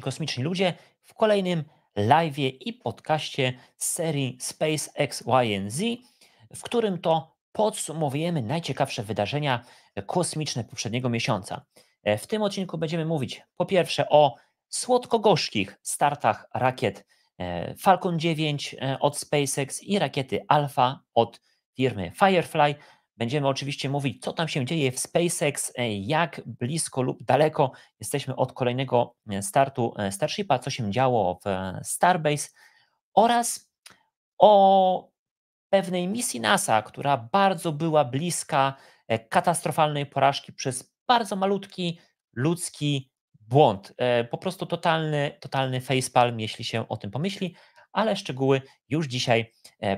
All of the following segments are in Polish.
Kosmiczni Ludzie w kolejnym live i podcaście z serii Space X, Y Z, w którym to podsumowujemy najciekawsze wydarzenia kosmiczne poprzedniego miesiąca. E, w tym odcinku będziemy mówić po pierwsze o słodko-gorzkich startach rakiet e, Falcon 9 e, od SpaceX i rakiety Alpha od firmy Firefly, Będziemy oczywiście mówić, co tam się dzieje w SpaceX, e, jak blisko lub daleko jesteśmy od kolejnego e, startu e, Starshipa, co się działo w Starbase oraz o pewnej misji NASA, która bardzo była bliska katastrofalnej porażki przez bardzo malutki ludzki błąd. Po prostu totalny, totalny facepalm, jeśli się o tym pomyśli, ale szczegóły już dzisiaj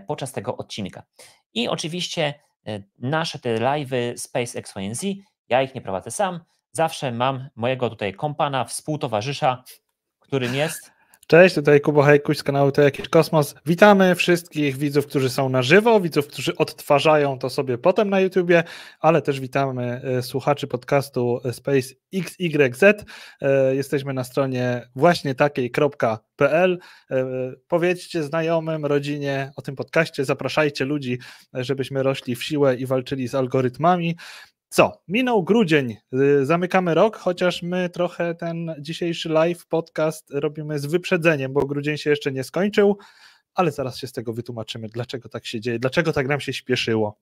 podczas tego odcinka. I oczywiście E, nasze te live'y Space XYZ, ja ich nie prowadzę sam, zawsze mam mojego tutaj kompana, współtowarzysza, którym jest Cześć, tutaj Kubo Hejkuś z kanału To Jakiś Kosmos. Witamy wszystkich widzów, którzy są na żywo, widzów, którzy odtwarzają to sobie potem na YouTubie, ale też witamy e, słuchaczy podcastu e, Space XYZ. E, jesteśmy na stronie właśnie takiej.pl. Powiedzcie znajomym, rodzinie o tym podcaście, zapraszajcie ludzi, żebyśmy rośli w siłę i walczyli z algorytmami co? Minął grudzień, y, zamykamy rok, chociaż my trochę ten dzisiejszy live podcast robimy z wyprzedzeniem, bo grudzień się jeszcze nie skończył, ale zaraz się z tego wytłumaczymy, dlaczego tak się dzieje, dlaczego tak nam się śpieszyło.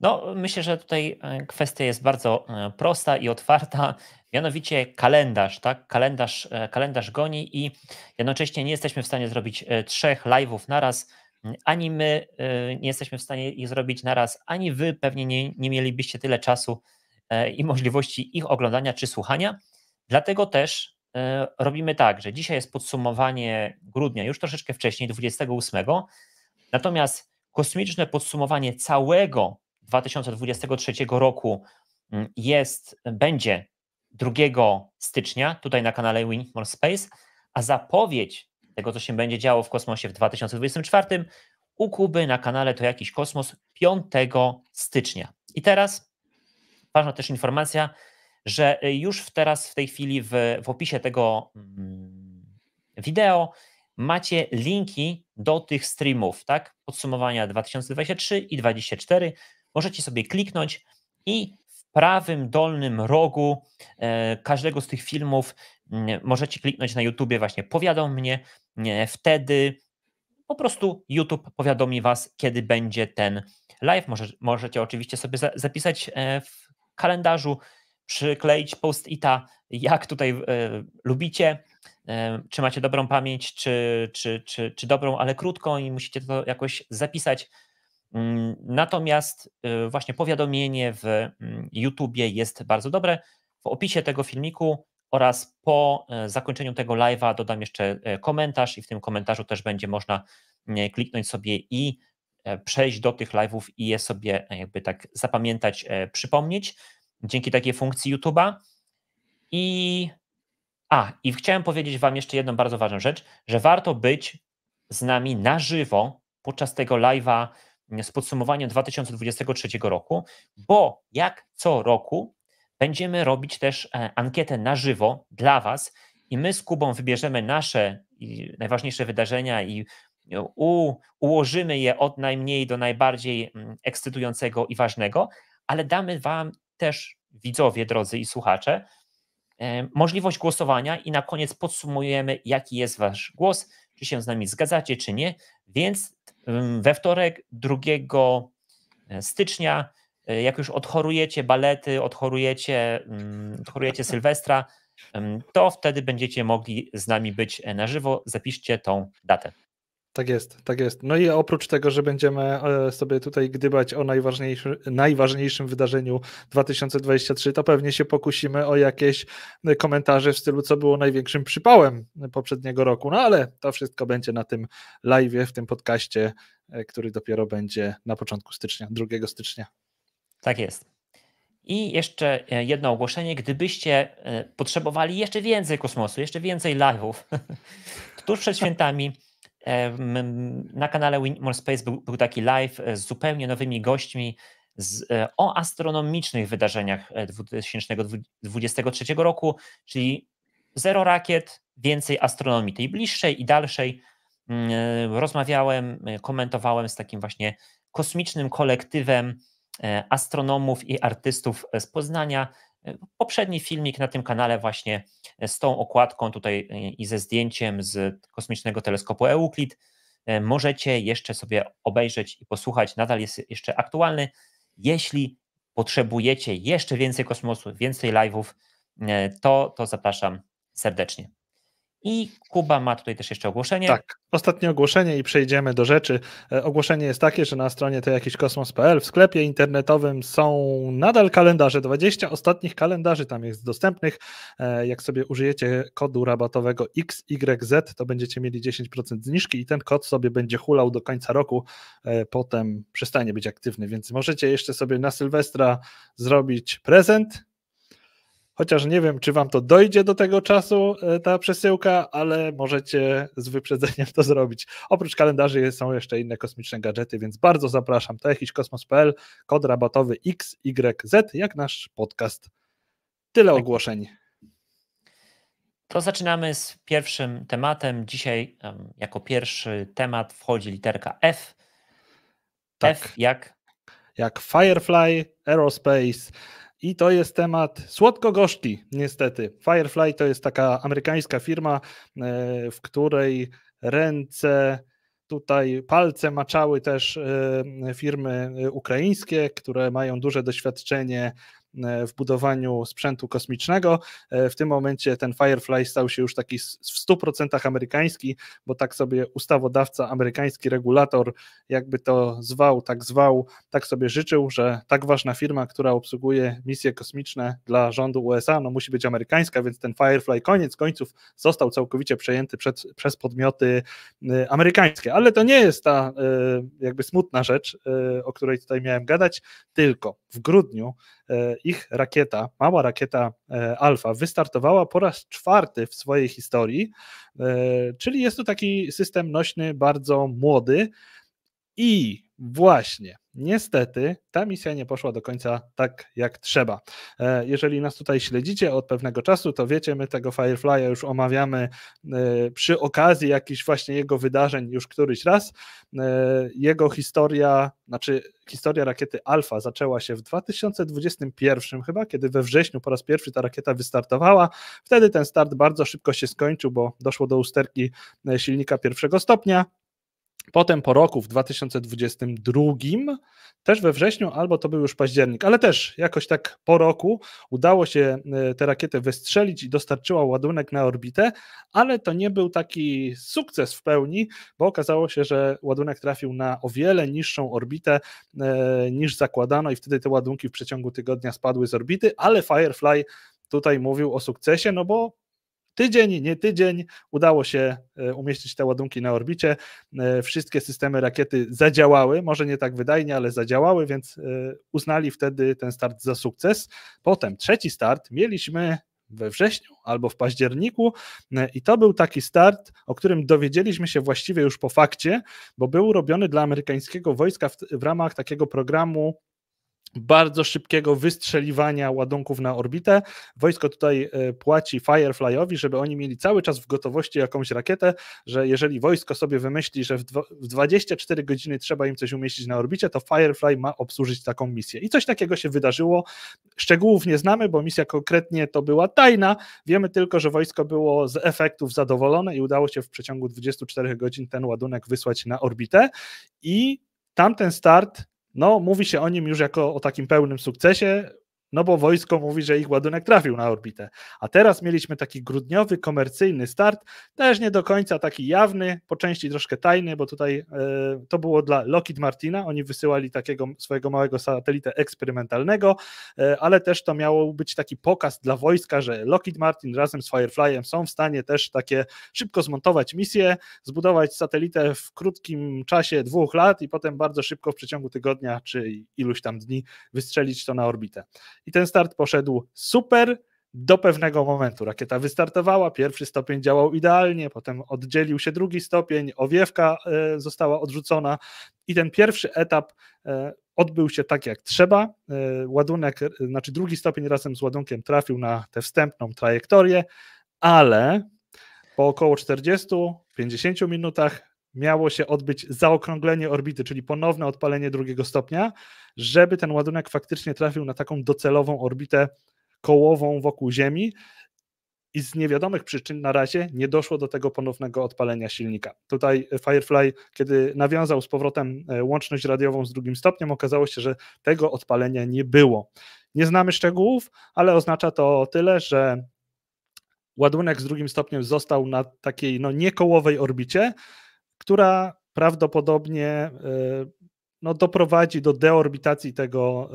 No, myślę, że tutaj e, kwestia jest bardzo e, prosta i otwarta, mianowicie kalendarz, tak? Kalendarz, e, kalendarz goni i jednocześnie nie jesteśmy w stanie zrobić trzech live'ów naraz ani my e, nie jesteśmy w stanie ich zrobić naraz, ani wy pewnie nie, nie mielibyście tyle czasu e, i możliwości ich oglądania czy słuchania. Dlatego też e, robimy tak, że dzisiaj jest podsumowanie grudnia, już troszeczkę wcześniej, 28. Natomiast kosmiczne podsumowanie całego 2023 roku mm, jest, będzie 2 stycznia tutaj na kanale Win More Space, a zapowiedź tego, co się będzie działo w kosmosie w 2024 u Kuby na kanale To Jakiś Kosmos 5 stycznia. I teraz ważna też informacja, że już teraz w tej chwili w, w opisie tego mm, wideo macie linki do tych streamów, tak? Podsumowania 2023 i 2024. Możecie sobie kliknąć i w prawym dolnym rogu e, każdego z tych filmów mm, możecie kliknąć na YouTubie właśnie powiadom mnie nie, wtedy po prostu YouTube powiadomi Was, kiedy będzie ten live. Może, możecie oczywiście sobie za, zapisać e, w kalendarzu, przykleić post-ita, jak tutaj e, lubicie, e, czy macie dobrą pamięć, czy, czy, czy, czy dobrą, ale krótką i musicie to jakoś zapisać. Mm, natomiast e, właśnie powiadomienie w mm, YouTubie jest bardzo dobre. W opisie tego filmiku oraz po e, zakończeniu tego live'a dodam jeszcze e, komentarz i w tym komentarzu też będzie można e, kliknąć sobie i przejść do tych live'ów i je sobie jakby tak zapamiętać, przypomnieć dzięki takiej funkcji YouTube'a. I a, i chciałem powiedzieć wam jeszcze jedną bardzo ważną rzecz, że warto być z nami na żywo podczas tego live'a z podsumowaniem 2023 roku, bo jak co roku Będziemy robić też e, ankietę na żywo dla Was i my z Kubą wybierzemy nasze najważniejsze wydarzenia i e, u, ułożymy je od najmniej do najbardziej mm, ekscytującego i ważnego, ale damy Wam też, widzowie drodzy i słuchacze, e, możliwość głosowania i na koniec podsumujemy, jaki jest Wasz głos, czy się z nami zgadzacie, czy nie. Więc mm, we wtorek 2 stycznia Y, jak już odchorujecie balety, odchorujecie, mm, odchorujecie Sylwestra, to wtedy będziecie mogli z nami być e, na żywo. Zapiszcie tą datę. Tak jest, tak jest. No i oprócz tego, że będziemy e, sobie tutaj gdybać o najważniejszym, najważniejszym wydarzeniu 2023, to pewnie się pokusimy o jakieś e, komentarze w stylu, co było największym przypałem poprzedniego roku. No ale to wszystko będzie na tym live, w tym podcaście, który dopiero będzie na początku stycznia, 2 stycznia. Tak jest. I jeszcze e, jedno ogłoszenie, gdybyście e, potrzebowali jeszcze więcej kosmosu, jeszcze więcej live'ów, tuż przed świętami na kanale Winmore Space był, był, taki live e, z zupełnie nowymi gośćmi z, o astronomicznych wydarzeniach 2023 roku, czyli zero rakiet, więcej astronomii, tej bliższej i dalszej. Mm, rozmawiałem, komentowałem z takim właśnie kosmicznym kolektywem E, astronomów i artystów z Poznania. E, poprzedni filmik na tym kanale właśnie e, z tą okładką tutaj i ze zdjęciem z kosmicznego teleskopu Euclid możecie jeszcze sobie obejrzeć i posłuchać. Nadal jest jeszcze aktualny. Jeśli potrzebujecie jeszcze więcej kosmosu, więcej live'ów, to, to zapraszam serdecznie. I Kuba ma tutaj też jeszcze ogłoszenie. Tak, ostatnie ogłoszenie i przejdziemy do rzeczy. Ogłoszenie jest takie, że na stronie to jakiś kosmos.pl w sklepie internetowym są nadal kalendarze, 20 ostatnich kalendarzy tam jest dostępnych. Jak sobie użyjecie kodu rabatowego XYZ, to będziecie mieli 10% zniżki i ten kod sobie będzie hulał do końca roku, potem przestanie być aktywny, więc możecie jeszcze sobie na Sylwestra zrobić prezent Chociaż nie wiem, czy wam to dojdzie do tego czasu, e, ta przesyłka, ale możecie z wyprzedzeniem to zrobić. Oprócz kalendarzy są jeszcze inne kosmiczne gadżety, więc bardzo zapraszam. To jakiś kosmos.pl, kod rabatowy XYZ, jak nasz podcast. Tyle tak. ogłoszeń. To zaczynamy z pierwszym tematem. Dzisiaj jako pierwszy temat wchodzi literka F. Tak. F jak? Jak Firefly, Aerospace. I to jest temat słodko-gorzki, niestety. Firefly to jest taka amerykańska firma, e, w której ręce tutaj palce maczały też e, firmy ukraińskie, które mają duże doświadczenie E, w budowaniu sprzętu kosmicznego. E, w tym momencie ten Firefly stał się już taki w 100% amerykański, bo tak sobie ustawodawca, amerykański regulator, jakby to zwał, tak zwał, tak sobie życzył, że tak ważna firma, która obsługuje misje kosmiczne dla rządu USA, no musi być amerykańska, więc ten Firefly koniec końców został całkowicie przejęty przed, przez podmioty e, amerykańskie. Ale to nie jest ta jakby smutna rzecz, o której tutaj miałem gadać, tylko w grudniu e, ich rakieta, mała rakieta e, Alfa, wystartowała po raz czwarty w swojej historii, e, czyli jest to taki system nośny, bardzo młody i Właśnie, niestety ta misja nie poszła do końca tak jak trzeba. E, jeżeli nas tutaj śledzicie od pewnego czasu, to wiecie, my tego Firefly'a już omawiamy e, przy okazji jakichś właśnie jego wydarzeń już któryś raz. E, jego historia, znaczy historia rakiety Alfa zaczęła się w 2021 chyba, kiedy we wrześniu po raz pierwszy ta rakieta wystartowała. Wtedy ten start bardzo szybko się skończył, bo doszło do usterki silnika pierwszego stopnia Potem po roku w 2022, też we wrześniu, albo to był już październik, ale też jakoś tak po roku udało się e, tę rakietę wystrzelić i dostarczyła ładunek na orbitę, ale to nie był taki sukces w pełni, bo okazało się, że ładunek trafił na o wiele niższą orbitę e, niż zakładano i wtedy te ładunki w przeciągu tygodnia spadły z orbity, ale Firefly tutaj mówił o sukcesie, no bo tydzień, nie tydzień, udało się e, umieścić te ładunki na orbicie. E, wszystkie systemy rakiety zadziałały, może nie tak wydajnie, ale zadziałały, więc e, uznali wtedy ten start za sukces. Potem trzeci start mieliśmy we wrześniu albo w październiku i to był taki start, o którym dowiedzieliśmy się właściwie już po fakcie, bo był robiony dla amerykańskiego wojska w, w ramach takiego programu bardzo szybkiego wystrzeliwania ładunków na orbitę. Wojsko tutaj e, płaci Fireflyowi, żeby oni mieli cały czas w gotowości jakąś rakietę, że jeżeli wojsko sobie wymyśli, że w 24 godziny trzeba im coś umieścić na orbicie, to Firefly ma obsłużyć taką misję. I coś takiego się wydarzyło. Szczegółów nie znamy, bo misja konkretnie to była tajna. Wiemy tylko, że wojsko było z efektów zadowolone i udało się w przeciągu 24 godzin ten ładunek wysłać na orbitę. I tamten start no, mówi się o nim już jako o takim pełnym sukcesie no bo wojsko mówi, że ich ładunek trafił na orbitę. A teraz mieliśmy taki grudniowy, komercyjny start, też nie do końca taki jawny, po części troszkę tajny, bo tutaj y, to było dla Lockheed Martina, oni wysyłali takiego swojego małego satelitę eksperymentalnego, y, ale też to miało być taki pokaz dla wojska, że Lockheed Martin razem z Fireflyem są w stanie też takie szybko zmontować misję, zbudować satelitę w krótkim czasie dwóch lat i potem bardzo szybko w przeciągu tygodnia czy iluś tam dni wystrzelić to na orbitę i ten start poszedł super do pewnego momentu. Rakieta wystartowała, pierwszy stopień działał idealnie, potem oddzielił się drugi stopień, owiewka e, została odrzucona i ten pierwszy etap e, odbył się tak jak trzeba. E, ładunek, znaczy drugi stopień razem z ładunkiem trafił na tę wstępną trajektorię, ale po około 40-50 minutach miało się odbyć zaokrąglenie orbity, czyli ponowne odpalenie drugiego stopnia, żeby ten ładunek faktycznie trafił na taką docelową orbitę kołową wokół Ziemi. I z niewiadomych przyczyn na razie nie doszło do tego ponownego odpalenia silnika. Tutaj e, Firefly, kiedy nawiązał z powrotem e, łączność radiową z drugim stopniem, okazało się, że tego odpalenia nie było. Nie znamy szczegółów, ale oznacza to tyle, że ładunek z drugim stopniem został na takiej no, niekołowej orbicie, która prawdopodobnie y, no, doprowadzi do deorbitacji tego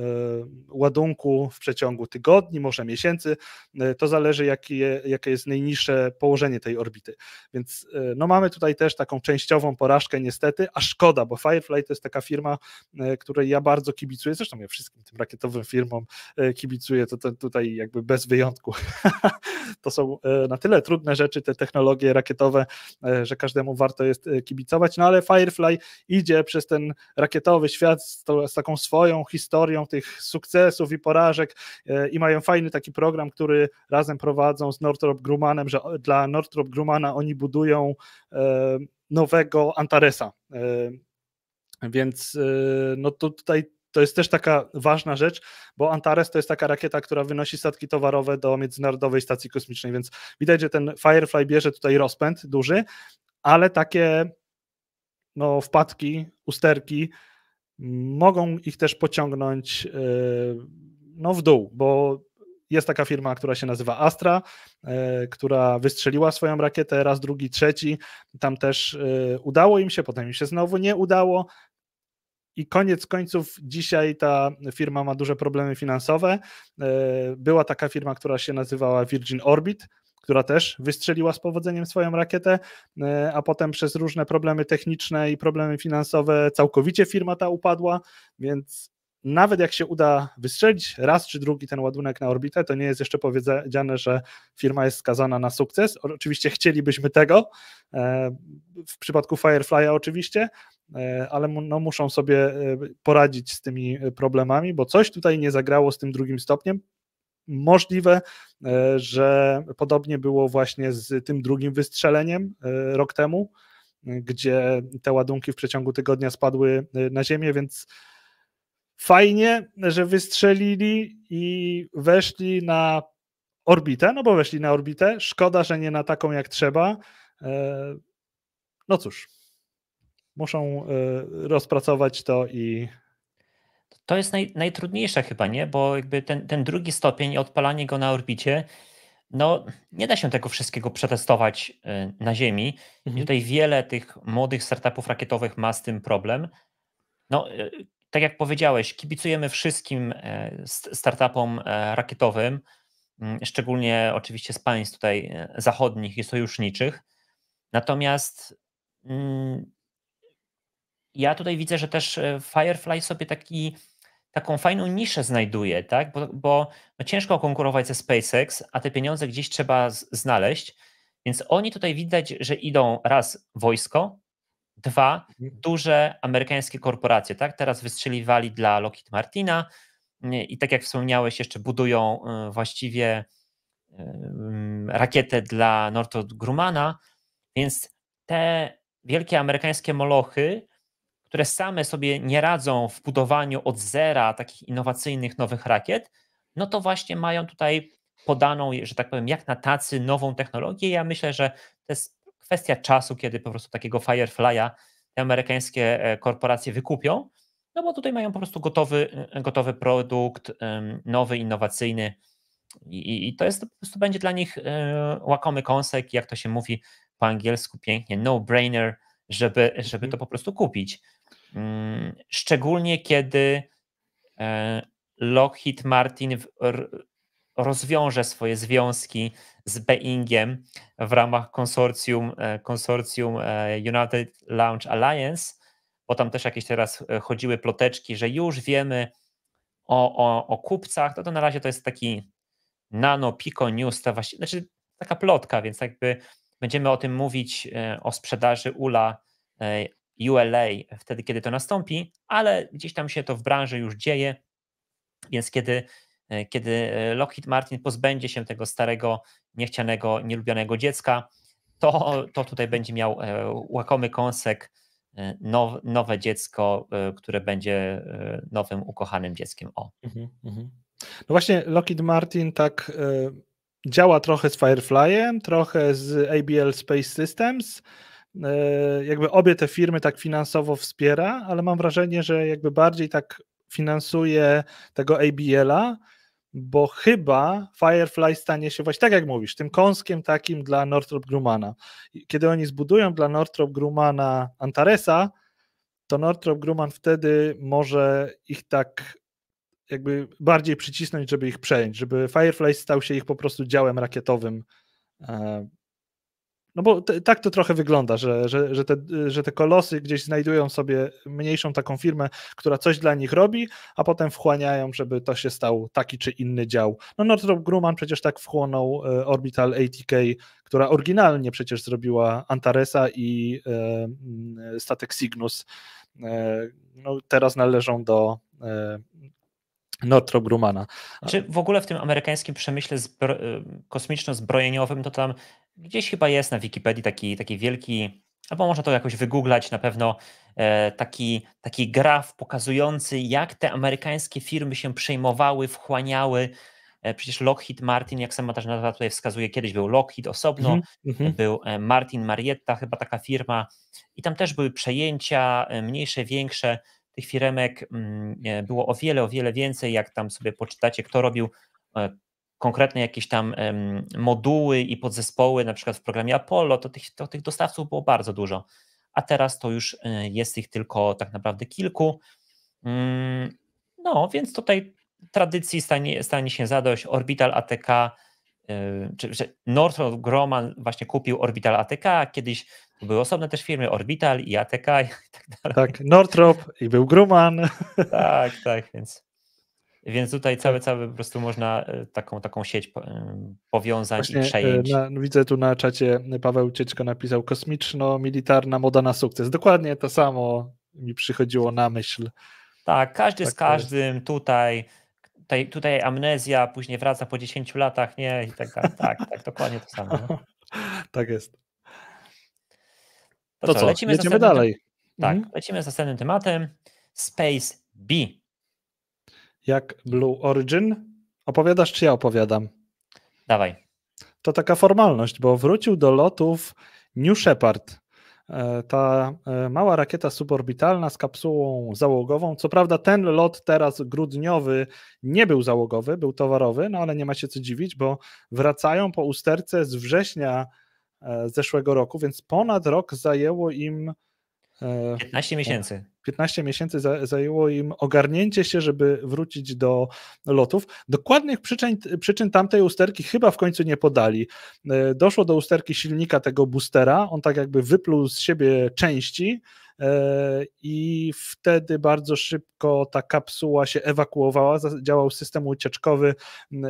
e, ładunku w przeciągu tygodni, może miesięcy. E, to zależy, jakie, jakie jest najniższe położenie tej orbity. Więc e, no, mamy tutaj też taką częściową porażkę, niestety, a szkoda, bo Firefly to jest taka firma, której ja bardzo kibicuję. Zresztą ja wszystkim tym rakietowym firmom kibicuję, to, to tutaj jakby bez wyjątku. to są na tyle trudne rzeczy, te technologie rakietowe, że każdemu warto jest kibicować. No ale Firefly idzie przez ten rakietowy, cały świat z, to, z, taką swoją historią tych sukcesów i porażek e, i mają fajny taki program, który razem prowadzą z Northrop Grummanem, że dla Northrop Grummana oni budują e, nowego Antaresa. E, więc no to tutaj to jest też taka ważna rzecz, bo Antares to jest taka rakieta, która wynosi statki towarowe do Międzynarodowej Stacji Kosmicznej, więc widać, że ten Firefly bierze tutaj rozpęd duży, ale takie no, wpadki, usterki mogą ich też pociągnąć e, no, w dół, bo jest taka firma, która się nazywa Astra, e, która wystrzeliła swoją rakietę raz, drugi, trzeci. Tam też e, udało im się, potem im się znowu nie udało. I koniec końców dzisiaj ta firma ma duże problemy finansowe. Była taka firma, która się nazywała Virgin Orbit, która też wystrzeliła z powodzeniem swoją rakietę, e, a potem przez różne problemy techniczne i problemy finansowe całkowicie firma ta upadła, więc nawet jak się uda wystrzelić raz czy drugi ten ładunek na orbitę, to nie jest jeszcze powiedziane, że firma jest skazana na sukces. Oczywiście chcielibyśmy tego, e, w przypadku Firefly'a oczywiście, e, ale no muszą sobie poradzić z tymi problemami, bo coś tutaj nie zagrało z tym drugim stopniem. Możliwe, e, że podobnie było właśnie z tym drugim wystrzeleniem e, rok temu, gdzie te ładunki w przeciągu tygodnia spadły e, na ziemię, więc fajnie, że wystrzelili i weszli na orbitę, no bo weszli na orbitę. Szkoda, że nie na taką jak trzeba. No cóż, muszą rozpracować to i to jest naj, najtrudniejsze chyba, nie? Bo jakby ten, ten drugi stopień i odpalanie go na orbicie, no nie da się tego wszystkiego przetestować y, na Ziemi. Mhm. Tutaj wiele tych młodych startupów rakietowych ma z tym problem. No, y, tak jak powiedziałeś, kibicujemy wszystkim e, startupom e, rakietowym, mm, szczególnie oczywiście z państw tutaj e, zachodnich i sojuszniczych. Natomiast mm, ja tutaj widzę, że też e, Firefly sobie taki, taką fajną niszę znajduje, tak? bo, bo no ciężko konkurować ze SpaceX, a te pieniądze gdzieś trzeba znaleźć. Więc oni tutaj widać, że idą raz wojsko, dwa mhm. duże amerykańskie korporacje. Tak? Teraz wystrzeliwali dla Lockheed Martina i tak jak wspomniałeś, jeszcze budują e, właściwie e, rakietę dla Northrop Grumana, więc te wielkie amerykańskie molochy które same sobie nie radzą w budowaniu od zera takich innowacyjnych nowych rakiet, no to właśnie mają tutaj podaną, że tak powiem, jak na tacy nową technologię. Ja myślę, że to jest kwestia czasu, kiedy po prostu takiego Firefly'a te amerykańskie e, korporacje wykupią, no bo tutaj mają po prostu gotowy, e, gotowy produkt, nowy, innowacyjny i, i to jest po prostu będzie dla nich e, łakomy kąsek, jak to się mówi po angielsku pięknie, no-brainer, żeby, żeby mhm. to po prostu kupić. Mm, szczególnie kiedy e, Lockheed Martin rozwiąże swoje związki z Boeingiem w ramach konsorcjum, e, konsorcjum e, United Launch Alliance, bo tam też jakieś teraz chodziły ploteczki, że już wiemy o, o, o kupcach, to, no to na razie to jest taki nano pico news, to właśnie, znaczy taka plotka, więc jakby będziemy o tym mówić, o sprzedaży ULA ULA wtedy, kiedy to nastąpi, ale gdzieś tam się to w branży już dzieje, więc kiedy, e, kiedy e, Lockheed Martin pozbędzie się tego starego, niechcianego, nielubianego dziecka, to, to tutaj będzie miał e, łakomy kąsek now, nowe dziecko, które będzie nowym ukochanym dzieckiem. O. Mhm, mhm. No właśnie Lockheed Martin tak działa trochę z Fireflyem, trochę z ABL Space Systems, E, jakby obie te firmy tak finansowo wspiera, ale mam wrażenie, że jakby bardziej tak finansuje tego ABL-a, bo chyba Firefly stanie się właśnie, tak jak mówisz, tym kąskiem takim dla Northrop Grumana. Kiedy oni zbudują dla Northrop Grumana Antaresa, to Northrop Grumman wtedy może ich tak jakby bardziej przycisnąć, żeby ich przejąć, żeby Firefly stał się ich po prostu działem rakietowym e, no bo te, tak to trochę wygląda, że, że, że, te, że te kolosy gdzieś znajdują sobie mniejszą taką firmę, która coś dla nich robi, a potem wchłaniają, żeby to się stał taki czy inny dział. No Northrop Grumman przecież tak wchłonął e, Orbital ATK, która oryginalnie przecież zrobiła Antaresa i e, mm, statek Cygnus. E, no, teraz należą do e, Northrop Grumana. Czy w ogóle w tym amerykańskim przemyśle zbro e, kosmiczno-zbrojeniowym to tam Gdzieś chyba jest na Wikipedii taki, taki wielki, albo można to jakoś wygooglać na pewno, e, taki, taki graf pokazujący, jak te amerykańskie firmy się przejmowały, wchłaniały. E, przecież Lockheed Martin, jak sama też nazwa tutaj wskazuje, kiedyś był Lockheed osobno, mm-hmm. był e, Martin Marietta, chyba taka firma, i tam też były przejęcia mniejsze, większe. Tych firemek mm, było o wiele, o wiele więcej. Jak tam sobie poczytacie, kto robił konkretne jakieś tam moduły i podzespoły, na przykład w programie Apollo, to tych, to tych dostawców było bardzo dużo, a teraz to już e, jest ich tylko tak naprawdę kilku. Mm, no, więc tutaj tradycji stanie, stanie się zadość. Orbital ATK, e, czy, czy Northrop Grumman właśnie kupił Orbital ATK, kiedyś były osobne też firmy, Orbital i ATK i tak dalej. Tak, Northrop i był Grumman. Tak, tak, więc więc tutaj cały, tak. cały po prostu można e, taką, taką sieć e, powiązań Właśnie i e, przejęć. Na, no, widzę tu na czacie Paweł Cieczko napisał kosmiczno-militarna moda na sukces. Dokładnie to samo mi przychodziło na myśl. Tak, każdy tak z każdym tutaj, tutaj, tutaj amnezja, później wraca po 10 latach, nie? I tak, tak, tak, dokładnie to samo. No. tak jest. To, to co, co, lecimy, lecimy dalej. Tak, mhm. lecimy z następnym tematem. Space B jak Blue Origin. Opowiadasz, czy ja opowiadam? Dawaj. To taka formalność, bo wrócił do lotów New Shepard. E, ta e, mała rakieta suborbitalna z kapsułą załogową. Co prawda, ten lot teraz grudniowy nie był załogowy, był towarowy, no ale nie ma się co dziwić, bo wracają po usterce z września e, zeszłego roku, więc ponad rok zajęło im 15 miesięcy. 15 miesięcy zajęło im ogarnięcie się, żeby wrócić do lotów. Dokładnych przyczyn, przyczyn tamtej usterki chyba w końcu nie podali. E, doszło do usterki silnika tego boostera, on tak jakby wypluł z siebie części, E, i wtedy bardzo szybko ta kapsuła się ewakuowała, działał system ucieczkowy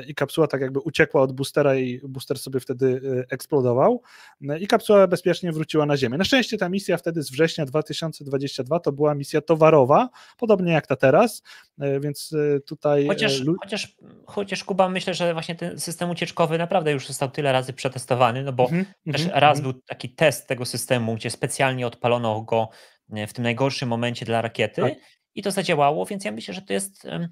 i kapsuła tak jakby uciekła od boostera i booster sobie wtedy e, eksplodował no i kapsuła bezpiecznie wróciła na Ziemię. Na szczęście ta misja wtedy z września 2022 to była misja towarowa, podobnie jak ta teraz, e, więc tutaj... Chociaż, chociaż, chociaż Kuba, myślę, że właśnie ten system ucieczkowy naprawdę już został tyle razy przetestowany, no bo mm -hmm, też mm -hmm. raz mhm. był taki test tego systemu, gdzie specjalnie odpalono go E, w tym najgorszym momencie dla rakiety tak. i to zadziałało, więc ja myślę, że to jest e,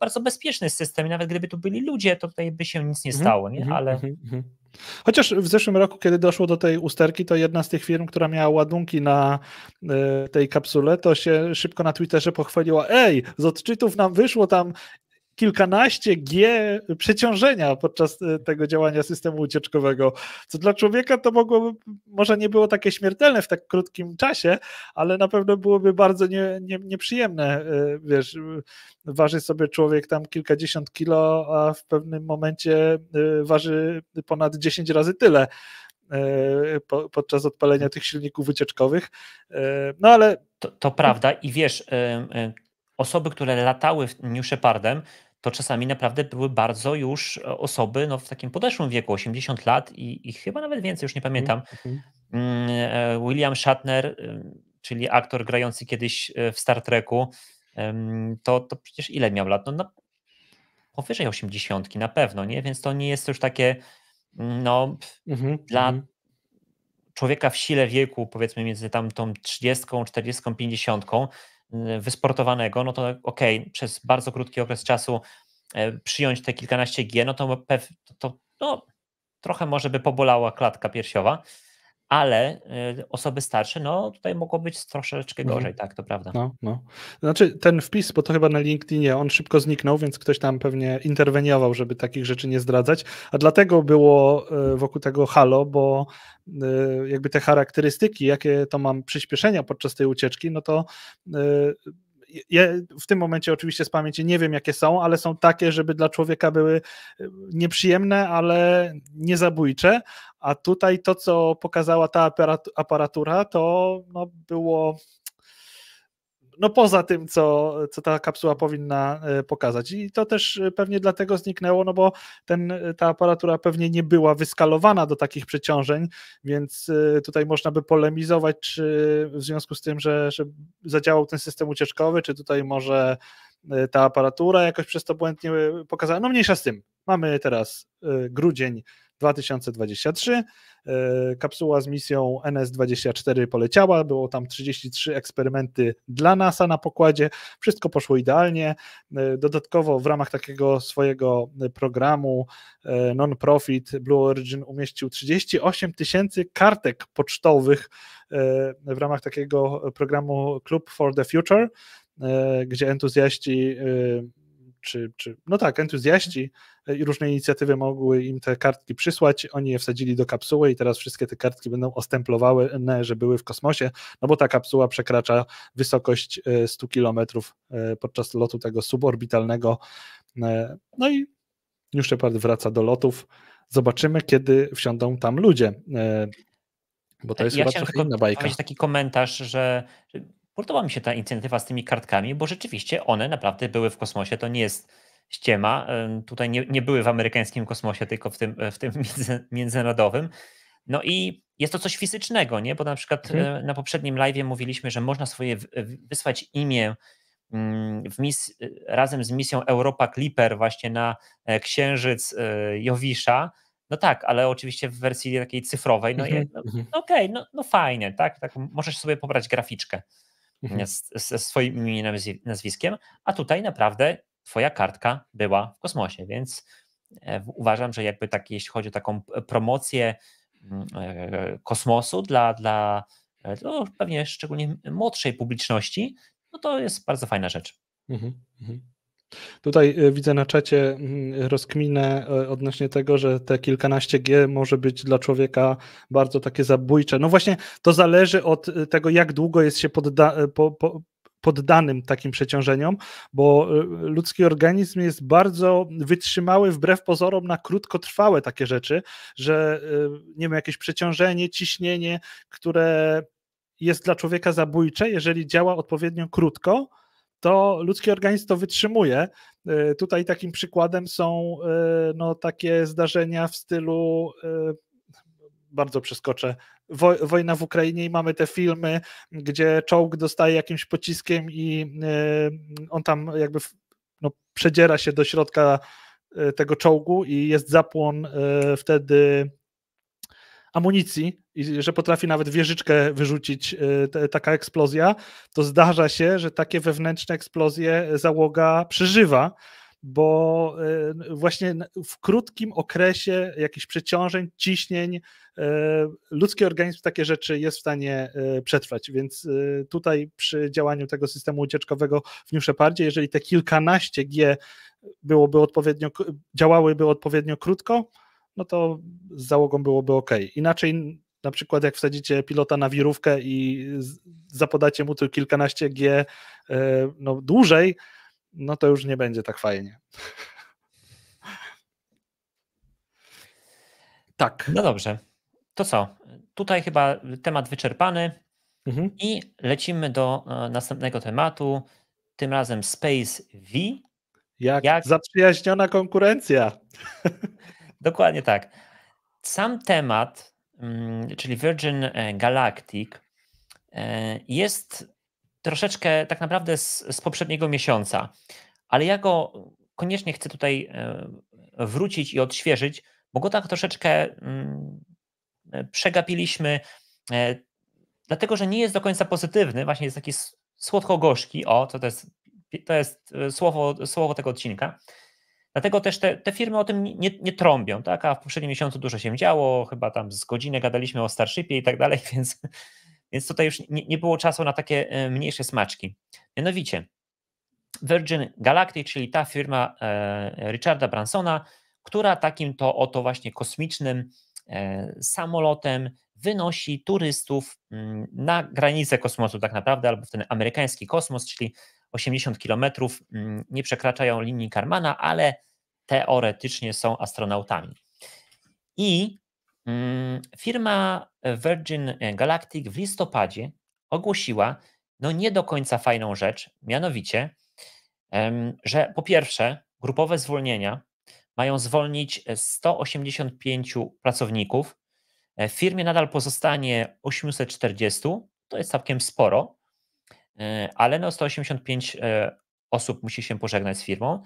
bardzo bezpieczny system i nawet gdyby tu byli ludzie, to tutaj by się nic nie mhm, stało, nie? Mhm, ale... Mhm, Chociaż w zeszłym roku, kiedy doszło do tej usterki, to jedna z tych firm, która miała ładunki na e, tej kapsule, to się szybko na Twitterze pochwaliła, ej, z odczytów nam wyszło tam kilkanaście G przeciążenia podczas e, tego działania systemu ucieczkowego, co dla człowieka to mogłoby, może nie było takie śmiertelne w tak krótkim czasie, ale na pewno byłoby bardzo nie, nie, nieprzyjemne. E, wiesz, waży sobie człowiek tam kilkadziesiąt kilo, a w pewnym momencie e, waży ponad 10 razy tyle podczas odpalenia tych silników ucieczkowych. No ale. To, to prawda i wiesz, osoby, które latały New Shepardem, to czasami naprawdę były bardzo już e, osoby no, w takim podeszłym wieku, 80 lat i, i chyba nawet więcej, już nie pamiętam. Mm-hmm. William Shatner, y, czyli aktor grający kiedyś e, w Star Treku, to, to przecież ile miał lat? No, powyżej 80 na pewno, nie? Więc to nie jest już takie no, mm-hmm. dla mhm. człowieka w sile wieku, powiedzmy między tam tą 30, 40, 50, E, wysportowanego, no to okej, okay, przez bardzo krótki okres czasu e, przyjąć te kilkanaście G, no to, to no, trochę może by pobolała klatka piersiowa, ale y, osoby starsze, no tutaj mogło być troszeczkę mhm. gorzej, tak, to prawda. No, no. Znaczy ten wpis, bo to chyba na LinkedInie, on szybko zniknął, więc ktoś tam pewnie interweniował, żeby takich rzeczy nie zdradzać, a dlatego było y, wokół tego halo, bo y, jakby te charakterystyki, jakie to mam przyspieszenia podczas tej ucieczki, no to ja w tym momencie oczywiście z pamięci nie wiem, jakie są, ale są takie, żeby dla człowieka były e, nieprzyjemne, ale niezabójcze. A tutaj to, co pokazała ta aparatura, to no, było no poza tym, co, co ta kapsuła powinna e, pokazać. I to też e, pewnie dlatego zniknęło, no bo ten, e, ta aparatura pewnie nie była wyskalowana do takich przeciążeń, więc tutaj można by polemizować, czy w związku z tym, że, że zadziałał ten system ucieczkowy, czy tutaj może ta aparatura jakoś przez to błędnie pokazała. No mniejsza z tym. Mamy teraz grudzień 2023. E, kapsuła z misją NS-24 poleciała, było tam 33 eksperymenty dla NASA na pokładzie, wszystko poszło idealnie. E, dodatkowo w ramach takiego swojego e, programu non-profit Blue Origin umieścił 38 tysięcy kartek pocztowych w ramach takiego programu Club for the Future, gdzie entuzjaści czy, czy no tak, entuzjaści e, i różne inicjatywy mogły im te kartki przysłać, oni je wsadzili do kapsuły i teraz wszystkie te kartki będą ostemplowały, że były w kosmosie, no bo ta kapsuła przekracza wysokość 100 e, kilometrów e, podczas lotu tego suborbitalnego, no i już Shepard wraca do lotów, zobaczymy kiedy wsiądą tam ludzie, bo to jest ja chyba trochę inna bajka. taki komentarz, że podoba mi się ta inicjatywa z tymi kartkami, bo rzeczywiście one naprawdę były w kosmosie. To nie jest ściema. Tutaj nie, nie były w amerykańskim kosmosie, tylko w tym, e, w tym międzynarodowym. No i jest to coś fizycznego, nie? Bo na przykład mhm. E, na poprzednim live mówiliśmy, że można swoje wysłać imię mm, mis, e, razem z misją Europa Clipper właśnie na księżyc Jowisza. No tak, ale oczywiście w wersji takiej cyfrowej. No, mhm. no, mhm. no okej, okay, no, no fajnie, tak? tak? Możesz sobie pobrać graficzkę mhm. ze swoim imieniem nazwiskiem, a tutaj naprawdę twoja kartka była w kosmosie, więc e, uważam, że jakby tak, jeśli chodzi o taką promocję mm, e, kosmosu dla, dla e, no, pewnie szczególnie młodszej publiczności, no to jest bardzo fajna rzecz. Mhm, mhm. Tutaj y, widzę na czacie mm, rozkminę y, odnośnie tego, że te kilkanaście G może być dla człowieka bardzo takie zabójcze. No właśnie to zależy od y, tego, jak długo jest się podda, po, po, poddanym takim przeciążeniom, bo ludzki organizm jest bardzo wytrzymały wbrew pozorom na krótkotrwałe takie rzeczy, że nie wiem, jakieś przeciążenie, ciśnienie, które jest dla człowieka zabójcze, jeżeli działa odpowiednio krótko, to ludzki organizm to wytrzymuje. E, tutaj takim przykładem są e, no, takie zdarzenia w stylu e, bardzo przeskoczę. wojna w Ukrainie i mamy te filmy, gdzie czołg dostaje jakimś pociskiem i on tam jakby no, przedziera się do środka tego czołgu i jest zapłon wtedy amunicji i że potrafi nawet wieżyczkę wyrzucić e, te, taka eksplozja, to zdarza się, że takie wewnętrzne eksplozje załoga przeżywa, bo e, właśnie w krótkim okresie jakichś przeciążeń, ciśnień, e, ludzki organizm takie rzeczy jest w stanie przetrwać. Więc tutaj przy działaniu tego systemu ucieczkowego w New jeżeli te kilkanaście G byłoby odpowiednio, działałyby odpowiednio krótko, no to z załogą byłoby ok. Inaczej, na przykład, jak wsadzicie pilota na wirówkę i zapodacie mu tu kilkanaście G e, no, dłużej, no to już nie będzie tak fajnie. Tak. No dobrze. To co? Tutaj chyba temat wyczerpany mhm. i lecimy do e, następnego tematu. Tym razem Space V. Jak, jak... zaprzyjaźniona konkurencja. Dokładnie tak. Sam temat, mm, czyli Virgin e, Galactic, e, jest troszeczkę tak naprawdę z, z poprzedniego miesiąca, ale ja go koniecznie chcę tutaj e, wrócić i odświeżyć, bo go tak troszeczkę mm, przegapiliśmy, dlatego że nie jest do końca pozytywny, właśnie jest taki słodko-gorzki, o, to, to jest, to jest słowo, słowo tego odcinka. Dlatego też te, te firmy o tym nie, nie, trąbią, tak? A w poprzednim miesiącu dużo się działo, chyba tam z godzinę gadaliśmy o Starshipie i tak dalej, więc, więc tutaj już nie, nie było czasu na takie e, mniejsze smaczki. Mianowicie Virgin Galactic, czyli ta firma e, Richarda Bransona, która takim to oto właśnie kosmicznym e, samolotem wynosi turystów mm, na granicę kosmosu, tak naprawdę, albo w ten amerykański kosmos, czyli 80 km mm, nie przekraczają linii Karmana, ale teoretycznie są astronautami. I mm, firma Virgin Galactic w listopadzie ogłosiła no nie do końca fajną rzecz, mianowicie, że po pierwsze grupowe zwolnienia mają zwolnić 185 pracowników, e, w firmie nadal pozostanie 840, to jest całkiem sporo, E, ale no 185 e, osób musi się pożegnać z firmą.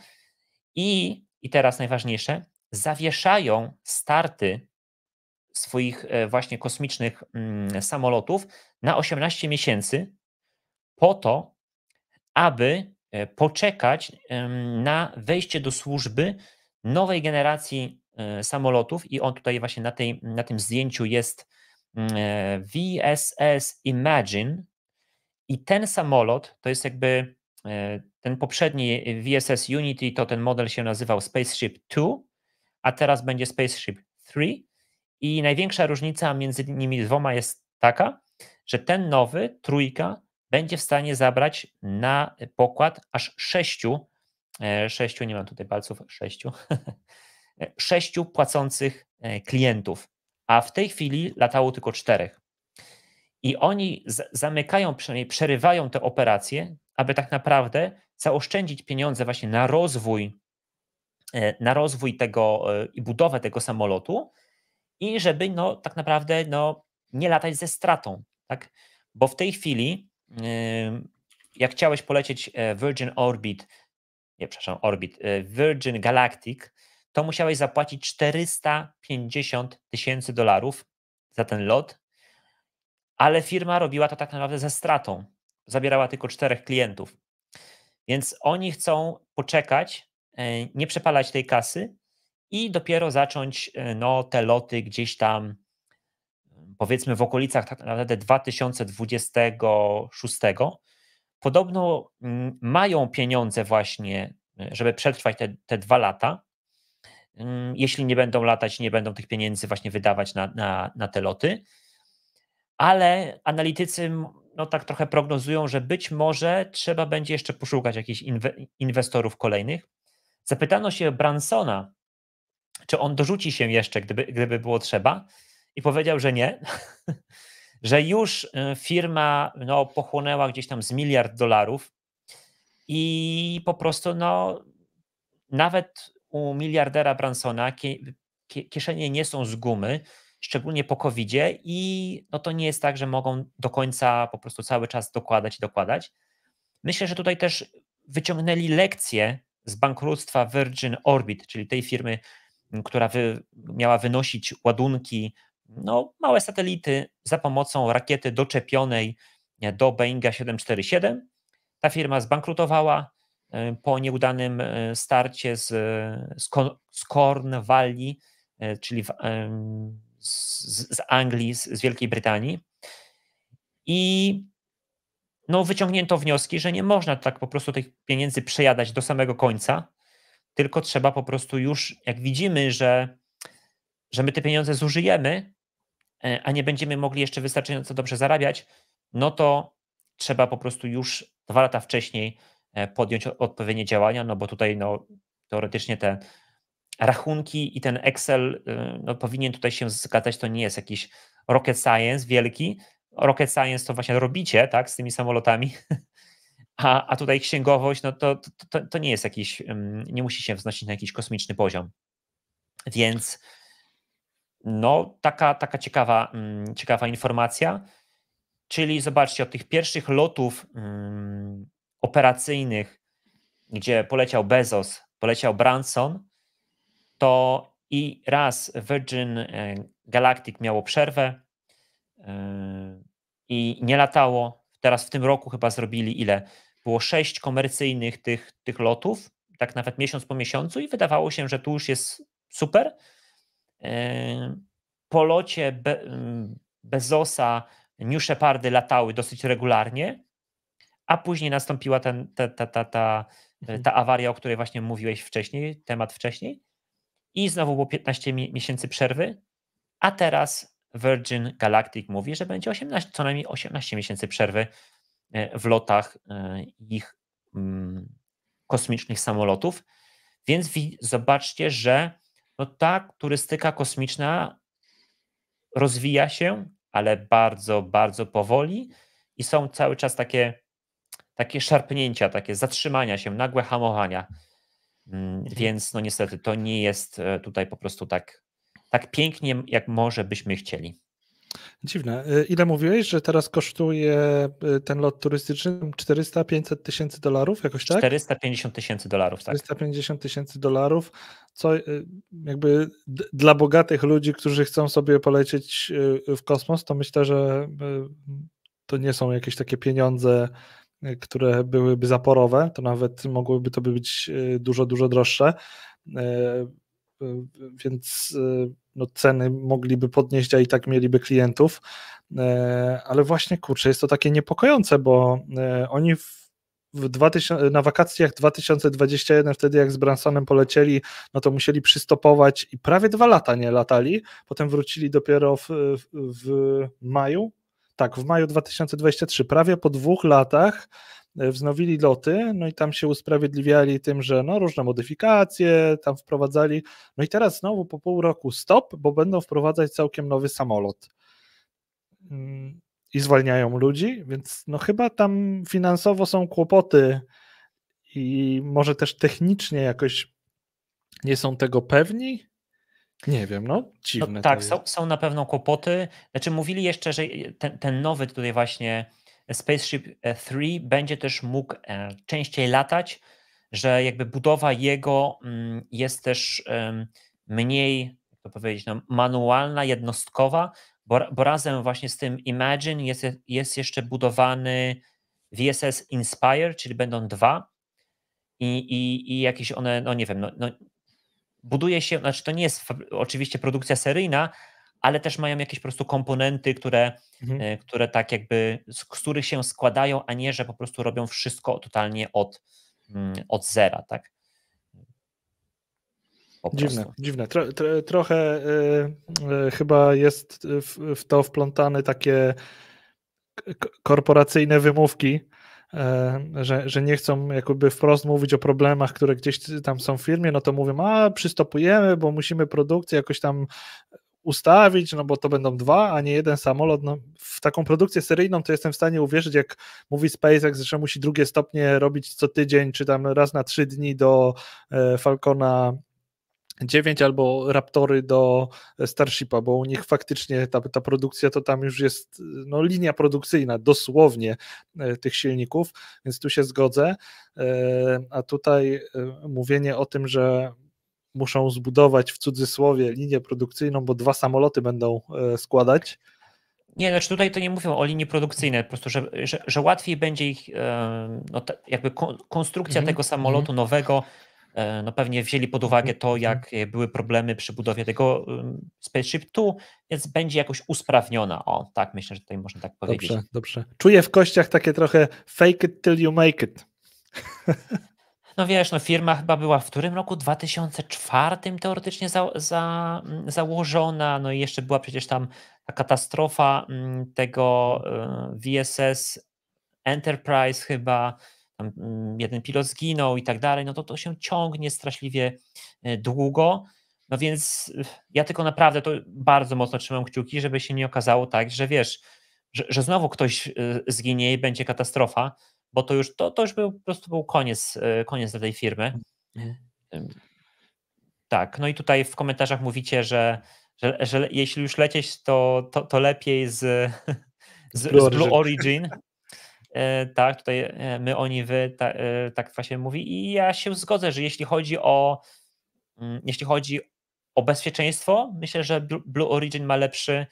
I, i teraz najważniejsze, zawieszają starty swoich e, właśnie kosmicznych mm, samolotów na 18 miesięcy po to, aby poczekać na wejście do służby nowej generacji samolotów i on tutaj właśnie na, tej, na tym zdjęciu jest mm, VSS Imagine, i ten samolot to jest jakby e, ten poprzedni VSS Unity, to ten model się nazywał Spaceship 2, a teraz będzie Spaceship 3. I największa różnica między nimi dwoma jest taka, że ten nowy, trójka, będzie w stanie zabrać na pokład aż sześciu, e, sześciu, nie mam tutaj palców, sześciu, e, sześciu płacących klientów, a w tej chwili latało tylko czterech. I oni zamykają, przynajmniej przerywają te operacje, aby tak naprawdę zaoszczędzić pieniądze właśnie na rozwój, e, na rozwój tego e, i budowę tego samolotu i żeby no, tak naprawdę no, nie latać ze stratą. Tak? Bo w tej chwili, jak chciałeś polecieć e, Virgin Orbit, nie, przepraszam, Orbit, Virgin Galactic, to musiałeś zapłacić 450 tysięcy dolarów za ten lot ale firma robiła to tak naprawdę ze stratą. Zabierała tylko czterech klientów. Więc oni chcą poczekać, e, nie przepalać tej kasy i dopiero zacząć e, no, te loty gdzieś tam, powiedzmy w okolicach tak naprawdę 2026. Podobno mm, mają pieniądze właśnie, e, żeby przetrwać te, te dwa lata. Mm, jeśli nie będą latać, nie będą tych pieniędzy właśnie wydawać na, na, na te loty ale analitycy no tak trochę prognozują, że być może trzeba będzie jeszcze poszukać jakichś inwe- inwestorów kolejnych. Zapytano się Bransona, czy on dorzuci się jeszcze, gdyby, gdyby było trzeba, i powiedział, że nie, że już y, firma no, pochłonęła gdzieś tam z miliard dolarów i po prostu no, nawet u miliardera Bransona kieszenie nie są z gumy, szczególnie po covid i no to nie jest tak, że mogą do końca po prostu cały czas dokładać i dokładać. Myślę, że tutaj też wyciągnęli lekcję z bankructwa Virgin Orbit, czyli tej firmy, która wy, miała wynosić ładunki, no, małe satelity za pomocą rakiety doczepionej do Boeinga 747. Ta firma zbankrutowała e, po nieudanym e, starcie z, e, z Valley, czyli w, z, z Anglii, z, z Wielkiej Brytanii. I no, wyciągnięto wnioski, że nie można tak po prostu tych pieniędzy przejadać do samego końca, tylko trzeba po prostu już, jak widzimy, że, że my te pieniądze zużyjemy, e, a nie będziemy mogli jeszcze wystarczająco dobrze zarabiać, no to trzeba po prostu już dwa lata wcześniej e, podjąć odpowiednie działania, no bo tutaj no, teoretycznie te rachunki i ten Excel y, no, powinien tutaj się zgadzać, to nie jest jakiś rocket science wielki. Rocket science to właśnie robicie, tak, z tymi samolotami, a, a tutaj księgowość, no to, to, to nie jest jakiś, nie musi się wznosić na jakiś kosmiczny poziom. Więc no, taka, taka ciekawa, ciekawa informacja. Czyli zobaczcie, od tych pierwszych lotów operacyjnych, gdzie poleciał Bezos, poleciał Branson, to i raz Virgin e, Galactic miało przerwę e, i nie latało. Teraz w tym roku chyba zrobili ile? Było sześć komercyjnych tych, tych lotów, tak nawet miesiąc po miesiącu, i wydawało się, że tu już jest super. E, po locie Be mm, Bezosa New Shepardy latały dosyć regularnie, a później nastąpiła ten, ta, ta, ta, ta, mhm. ta awaria, o której właśnie mówiłeś wcześniej, temat wcześniej i znowu było 15 miesięcy przerwy, a teraz Virgin Galactic mówi, że będzie 18, co najmniej 18 miesięcy przerwy e, w lotach e, ich mm, kosmicznych samolotów. Więc zobaczcie, że no tak, turystyka kosmiczna rozwija się, ale bardzo, bardzo powoli i są cały czas takie, takie szarpnięcia, takie zatrzymania się, nagłe hamowania. Mm, mhm. Więc no niestety to nie jest e, tutaj po prostu tak, tak pięknie, jak może byśmy chcieli. Dziwne. E, ile mówiłeś, że teraz kosztuje e, ten lot turystyczny 400-500 tysięcy dolarów, jakoś tak? 450 tysięcy dolarów, tak. 450 tysięcy dolarów, co jakby dla bogatych ludzi, którzy chcą sobie polecieć w kosmos, to myślę, że to nie są jakieś takie pieniądze, Y, które byłyby zaporowe, to nawet mogłyby to być y, dużo, dużo droższe. Y, więc no, ceny mogliby podnieść, a i tak mieliby klientów. Ale właśnie kurczę, jest to takie niepokojące, bo oni w, w 2000, na wakacjach 2021, wtedy jak z Bransonem polecieli, no to musieli przystopować i prawie dwa lata nie latali. Potem wrócili dopiero w, w, w maju tak, w maju 2023, prawie po dwóch latach e, wznowili loty, no i tam się usprawiedliwiali tym, że no różne modyfikacje tam wprowadzali, no i teraz znowu po pół roku stop, bo będą wprowadzać całkiem nowy samolot mm, i zwalniają ludzi, więc no chyba tam finansowo są kłopoty i może też technicznie jakoś nie są tego pewni, nie wiem, no, no dziwne. No, tak, są, są na pewno kłopoty. Znaczy mówili jeszcze, że ten, ten nowy tutaj właśnie Spaceship 3 e, będzie też mógł e, częściej latać, że jakby budowa jego mm, jest też mniej, jak to powiedzieć, no, manualna, jednostkowa, bo, bo, razem właśnie z tym Imagine jest, jest jeszcze budowany VSS Inspire, czyli będą dwa i, i, i jakieś one, no nie wiem, no, no buduje się, znaczy to nie jest oczywiście produkcja seryjna, ale też mają jakieś po prostu komponenty, które, mhm. E, które tak jakby, z których się składają, a nie, że po prostu robią wszystko totalnie od, mm, od zera, tak? Dziwne, dziwne. Tro, tro, trochę e, e, chyba jest w, w, to wplątane takie korporacyjne wymówki, E, że, że nie chcą jakby wprost mówić o problemach, które gdzieś tam są w firmie, no to mówią, a przystopujemy, bo musimy produkcję jakoś tam ustawić, no bo to będą dwa, a nie jeden samolot. No, w taką produkcję seryjną to jestem w stanie uwierzyć, jak mówi SpaceX, że musi drugie stopnie robić co tydzień, czy tam raz na trzy dni do e, Falcona 9 albo Raptory do Starshipa, bo u nich faktycznie ta, ta produkcja to tam już jest no, linia produkcyjna dosłownie e, tych silników, więc tu się zgodzę. E, a tutaj e, mówienie o tym, że muszą zbudować w cudzysłowie linię produkcyjną, bo dwa samoloty będą składać. Nie, znaczy tutaj to nie mówią o linii produkcyjnej, po prostu, że, że, że łatwiej będzie ich, no, jakby konstrukcja mm -hmm. tego samolotu mm -hmm. nowego E, no pewnie wzięli pod uwagę to, mhm. jak e, były problemy przy budowie tego Spaceship tu, więc będzie jakoś usprawniona. O, tak, myślę, że tutaj można tak powiedzieć. Dobrze, dobrze. Czuję w kościach takie trochę fake it till you make it. No wiesz, no firma chyba była w którym roku? 2004 teoretycznie za, za, mm, założona, no i jeszcze była przecież tam ta katastrofa mm, tego e, VSS Enterprise chyba, tam mm, jeden pilot zginął i tak dalej, no to to się ciągnie straszliwie e, długo. No więc ja tylko naprawdę to bardzo mocno trzymam kciuki, żeby się nie okazało tak, że wiesz, że, że znowu ktoś e, zginie i będzie katastrofa, bo to już, to, to już był, po prostu był koniec, e, koniec dla tej firmy. Mhm. Tak, no i tutaj w komentarzach mówicie, że, że, że jeśli już lecieć, to, to, to lepiej z, z, z Blue Origin. E, tak, tutaj e, my, oni, wy, ta, e, tak właśnie mówi i ja się zgodzę, że jeśli chodzi o mm, jeśli chodzi o bezpieczeństwo, myślę, że Blue Origin ma lepszy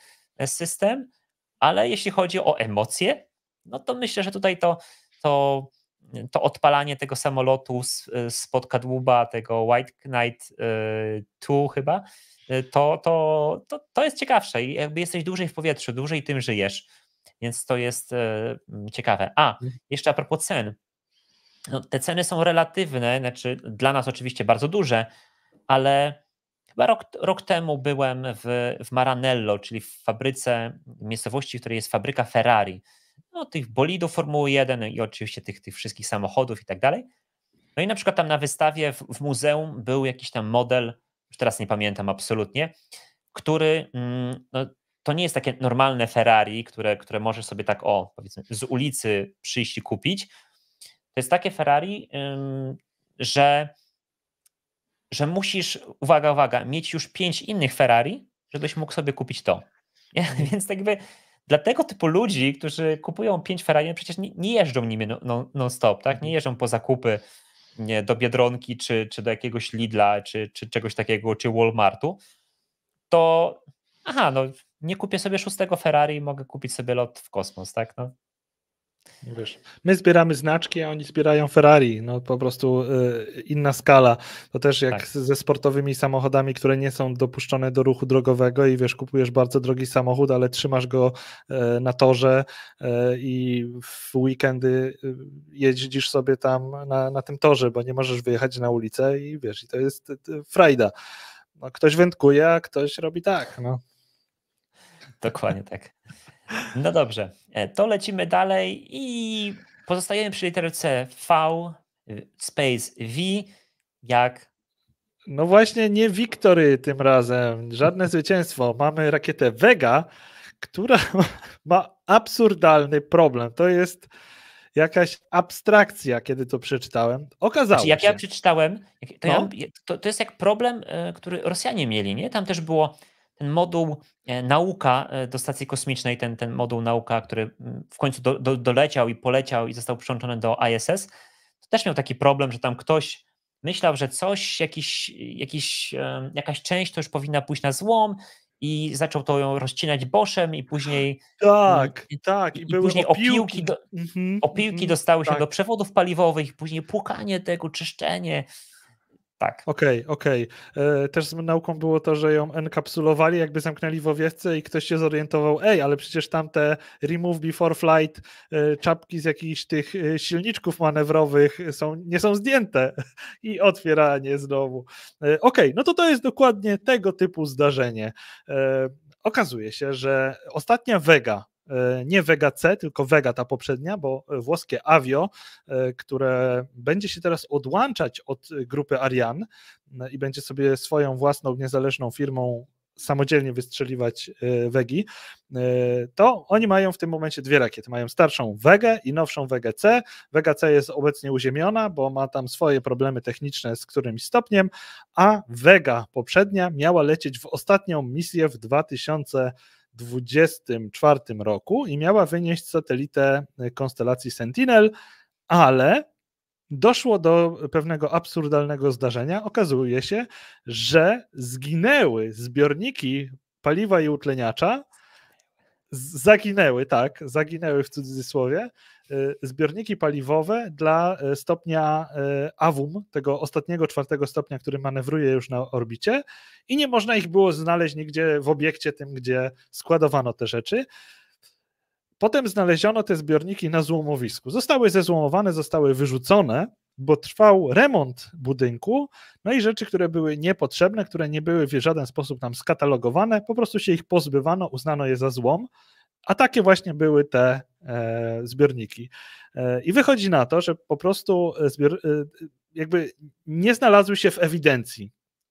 system, ale jeśli chodzi o emocje, no to myślę, że tutaj to, to, to odpalanie tego samolotu spod kadłuba, tego White Knight 2 chyba, to, to, to, to jest ciekawsze i jakby jesteś dłużej w powietrzu, dłużej tym żyjesz więc to jest e, ciekawe. A, mhm. jeszcze a propos cen. No, te ceny są relatywne, znaczy dla nas oczywiście bardzo duże, ale chyba rok, rok temu byłem w, w Maranello, czyli w fabryce, w miejscowości, w której jest fabryka Ferrari. No, tych bolidów Formuły 1 i oczywiście tych, tych wszystkich samochodów i tak dalej. No i na przykład tam na wystawie w, w muzeum był jakiś tam model, już teraz nie pamiętam absolutnie, który mm, no, to nie jest takie normalne Ferrari, które, które możesz sobie tak o, powiedzmy, z ulicy przyjść i kupić. To jest takie Ferrari, że, że musisz, uwaga, uwaga, mieć już pięć innych Ferrari, żebyś mógł sobie kupić to. Nie? Mhm. Więc tak jakby dla tego typu ludzi, którzy kupują pięć Ferrari, no przecież nie, nie jeżdżą nimi no, no, non-stop, tak? nie mhm. jeżdżą po zakupy nie, do Biedronki, czy, czy do jakiegoś Lidla, czy, czy czegoś takiego, czy Walmartu, to aha, no nie kupię sobie szóstego Ferrari, mogę kupić sobie lot w kosmos, tak? No. Wiesz, my zbieramy znaczki, a oni zbierają Ferrari. No po prostu y, inna skala. To też jak tak. ze sportowymi samochodami, które nie są dopuszczone do ruchu drogowego i wiesz, kupujesz bardzo drogi samochód, ale trzymasz go y, na torze y, i w weekendy y, jeździsz sobie tam na, na tym torze, bo nie możesz wyjechać na ulicę i wiesz, i to jest y, y, frajda. No, ktoś wędkuje, a ktoś robi tak. No. Dokładnie tak. No dobrze, e, to lecimy dalej i pozostajemy przy literce V, space V, jak... No właśnie nie Wiktory tym razem, żadne zwycięstwo. Mamy rakietę Vega, która ma absurdalny problem. To jest jakaś abstrakcja, kiedy to przeczytałem. Okazało znaczy, jak się. Jak ja przeczytałem, to, no. ja, to, to, jest jak problem, e, który Rosjanie mieli, nie? Tam też było ten moduł e, nauka e, do stacji kosmicznej, ten, ten moduł nauka, który mm, w końcu do, do, doleciał i poleciał i został przyłączony do ISS, to też miał taki problem, że tam ktoś myślał, że coś, jakiś, jakiś, jakaś część to już powinna pójść na złom i zaczął to ją rozcinać boszem i później tak, i, tak, i, i później opiłki, opiłki, do, mm -hmm, opiłki mm, dostały tak. się do przewodów paliwowych, później płukanie tego, czyszczenie, tak. Okej, okay, okej. Okay. E, też z nauką było to, że ją enkapsulowali, jakby zamknęli w owiewce i ktoś się zorientował, ej, ale przecież tamte remove before flight e, czapki z jakichś tych e, silniczków manewrowych są, nie są zdjęte i otwieranie znowu. Okej, okay, no to to jest dokładnie tego typu zdarzenie. Okazuje się, że ostatnia Vega, E, nie Vega C, tylko Vega ta poprzednia, bo e, włoskie Avio, e, które będzie się teraz odłączać od grupy Ariane i będzie sobie swoją własną niezależną firmą samodzielnie wystrzeliwać Wegi, to oni mają w tym momencie dwie rakiety. Mają starszą Wegę i nowszą Wegę C. Wega C jest obecnie uziemiona, bo ma tam swoje problemy techniczne z którymś stopniem, a Wega poprzednia miała lecieć w ostatnią misję w 2000 2024 roku i miała wynieść satelitę y, konstelacji Sentinel, ale doszło do pewnego absurdalnego zdarzenia. Okazuje się, że zginęły zbiorniki paliwa i utleniacza zaginęły, tak, zaginęły w cudzysłowie, y, zbiorniki paliwowe dla y, stopnia y, AWUM, tego ostatniego, czwartego stopnia, który manewruje już na orbicie i nie można ich było znaleźć nigdzie w obiekcie tym, gdzie składowano te rzeczy. Potem znaleziono te zbiorniki na złomowisku. Zostały zezłomowane, zostały wyrzucone, bo trwał remont budynku, no i rzeczy, które były niepotrzebne, które nie były w żaden sposób tam skatalogowane, po prostu się ich pozbywano, uznano je za złom, a takie właśnie były te e, zbiorniki. E, I wychodzi na to, że po prostu e, zbior, e, jakby nie znalazły się w ewidencji.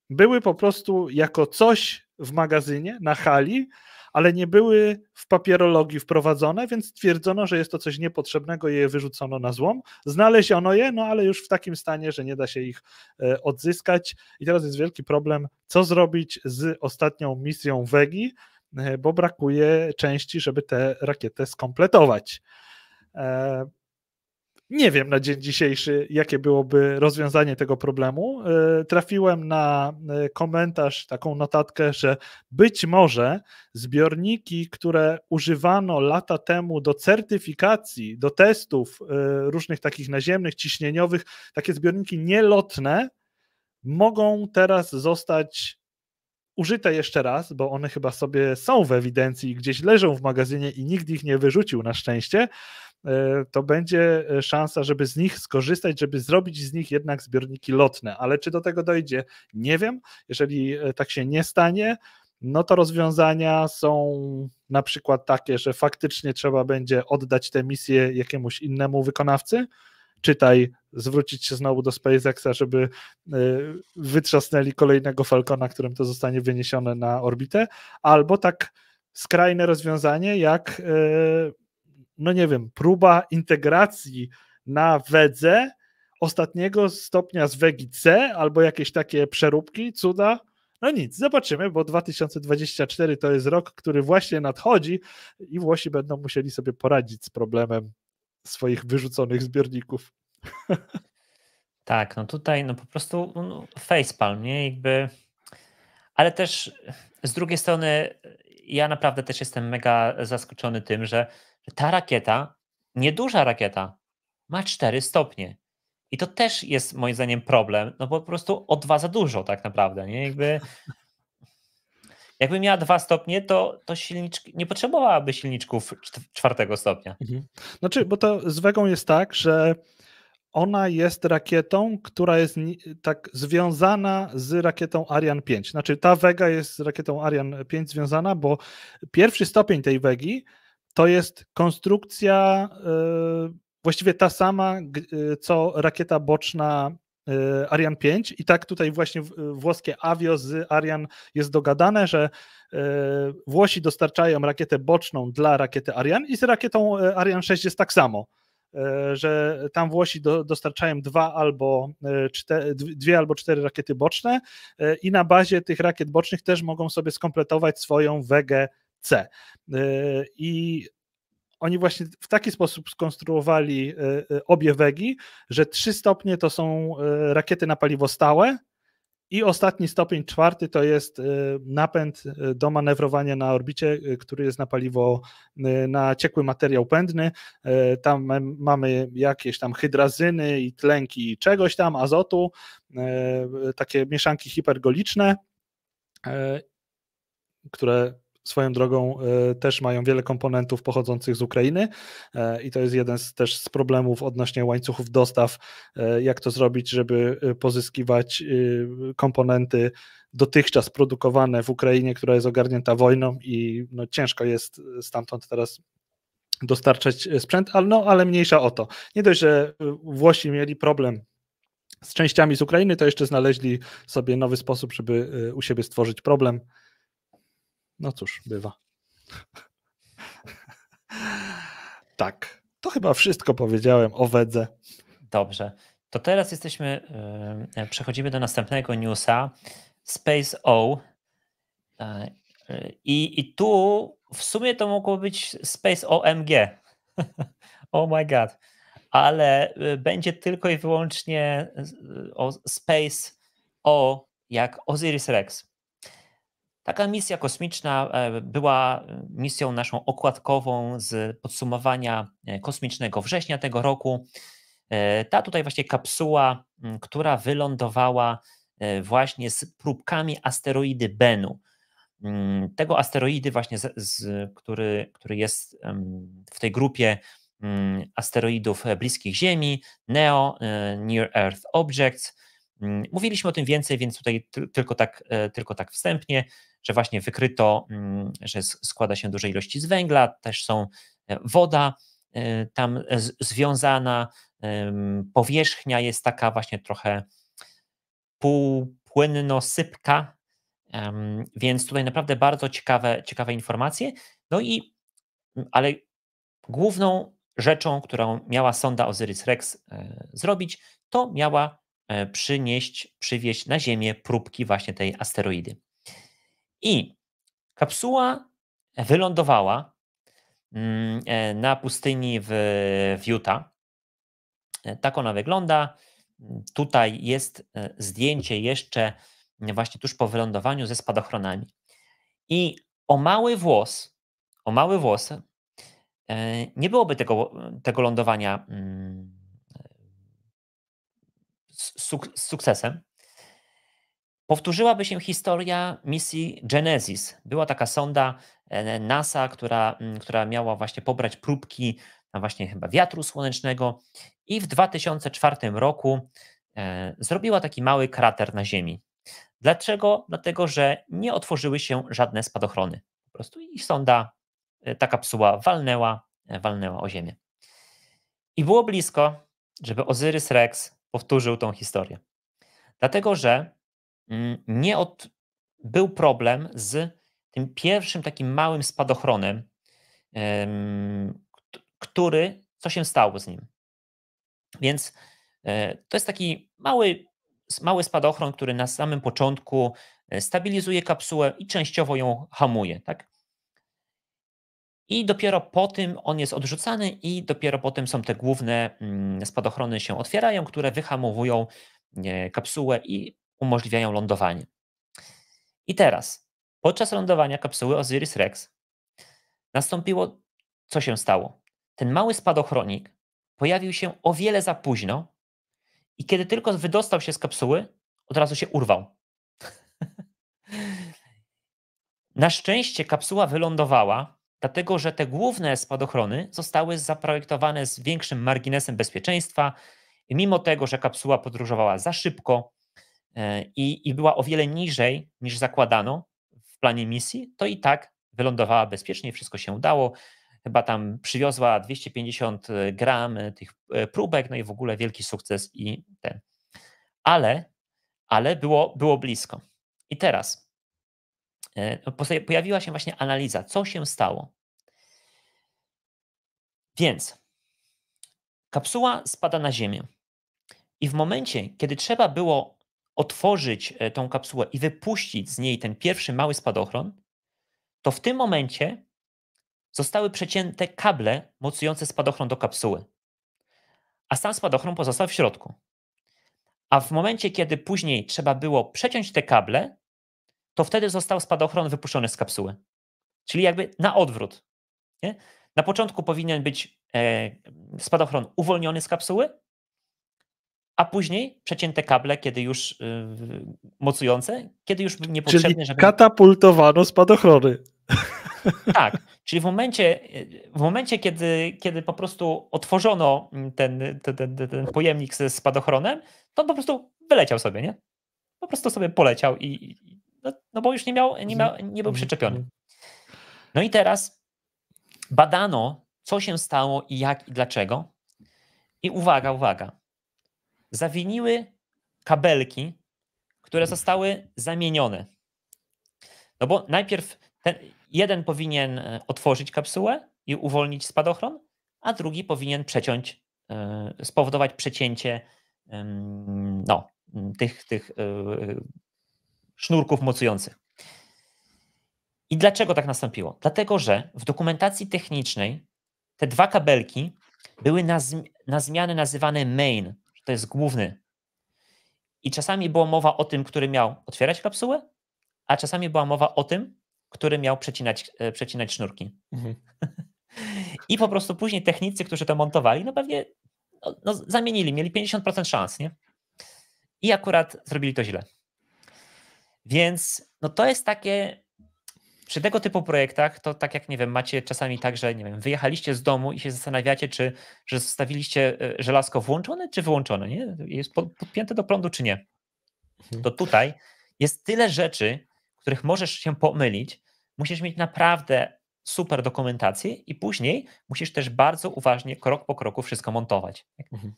Były po prostu jako coś w magazynie, na hali, ale nie były w papierologii wprowadzone, więc stwierdzono, że jest to coś niepotrzebnego i je wyrzucono na złom. Znaleziono je, no ale już w takim stanie, że nie da się ich e, odzyskać. I teraz jest wielki problem, co zrobić z ostatnią misją Wegi, e, bo brakuje części, żeby tę rakietę skompletować. E, nie wiem na dzień dzisiejszy, jakie byłoby rozwiązanie tego problemu. E, trafiłem na e, komentarz, taką notatkę, że być może zbiorniki, które używano lata temu do certyfikacji, do testów e, różnych takich naziemnych, ciśnieniowych, takie zbiorniki nielotne, mogą teraz zostać użyte jeszcze raz, bo one chyba sobie są w ewidencji i gdzieś leżą w magazynie i nikt ich nie wyrzucił na szczęście, E, to będzie e, szansa, żeby z nich skorzystać, żeby zrobić z nich jednak zbiorniki lotne. Ale czy do tego dojdzie, nie wiem. Jeżeli e, tak się nie stanie, no to rozwiązania są na przykład takie, że faktycznie trzeba będzie oddać tę misję jakiemuś innemu wykonawcy. Czytaj, zwrócić się znowu do SpaceXa, żeby wytrzasnęli kolejnego Falcona, którym to zostanie wyniesione na orbitę, albo tak skrajne rozwiązanie, jak no nie wiem, próba integracji na wedze ostatniego stopnia z wegi C albo jakieś takie przeróbki, cuda. No nic, zobaczymy, bo 2024 to jest rok, który właśnie nadchodzi i Włosi będą musieli sobie poradzić z problemem swoich wyrzuconych zbiorników. Tak, no tutaj no po prostu no, no, facepalm, nie? Jakby... Ale też z drugiej strony ja naprawdę też jestem mega zaskoczony tym, że że ta rakieta, nieduża rakieta, ma 4 stopnie. I to też jest moim zdaniem problem, no bo po prostu o dwa za dużo tak naprawdę, nie? Jakby, jakby miała dwa stopnie, to, to silniczki, nie potrzebowałaby silniczków czwartego stopnia. Mhm. Znaczy, bo to z Wegą jest tak, że ona jest rakietą, która jest tak związana z rakietą Ariane 5. Znaczy ta Vega jest z rakietą Ariane 5 związana, bo pierwszy stopień tej Wegi to jest konstrukcja e, właściwie ta sama, e, co rakieta boczna e, Ariane 5 i tak tutaj właśnie włoskie Avio z Ariane jest dogadane, że Włosi dostarczają rakietę boczną dla rakiety Ariane i z rakietą Ariane 6 jest tak samo, że tam Włosi dostarczają dwa albo cztery, dwie albo cztery rakiety boczne i na bazie tych rakiet bocznych też mogą sobie skompletować swoją wegę C. Y, I oni właśnie w taki sposób skonstruowali y, y, obie wegi, że trzy stopnie to są rakiety na paliwo stałe i ostatni stopień, czwarty, to jest napęd do manewrowania na orbicie, który jest na paliwo, na ciekły materiał pędny. Tam mamy jakieś tam hydrazyny i tlenki i czegoś tam, azotu, takie mieszanki hipergoliczne które swoją drogą e, też mają wiele komponentów pochodzących z Ukrainy e, i to jest jeden z, też z problemów odnośnie łańcuchów dostaw, e, jak to zrobić, żeby pozyskiwać komponenty dotychczas produkowane w Ukrainie, która jest ogarnięta wojną i no, ciężko jest stamtąd teraz dostarczać sprzęt, ale, no, ale mniejsza o to. Nie dość, że Włosi mieli problem z częściami z Ukrainy, to jeszcze znaleźli sobie nowy sposób, żeby u siebie stworzyć problem no cóż, bywa. tak. To chyba wszystko powiedziałem o wedze. Dobrze. To teraz jesteśmy, przechodzimy do następnego newsa. Space O. E, e, I, I tu w sumie to mogło być Space OMG. oh my god. Ale e, będzie tylko i wyłącznie Space O jak Osiris Rex. Taka misja kosmiczna e, była e, misją naszą okładkową z podsumowania e, kosmicznego września tego roku. Ta tutaj właśnie kapsuła, która wylądowała właśnie z próbkami asteroidy Bennu. Tego asteroidy właśnie, z, z, który, który jest w tej grupie asteroidów bliskich Ziemi, NEO, Near Earth Objects, Mm, mówiliśmy o tym więcej, więc tutaj tylko tak, e, tylko tak wstępnie, że właśnie wykryto, mm, że składa się duże ilości z węgla, też są e, woda e, tam związana, powierzchnia jest taka właśnie trochę półpłynno-sypka, więc tutaj naprawdę bardzo ciekawe, ciekawe informacje. No i, ale główną rzeczą, którą miała sonda Osiris Rex zrobić, to miała E, przynieść, przywieźć na Ziemię próbki właśnie tej asteroidy. I kapsuła wylądowała mm, e, na pustyni w, w Utah. E, tak ona wygląda. Tutaj jest zdjęcie jeszcze właśnie tuż po wylądowaniu ze spadochronami. I o mały włos, o mały włos, nie byłoby tego, tego lądowania mm, suk z sukcesem. Powtórzyłaby się historia misji Genesis. Była taka sonda e, NASA, która, mm, która miała właśnie pobrać próbki na właśnie chyba wiatru słonecznego i w 2004 roku e, zrobiła taki mały krater na Ziemi. Dlaczego? Dlatego, że nie otworzyły się żadne spadochrony. Po prostu i sonda, e, ta kapsuła walnęła, walnęła o Ziemię. I było blisko, żeby Ozyrys Rex powtórzył tą historię. Dlatego, że mm, nie od, był problem z tym pierwszym takim małym spadochronem, który, co się stało z nim. Więc e, to jest taki mały, mały spadochron, który na samym początku e, stabilizuje kapsułę i częściowo ją hamuje. Tak? I dopiero po tym on jest odrzucany, i dopiero po tym są te główne mm, spadochrony się otwierają, które wyhamowują e, kapsułę i umożliwiają lądowanie. I teraz, podczas lądowania kapsuły Osiris Rex nastąpiło, co się stało? Ten mały spadochronik pojawił się o wiele za późno i kiedy tylko wydostał się z kapsuły, od razu się urwał. Na szczęście kapsuła wylądowała dlatego że te główne spadochrony zostały zaprojektowane z większym marginesem bezpieczeństwa, mimo tego, że kapsuła podróżowała za szybko e, i, i była o wiele niżej niż zakładano w planie misji, to i tak wylądowała bezpiecznie, wszystko się udało. Chyba tam przywiozła 250 gram tych e, próbek, no i w ogóle wielki sukces i ten. Ale, ale było, było blisko. I teraz E, no, pojawiła się właśnie analiza, co się stało. Więc kapsuła spada na ziemię. I w momencie, kiedy trzeba było otworzyć e, tą kapsułę i wypuścić z niej ten pierwszy mały spadochron, to w tym momencie zostały przecięte kable mocujące spadochron do kapsuły, a sam spadochron pozostał w środku. A w momencie, kiedy później trzeba było przeciąć te kable, to wtedy został spadochron wypuszczony z kapsuły. Czyli jakby na odwrót. Nie? Na początku powinien być e, spadochron uwolniony z kapsuły, a później przecięte kable, kiedy już y, mocujące, kiedy już niepotrzebne, czyli żeby... katapultowano spadochrony. Tak, czyli w momencie, w momencie kiedy, kiedy po prostu otworzono mm, ten, ten, ten, ten pojemnik ze spadochronem, to on po prostu wyleciał sobie, nie? Po prostu sobie poleciał i, no, no bo już nie, miał, nie, miał, mhm. nie był mhm. przyczepiony. Mhm. No i teraz badano, co się stało i jak i dlaczego. I uwaga, uwaga. Zawiniły kabelki, które zostały zamienione. No bo najpierw jeden powinien e, otworzyć kapsułę i uwolnić spadochron, a drugi powinien przeciąć, e, spowodować przecięcie no, tych, tych e, sznurków mocujących. I dlaczego tak nastąpiło? Dlatego, że w dokumentacji technicznej te dwa kabelki były na, zmi na zmianę nazywane main, to jest główny. I czasami była mowa o tym, który miał otwierać kapsułę, a czasami była mowa o tym, który miał przecinać, e, przecinać sznurki. Mhm. I po prostu później technicy, którzy to montowali, no pewnie no, no zamienili, mieli 50% szans, nie? I akurat zrobili to źle. Więc no to jest takie. Przy tego typu projektach, to tak jak nie wiem, macie czasami tak, że nie wiem, wyjechaliście z domu i się zastanawiacie, czy że zostawiliście e, żelazko włączone, czy wyłączone, nie? Jest podpięte do prądu, czy nie. Mhm. To tutaj jest tyle rzeczy, których możesz się pomylić. Musisz mieć naprawdę super dokumentację i później musisz też bardzo uważnie, krok po kroku wszystko montować. Mhm.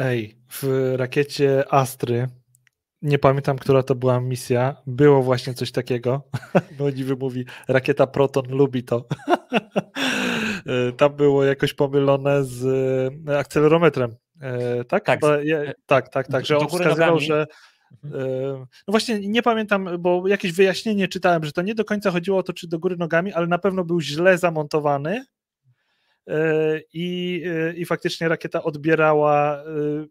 Ej, w rakiecie Astry nie pamiętam, która to była misja, było właśnie coś takiego. No niby mówi, rakieta Proton lubi to. Tam było jakoś pomylone z e, akcelerometrem. E, tak? Tak, e, tak? Tak, tak, tak, tak. Że on wskazywał, że mhm. no właśnie nie pamiętam, bo jakieś wyjaśnienie czytałem, że to nie do końca chodziło o to, czy do góry nogami, ale na pewno był źle zamontowany i, i faktycznie rakieta odbierała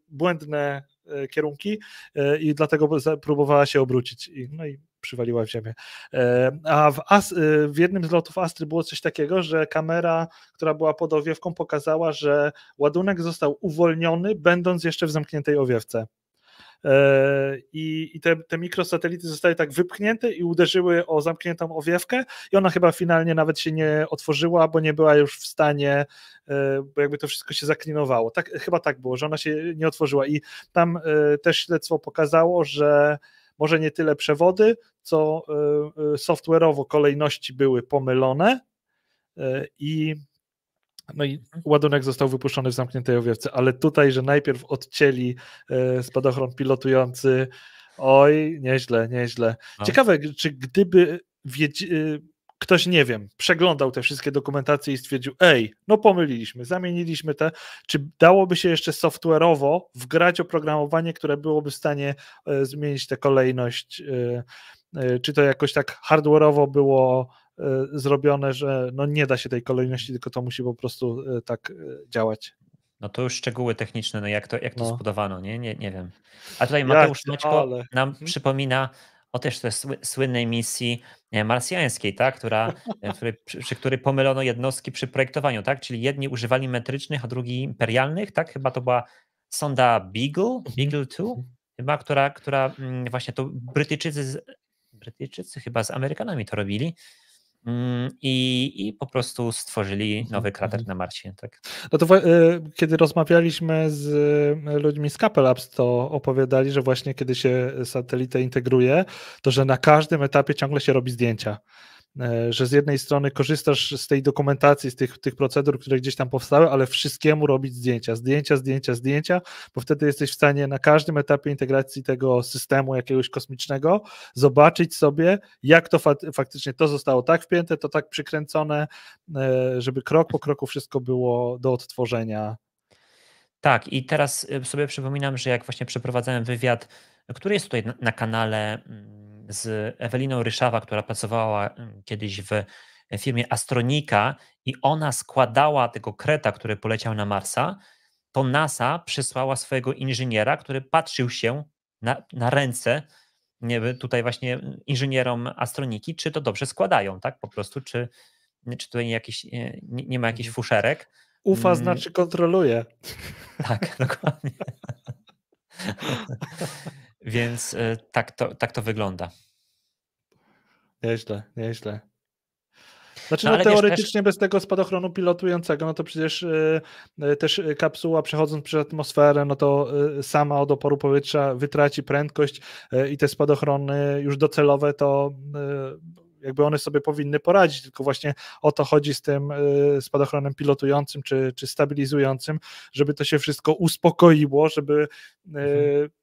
błędne E, kierunki e, i dlatego próbowała się obrócić. I, no i przywaliła w ziemię. E, a w, As, w, jednym z lotów Astry było coś takiego, że kamera, która była pod owiewką, pokazała, że ładunek został uwolniony, będąc jeszcze w zamkniętej owiewce. E, i, i te, te, mikrosatelity zostały tak wypchnięte i uderzyły o zamkniętą owiewkę i ona chyba finalnie nawet się nie otworzyła, bo nie była już w stanie, e, bo jakby to wszystko się zaklinowało. Tak, chyba tak było, że ona się nie otworzyła i tam e, też śledztwo pokazało, że może nie tyle przewody, co software'owo kolejności były pomylone i no i mhm. ładunek został wypuszczony w zamkniętej owiewce, ale tutaj, że najpierw odcięli e, spadochron pilotujący, oj, nieźle, nieźle. No. Ciekawe, czy gdyby e, ktoś, nie wiem, przeglądał te wszystkie dokumentacje i stwierdził, ej, no pomyliliśmy, zamieniliśmy te, czy dałoby się jeszcze software'owo wgrać oprogramowanie, które byłoby w stanie e, zmienić tę kolejność, czy to jakoś tak hardware'owo było E, zrobione, że no nie da się tej kolejności, tylko to musi po prostu e, tak e, działać. No to już szczegóły techniczne, no jak to, jak to no. zbudowano, nie? nie? Nie wiem. A tutaj Mateusz ja, Maćko ale... nam mhm. przypomina o też tej słynnej misji marsjańskiej, tak? Która, który, przy, przy której pomylono jednostki przy projektowaniu, tak? Czyli jedni używali metrycznych, a drugi imperialnych, tak? Chyba to była sonda Beagle, mhm. Beagle 2, mhm. chyba, która, która mm, właśnie to Brytyjczycy, z, Brytyjczycy chyba z Amerykanami to robili, Mm, I, I, po prostu stworzyli mhm, nowy krater mhm. na Marsie. Tak. No to y, kiedy rozmawialiśmy z y, ludźmi z Kapelabs, Labs, to opowiadali, że właśnie kiedy się satelita integruje, to że na każdym etapie ciągle się robi zdjęcia. E, że z jednej strony korzystasz z tej dokumentacji, z tych, tych procedur, które gdzieś tam powstały, ale wszystkiemu robić zdjęcia, zdjęcia, zdjęcia, zdjęcia, bo wtedy jesteś w stanie na każdym etapie integracji tego systemu jakiegoś kosmicznego zobaczyć sobie, jak to faktycznie to zostało tak wpięte, to tak przykręcone, e, żeby krok po kroku wszystko było do odtworzenia. Tak, i teraz e, sobie przypominam, że jak właśnie przeprowadzałem wywiad, który jest tutaj na, na kanale mm, z Eweliną Ryszawa, która pracowała kiedyś w firmie Astronika i ona składała tego kreta, który poleciał na Marsa, to NASA przysłała swojego inżyniera, który patrzył się na, na ręce nie, tutaj właśnie inżynierom astroniki, czy to dobrze składają, tak po prostu, czy, czy tutaj jakiś, e, nie, nie ma jakichś mhm. fuszerek. Ufa mm. znaczy kontroluje. Tak, dokładnie. Więc e, tak to, tak to wygląda. Nieźle, nieźle. Znaczy, no, no teoretycznie też... bez tego spadochronu pilotującego, no to przecież e, e, też kapsuła przechodząc przez atmosferę, no to sama od oporu powietrza wytraci prędkość i te spadochrony już docelowe to jakby one sobie powinny poradzić, tylko właśnie o to chodzi z tym y, spadochronem pilotującym czy, czy stabilizującym, żeby to się wszystko uspokoiło, żeby y, mhm.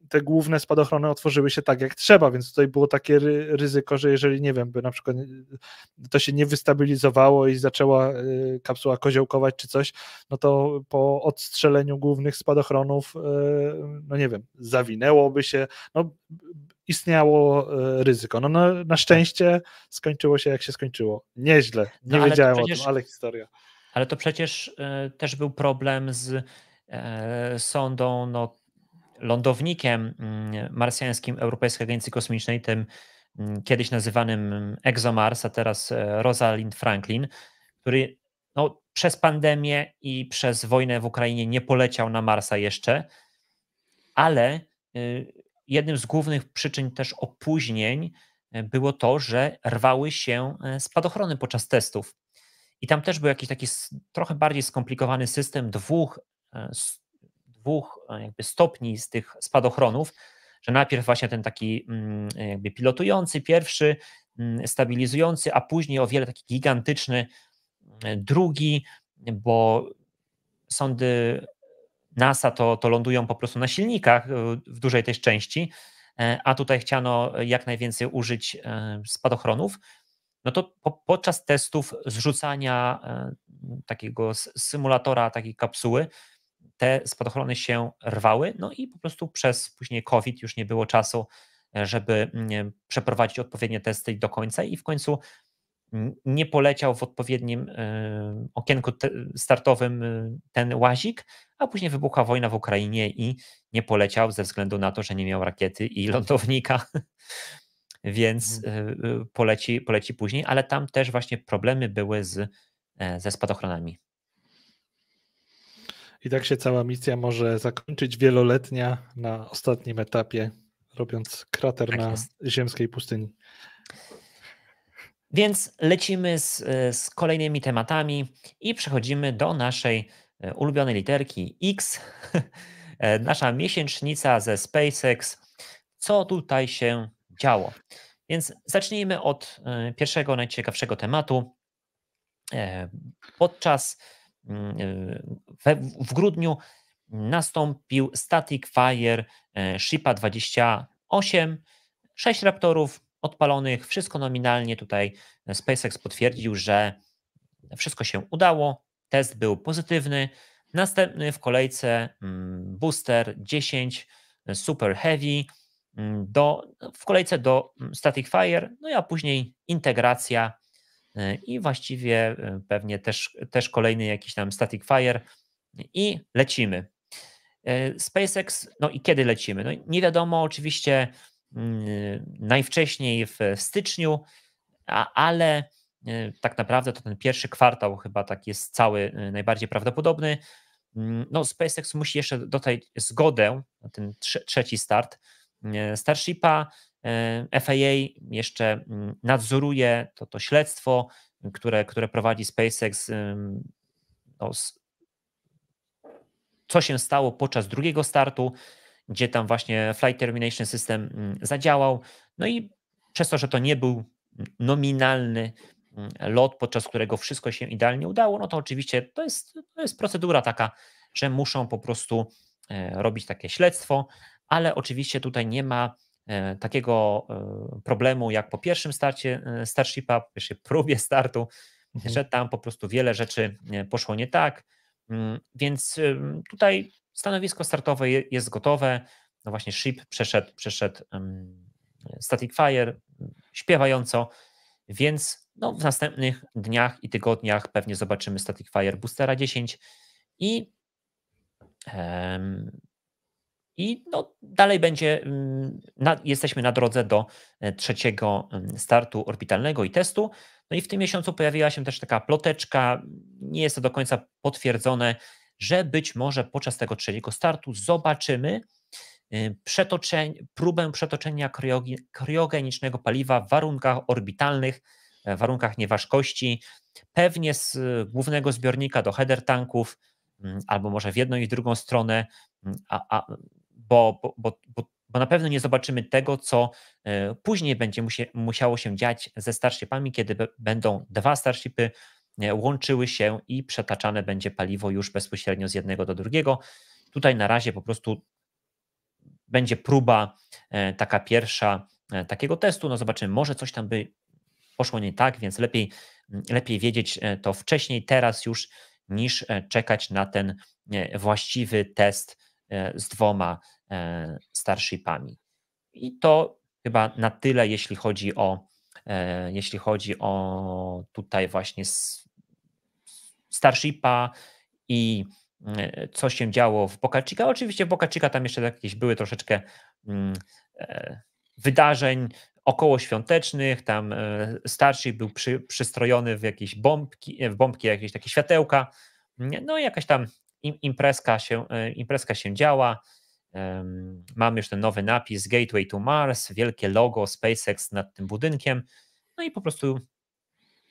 te główne spadochrony otworzyły się tak jak trzeba, więc tutaj było takie ryzyko, że jeżeli nie wiem, by na przykład y, to się nie wystabilizowało i zaczęła kapsuła koziołkować czy coś, no to po odstrzeleniu głównych spadochronów, no nie wiem, zawinęłoby się, no istniało e, ryzyko. No, na szczęście skończyło się jak się skończyło. Nieźle, nie no, wiedziałem przecież, o tym, ale historia. Ale to przecież e, też był problem z e, sondą, no, lądownikiem mm, marsjańskim Europejskiej Agencji Kosmicznej, tym mm, kiedyś nazywanym ExoMars, a teraz Rosalind Franklin, który no, przez pandemię i przez wojnę w Ukrainie nie poleciał na Marsa jeszcze, ale y, jednym z głównych przyczyn też opóźnień e, było to, że rwały się e, spadochrony podczas testów. I tam też był jakiś taki trochę bardziej skomplikowany system dwóch, e, dwóch jakby stopni z tych spadochronów, że najpierw właśnie ten taki mm, jakby pilotujący, pierwszy, mm, stabilizujący, a później o wiele taki gigantyczny drugi, bo sądy NASA to, to lądują po prostu na silnikach y, w dużej tej części, e, a tutaj chciano jak najwięcej użyć e, spadochronów, no to po, podczas testów zrzucania e, takiego symulatora takiej kapsuły te spadochrony się rwały, no i po prostu przez później COVID już nie było czasu, żeby mm, przeprowadzić odpowiednie testy do końca i w końcu nie poleciał w odpowiednim e, okienku startowym e, ten łazik, a później wybuchła wojna w Ukrainie i nie poleciał ze względu na to, że nie miał rakiety i lądownika, więc mhm. e, poleci, poleci później, ale tam też właśnie problemy były z, ze spadochronami. I tak się cała misja może zakończyć wieloletnia na ostatnim etapie, robiąc krater tak na ziemskiej pustyni. Więc lecimy z, e, z kolejnymi tematami i przechodzimy do naszej e, ulubionej literki X, e, nasza miesięcznica ze SpaceX. Co tutaj się działo? Więc zacznijmy od pierwszego, najciekawszego tematu. Podczas mm, w, grudniu nastąpił static fire Shipa 28, 6 raptorów odpalonych, wszystko nominalnie tutaj SpaceX potwierdził, że wszystko się udało, test był pozytywny. Następny w kolejce mm, booster 10 Super Heavy mm, do, w kolejce do mm, Static Fire, no a później integracja y, i właściwie y, pewnie też, też kolejny jakiś tam Static Fire i lecimy. Y, SpaceX, no i kiedy lecimy? No nie wiadomo oczywiście, Mm, najwcześniej w styczniu, ale e, tak naprawdę to ten pierwszy kwartał chyba tak jest cały e, najbardziej prawdopodobny. Mm, no, SpaceX musi jeszcze dodać zgodę na ten trzeci start e, Starshipa. FAA jeszcze mm, nadzoruje to, to śledztwo, które, które prowadzi SpaceX. No, co się stało podczas drugiego startu? gdzie tam właśnie Flight Termination System mm, zadziałał. No i przez to, że to nie był nominalny mm, lot, podczas którego wszystko się idealnie udało, no to oczywiście to jest, to jest procedura taka, że muszą po prostu e, robić takie śledztwo, ale oczywiście tutaj nie ma e, takiego e, problemu jak po pierwszym starcie Starshipa, pierwszej próbie startu, mhm. że tam po prostu wiele rzeczy poszło nie tak. Mm, więc tutaj Stanowisko startowe jest gotowe. No właśnie, Ship przeszedł, przeszedł um, Static Fire śpiewająco, więc no, w następnych dniach i tygodniach pewnie zobaczymy Static Fire Boostera 10 i, um, i no, dalej będzie, um, na, jesteśmy na drodze do e, trzeciego startu orbitalnego i testu. No i w tym miesiącu pojawiła się też taka ploteczka, nie jest to do końca potwierdzone, że być może podczas tego trzeciego startu zobaczymy y, przetoczeń, próbę przetoczenia kryogenicznego paliwa w warunkach orbitalnych, w warunkach nieważkości, pewnie z głównego zbiornika do header tanków, mm, albo może w jedną i w drugą stronę, mm, a, a, bo, bo, bo, bo na pewno nie zobaczymy tego, co y, później będzie musiało się dziać ze starshipami, kiedy będą dwa starshipy łączyły się i przetaczane będzie paliwo już bezpośrednio z jednego do drugiego. Tutaj na razie po prostu będzie próba e, taka pierwsza e, takiego testu. No zobaczymy, może coś tam by poszło nie tak, więc lepiej, mm, lepiej wiedzieć e, to wcześniej, teraz już, niż czekać na ten właściwy test z dwoma Starshipami. I to chyba na tyle, jeśli chodzi o E, jeśli chodzi o tutaj właśnie Starshipa i e, co się działo w Boca Oczywiście w Boca tam jeszcze tak jakieś były troszeczkę mm, e, wydarzeń około świątecznych, tam Starship był przy, przystrojony w jakieś bombki, w bombki jakieś takie światełka, no i jakaś tam imprezka się, imprezka się działa, Mamy już ten nowy napis Gateway to Mars, wielkie logo SpaceX nad tym budynkiem. No i po prostu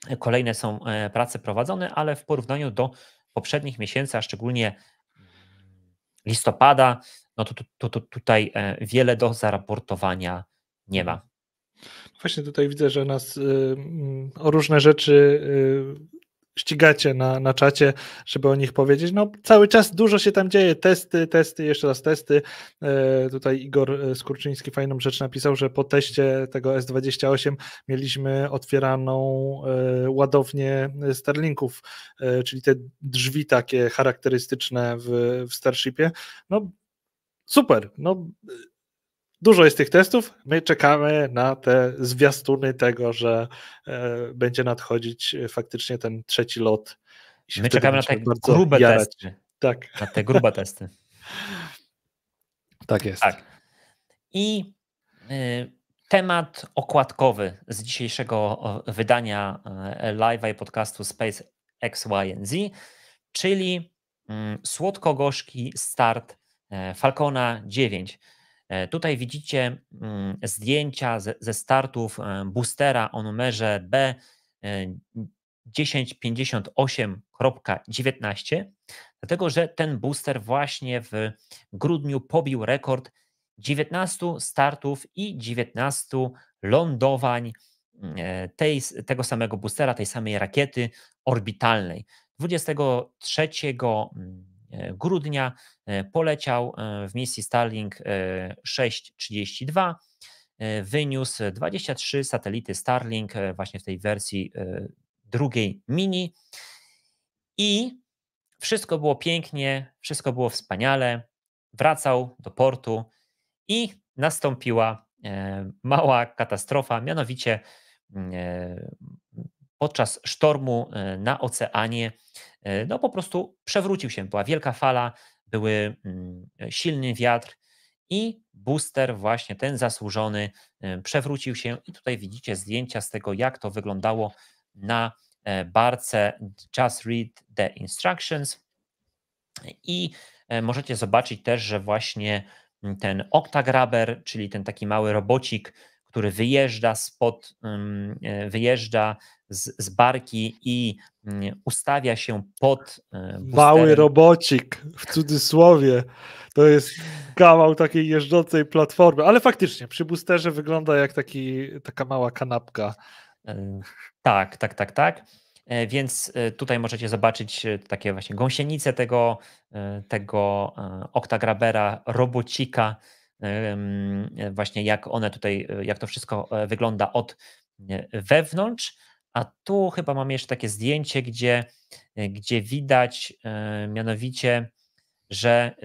e, kolejne są e, prace prowadzone, ale w porównaniu do poprzednich miesięcy, a szczególnie mm, listopada, no to, to, to tutaj e, wiele do zaraportowania nie ma. Właśnie tutaj widzę, że nas o różne rzeczy ścigacie na, na czacie, żeby o nich powiedzieć. No, cały czas dużo się tam dzieje. Testy, testy, jeszcze raz testy. E, tutaj Igor e, Skurczyński fajną rzecz napisał, że po teście tego S28 mieliśmy otwieraną e, ładownię Starlinków, e, czyli te drzwi takie charakterystyczne w, w Starshipie. No, super. No, Dużo jest tych testów. My czekamy na te zwiastuny tego, że e, będzie nadchodzić e, faktycznie ten trzeci lot. My czekamy na te grube jarać. testy. Tak. Na te grube testy. Tak jest. Tak. I y, temat okładkowy z dzisiejszego wydania e, live'a i podcastu Space X, Y Z, czyli y, słodko-gorzki start Falcona 9. E, tutaj widzicie mm, zdjęcia ze startów e, boostera o numerze B 1058.19, e, dlatego że ten booster właśnie w grudniu pobił rekord 19 startów i 19 lądowań tej, tego samego boostera, tej samej rakiety orbitalnej. 23 E, grudnia e, poleciał e, w misji Starlink 632 wyniósł 23 satelity Starlink właśnie w tej wersji drugiej mini i wszystko było pięknie, wszystko było wspaniale. Wracał do portu i nastąpiła mała katastrofa, mianowicie mm, podczas sztormu na oceanie E, no po prostu przewrócił się. Była wielka fala, były mm, silny wiatr i booster właśnie ten zasłużony e, przewrócił się i tutaj widzicie zdjęcia z tego jak to wyglądało na e, barce Just Read the Instructions i możecie zobaczyć też, że właśnie ten oktagraber, czyli ten taki mały robocik który wyjeżdża spod, e, wyjeżdża z, z barki i mm, ustawia się pod. E, Boosterem. Mały robocik, w cudzysłowie. To jest kawał takiej jeżdżącej platformy, ale faktycznie przy boosterze wygląda jak taki, taka mała kanapka. E, tak, tak, tak, tak. Więc tutaj możecie zobaczyć takie właśnie gąsienice tego, tego oktagrabera, robocika, właśnie jak one tutaj, e, jak to wszystko e, wygląda od e, wewnątrz. A tu chyba mam jeszcze takie zdjęcie, gdzie, gdzie widać mianowicie, że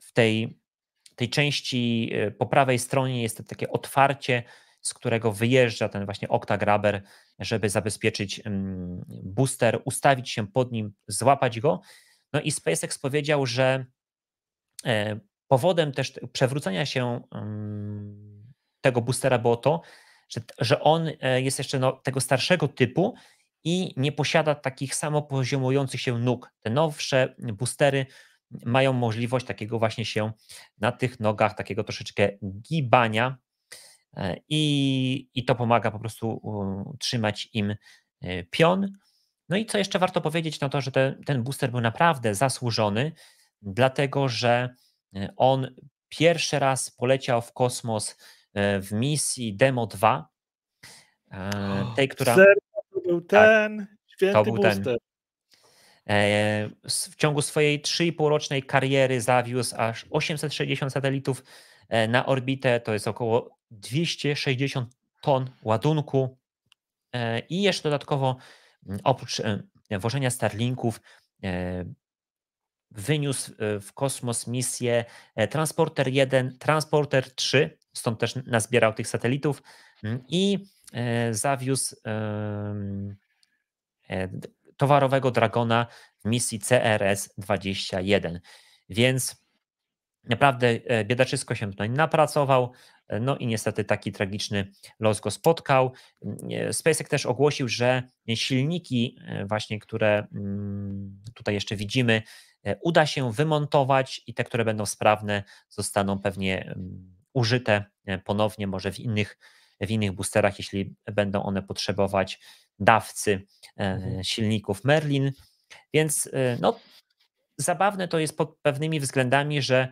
w tej, tej części po prawej stronie jest takie otwarcie, z którego wyjeżdża ten właśnie oktagraber, żeby zabezpieczyć booster, ustawić się pod nim, złapać go. No i SpaceX powiedział, że powodem też przewrócenia się mm, tego boostera było to, że, że on e, jest jeszcze no, tego starszego typu i nie posiada takich samopoziomujących się nóg. Te nowsze boostery mają możliwość takiego właśnie się na tych nogach, takiego troszeczkę gibania e, i, i to pomaga po prostu trzymać im e, pion. No i co jeszcze warto powiedzieć, no to, że te, ten booster był naprawdę zasłużony, dlatego że E, on pierwszy raz poleciał w kosmos e, w misji Demo 2, e, tej, która... To był tak. ten, święty to był ten. W ciągu swojej 3,5-rocznej kariery zawiózł aż 860 satelitów na orbitę, to jest około 260 ton ładunku i jeszcze dodatkowo mm, oprócz wożenia Starlinków wyniósł e, w kosmos misję e, Transporter 1, Transporter 3, stąd też nazbierał tych satelitów mm, i e, zawiózł towarowego Dragona w misji CRS-21. Więc naprawdę biedaczysko się tutaj napracował, no i niestety taki tragiczny los go spotkał. Mm, SpaceX też ogłosił, że silniki właśnie, które mm, tutaj jeszcze widzimy, E, uda się wymontować i te, które będą sprawne, zostaną pewnie mm, użyte e, ponownie, może w innych, w innych boosterach, jeśli będą one potrzebować dawcy e, mhm. silników Merlin. Więc no, zabawne to jest pod pewnymi względami, że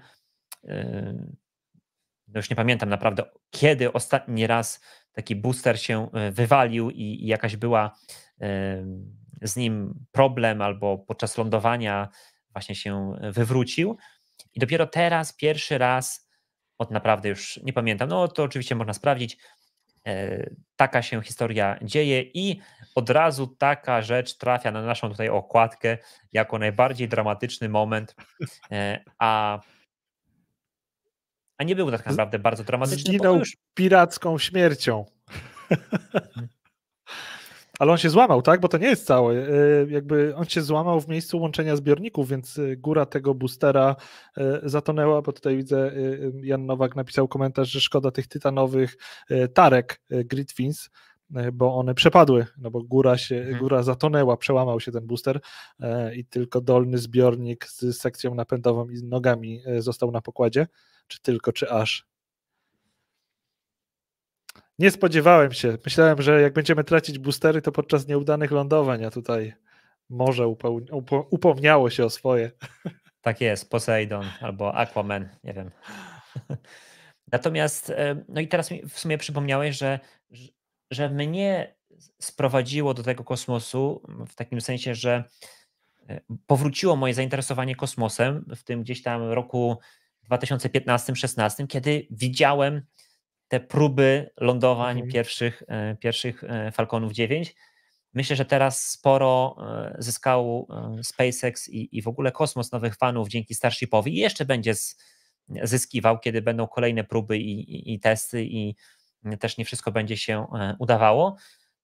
no już nie pamiętam naprawdę, kiedy ostatni raz taki booster się wywalił i, i jakaś była z nim problem, albo podczas lądowania właśnie się e, wywrócił. I dopiero teraz, pierwszy raz, od naprawdę już nie pamiętam, no to oczywiście można sprawdzić, e, taka się historia dzieje i od razu taka rzecz trafia na naszą tutaj okładkę jako najbardziej dramatyczny moment, e, a a nie był tak naprawdę bardzo dramatyczny. Zginął już... piracką śmiercią. Mhm. Ale on się złamał, tak? Bo to nie jest całe. E, jakby on się złamał w miejscu łączenia zbiorników, więc e, góra tego boostera e, zatonęła, bo tutaj widzę Jan Nowak napisał komentarz, że szkoda tych tytanowych tarek Gridfins, bo one przepadły, no bo góra się, mhm. góra zatonęła, przełamał się ten booster i tylko dolny zbiornik z sekcją napędową i nogami został na pokładzie. Czy tylko, czy aż? Nie spodziewałem się. Myślałem, że jak będziemy tracić boostery, to podczas nieudanych lądowań, a tutaj może upo- upomniało się o swoje. Tak jest, Poseidon albo Aquaman, nie wiem. Natomiast, e, no i teraz w sumie przypomniałeś, że, że mnie sprowadziło do tego kosmosu w takim sensie, że e, powróciło moje zainteresowanie kosmosem w tym gdzieś tam roku 2015-16, kiedy widziałem te próby lądowań okay. Mhm. pierwszych, e, pierwszych e, Falconów 9. Myślę, że teraz sporo e, zyskał SpaceX i, i w ogóle kosmos nowych fanów dzięki Starshipowi i jeszcze będzie zyskiwał, kiedy będą kolejne próby i, i, i testy i też nie wszystko będzie się udawało.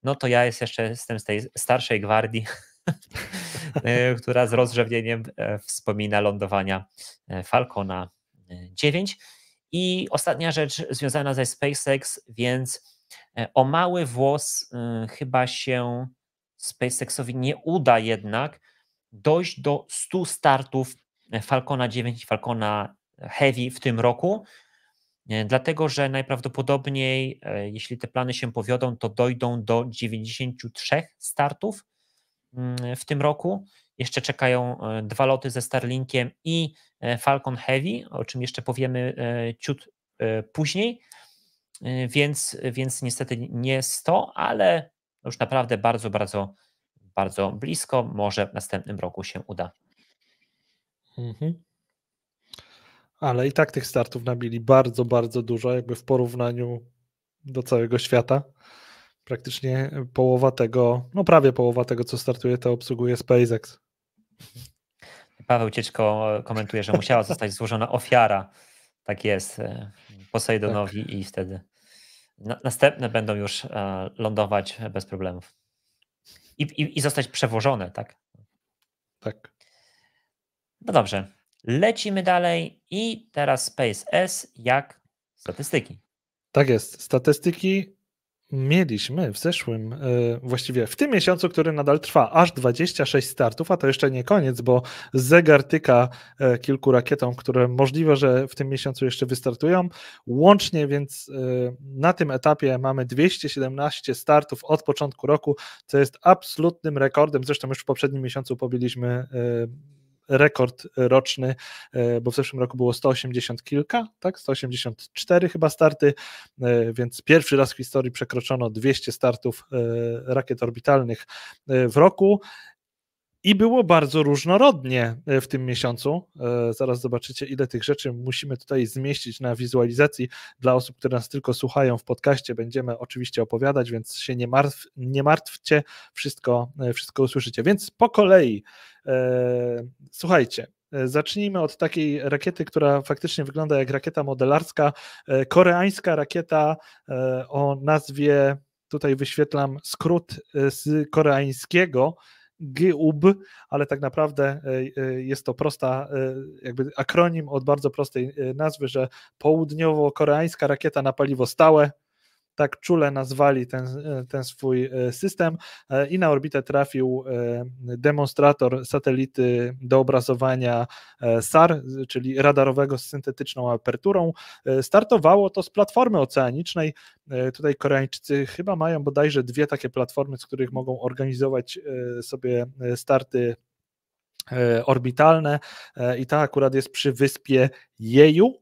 No to ja jest jeszcze jestem z tej starszej gwardii, która z rozrzewnieniem wspomina lądowania Falcona 9. I ostatnia rzecz związana ze SpaceX, więc e, o mały włos e, chyba się SpaceXowi nie uda jednak dojść do 100 startów e, Falcona 9 i Falcona Heavy w tym roku, dlatego że najprawdopodobniej, jeśli te plany się powiodą, to dojdą do 93 startów mm, w tym roku. Jeszcze czekają e, dwa loty ze Starlinkiem i e, Falcon Heavy, o czym jeszcze powiemy e, ciut później. Więc, więc niestety nie 100, ale już naprawdę bardzo, bardzo, bardzo blisko. Może w następnym roku się uda. Mhm. Ale i tak tych startów nabili bardzo, bardzo dużo, jakby w porównaniu do całego świata. Praktycznie połowa tego, no prawie połowa tego, co startuje, to obsługuje SpaceX. Mhm. Paweł Cieczko e, komentuje, że musiała zostać złożona ofiara. Tak jest. E, Posejdonowi tak. i wtedy następne będą już e, lądować bez problemów. I, i, i zostać przewożone, tak? Tak. No dobrze. Lecimy dalej i teraz SpaceS jak statystyki. Tak jest. Statystyki mieliśmy w zeszłym, e, właściwie w tym miesiącu, który nadal trwa, aż 26 startów, a to jeszcze nie koniec, bo zegar tyka e, kilku rakietom, które możliwe, że w tym miesiącu jeszcze wystartują. Łącznie więc e, na tym etapie mamy 217 startów od początku roku, co jest absolutnym rekordem. Zresztą już w poprzednim miesiącu pobiliśmy rekord roczny, e, bo w zeszłym roku było 180 kilka, tak? 184 chyba starty, e, więc pierwszy raz w historii przekroczono 200 startów e, rakiet orbitalnych w roku. I było bardzo różnorodnie e, w tym miesiącu. E, zaraz zobaczycie, ile tych rzeczy musimy tutaj zmieścić na wizualizacji. Dla osób, które nas tylko słuchają w podcaście, będziemy oczywiście opowiadać, więc się nie, martw, nie martwcie, wszystko, e, wszystko usłyszycie. Więc po kolei, słuchajcie, Zacznijmy od takiej rakiety, która faktycznie wygląda jak rakieta modelarska, koreańska rakieta o nazwie, tutaj wyświetlam skrót z koreańskiego, GUB, ale tak naprawdę e, e, jest to prosta, e, jakby akronim od bardzo prostej nazwy, że południowo-koreańska rakieta na paliwo stałe tak czule nazwali ten, ten swój e, system e, i na orbitę trafił e, demonstrator satelity do obrazowania SAR, czyli radarowego z syntetyczną aperturą. Startowało to z platformy oceanicznej. Tutaj Koreańczycy chyba mają bodajże dwie takie platformy, z których mogą organizować sobie starty orbitalne i ta akurat jest przy wyspie Jeju.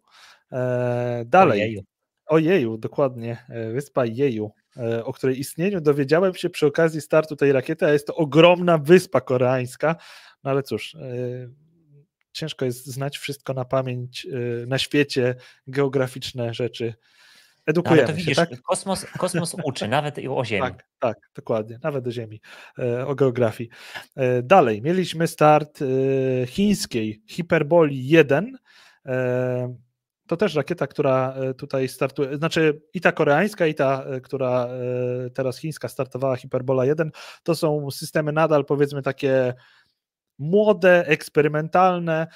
Dalej o Jeju, dokładnie, e, wyspa Jeju, e, o której istnieniu dowiedziałem się przy okazji startu tej rakiety, a jest to ogromna wyspa koreańska, no ale cóż, e, ciężko jest znać wszystko na pamięć na świecie, geograficzne rzeczy. No Edukujemy widzisz, się, tak? kosmos, kosmos uczy, nawet i o Ziemi. Tak, tak, dokładnie, nawet o Ziemi, o geografii. Dalej, mieliśmy start chińskiej Hiperboli 1, to też rakieta, która e, tutaj startuje, znaczy i ta koreańska, i ta, e, która e, teraz chińska startowała, Hyperbola 1, to są systemy nadal powiedzmy takie młode, eksperymentalne,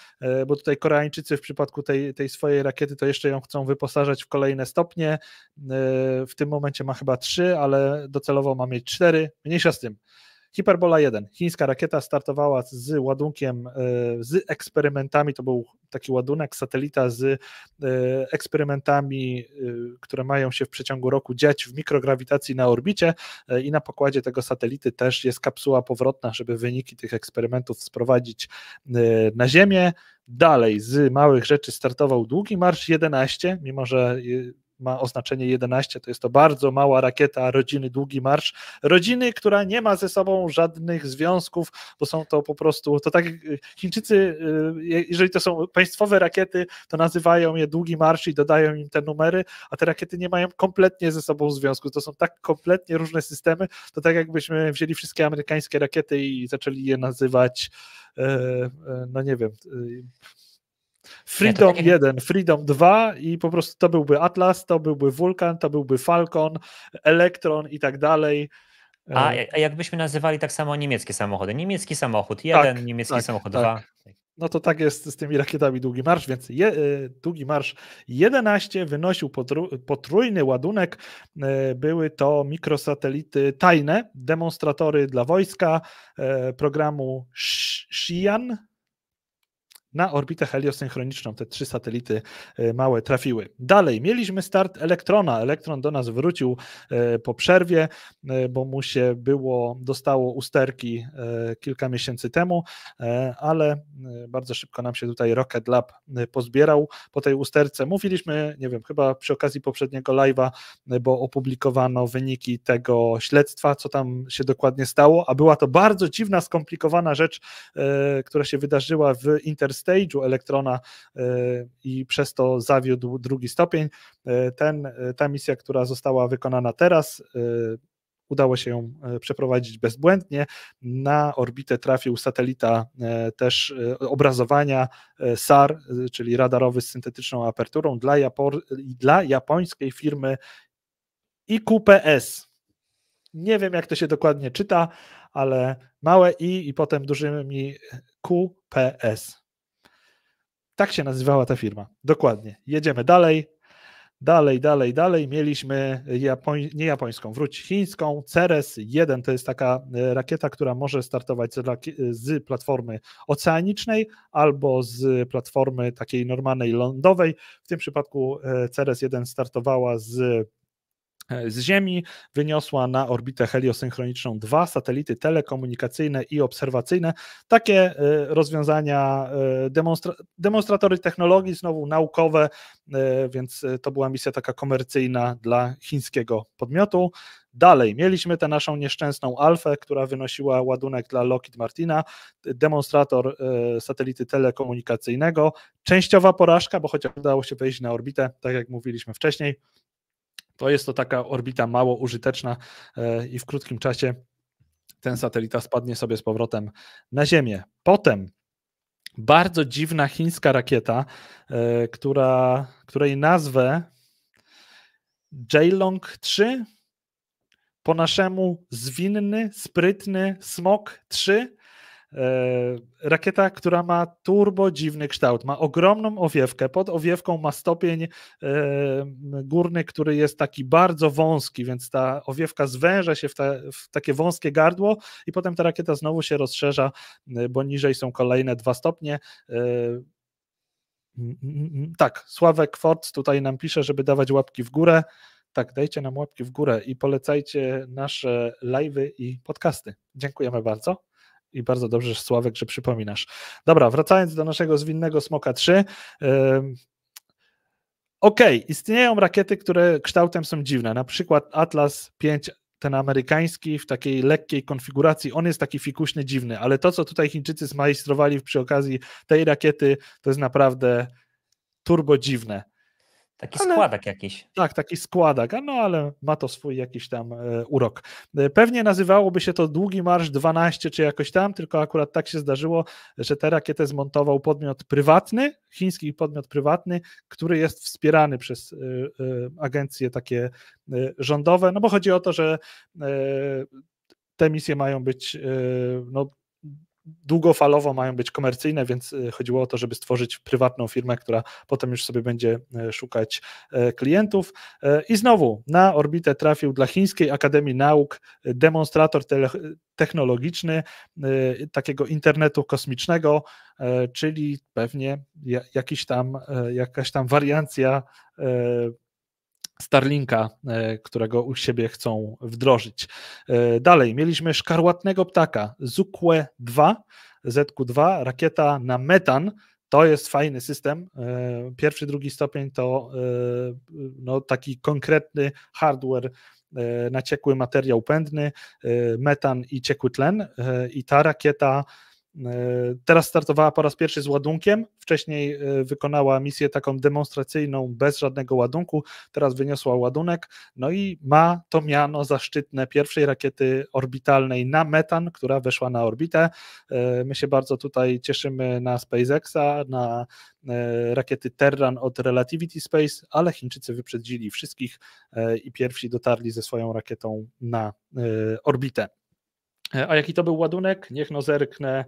bo tutaj Koreańczycy w przypadku tej, tej swojej rakiety to jeszcze ją chcą wyposażać w kolejne stopnie. W tym momencie ma chyba trzy, ale docelowo ma mieć cztery. Mniejsza z tym. Hiperbola 1. Chińska rakieta startowała z ładunkiem, e, z eksperymentami, to był taki ładunek satelita z e, eksperymentami, e, które mają się w przeciągu roku dziać w mikrograwitacji na orbicie i na pokładzie tego satelity też jest kapsuła powrotna, żeby wyniki tych eksperymentów sprowadzić na Ziemię. Dalej z małych rzeczy startował długi marsz 11, mimo że ma oznaczenie 11, to jest to bardzo mała rakieta rodziny Długi Marsz. Rodziny, która nie ma ze sobą żadnych związków, bo są to po prostu, to tak Chińczycy, y, jeżeli to są państwowe rakiety, to nazywają je Długi Marsz i dodają im te numery, a te rakiety nie mają kompletnie ze sobą związku. To są tak kompletnie różne systemy, to tak jakbyśmy wzięli wszystkie amerykańskie rakiety i zaczęli je nazywać, y, y, no nie wiem, Freedom tak nie, 1, Freedom 2 i po prostu to byłby Atlas, to byłby Vulkan, to byłby Falcon, Elektron i tak dalej. A, e, a jakbyśmy nazywali tak samo niemieckie samochody. Niemiecki samochód jeden, tak, niemiecki tak, samochód tak. dwa. No to tak jest z tymi rakietami Długi Marsz, więc je, e, Długi Marsz 11 wynosił potru, potrójny ładunek. E, były to mikrosatelity tajne, demonstratory dla wojska programu Xi'an, na orbitę heliosynchroniczną te trzy satelity e, małe trafiły. Dalej, mieliśmy start elektrona. Elektron do nas wrócił e, po przerwie, e, bo mu się było, dostało usterki kilka miesięcy temu, ale bardzo szybko nam się tutaj Rocket Lab pozbierał po tej usterce. Mówiliśmy, nie wiem, chyba przy okazji poprzedniego live'a, bo opublikowano wyniki tego śledztwa, co tam się dokładnie stało, a była to bardzo dziwna, skomplikowana rzecz, która się wydarzyła w Interstate stage'u elektrona e, i przez to zawiódł drugi stopień. E, ten, e, ta misja, która została wykonana teraz, udało się ją przeprowadzić bezbłędnie. Na orbitę trafił satelita też obrazowania SAR, czyli radarowy z syntetyczną aperturą dla, Japo- dla japońskiej firmy IQPS. Nie wiem, jak to się dokładnie czyta, ale małe i i potem dużymi QPS. Tak się nazywała ta firma. Dokładnie. Jedziemy dalej. Dalej, dalej, dalej. Mieliśmy Japoń, nie japońską, wróć chińską. Ceres 1 to jest taka e, rakieta, która może startować z, platformy oceanicznej albo z platformy takiej normalnej lądowej. W tym przypadku e, Ceres 1 startowała z E, z Ziemi wyniosła na orbitę heliosynchroniczną dwa satelity telekomunikacyjne i obserwacyjne. Takie e, rozwiązania, e, demonstra demonstratory technologii, znowu naukowe, więc to była misja taka komercyjna dla chińskiego podmiotu. Dalej, mieliśmy tę naszą nieszczęsną Alfę, która wynosiła ładunek dla Lockheed Martina, demonstrator satelity telekomunikacyjnego, częściowa porażka, bo chociaż udało się wejść na orbitę, tak jak mówiliśmy wcześniej, to jest to taka orbita mało użyteczna e, i w krótkim czasie ten satelita spadnie sobie z powrotem na Ziemię. Potem bardzo dziwna chińska rakieta, e, która, której nazwę Jailong 3 po naszemu zwinny, sprytny Smok 3 E, rakieta, która ma turbo dziwny kształt. Ma ogromną owiewkę. Pod owiewką ma stopień e, górny, który jest taki bardzo wąski, więc ta owiewka zwęża się w, w takie wąskie gardło i potem ta rakieta znowu się rozszerza, e, bo niżej są kolejne dwa stopnie. Mm, mm, mm, tak, Sławek Forc tutaj nam pisze, żeby dawać łapki w górę. Tak, dajcie nam łapki w górę i polecajcie nasze live'y i podcasty. Dziękujemy bardzo i bardzo dobrze, że Sławek, że przypominasz. Dobra, wracając do naszego zwinnego Smoka 3. Okej, okay, istnieją rakiety, które kształtem są dziwne, na przykład Atlas 5 ten amerykański w takiej lekkiej konfiguracji, on jest taki fikuśny, dziwny, ale to, co tutaj Chińczycy zmajstrowali przy okazji tej rakiety, to jest naprawdę turbo dziwne. Taki ale, składak jakiś. Tak, taki składak, no ale ma to swój jakiś tam e, urok. E, pewnie nazywałoby się to Długi Marsz 12 czy jakoś tam, tylko akurat tak się zdarzyło, że tę rakietę zmontował podmiot prywatny, chiński podmiot prywatny, który jest wspierany przez e, e, agencje takie e, rządowe, no bo chodzi o to, że e, te misje mają być no, długofalowo mają być komercyjne, więc y, chodziło o to, żeby stworzyć prywatną firmę, która potem już sobie będzie y, szukać y, klientów. I znowu na orbitę trafił dla Chińskiej Akademii Nauk demonstrator technologiczny takiego internetu kosmicznego, czyli pewnie jakiś tam, jakaś tam wariancja Starlinka, e, którego u siebie chcą wdrożyć. E, dalej, mieliśmy szkarłatnego ptaka Zukwe 2, ZQ2, rakieta na metan. To jest fajny system. E, pierwszy, drugi stopień to no, taki konkretny hardware na ciekły materiał pędny, metan i ciekły tlen. I ta rakieta E, teraz startowała po raz pierwszy z ładunkiem. Wcześniej e, wykonała misję taką demonstracyjną bez żadnego ładunku. Teraz wyniosła ładunek. No i ma to miano zaszczytne pierwszej rakiety orbitalnej na metan, która weszła na orbitę. E, my się bardzo tutaj cieszymy na SpaceXa, na rakiety Terran od Relativity Space, ale Chińczycy wyprzedzili wszystkich i pierwsi dotarli ze swoją rakietą na orbitę. A jaki to był ładunek? Niech no zerknę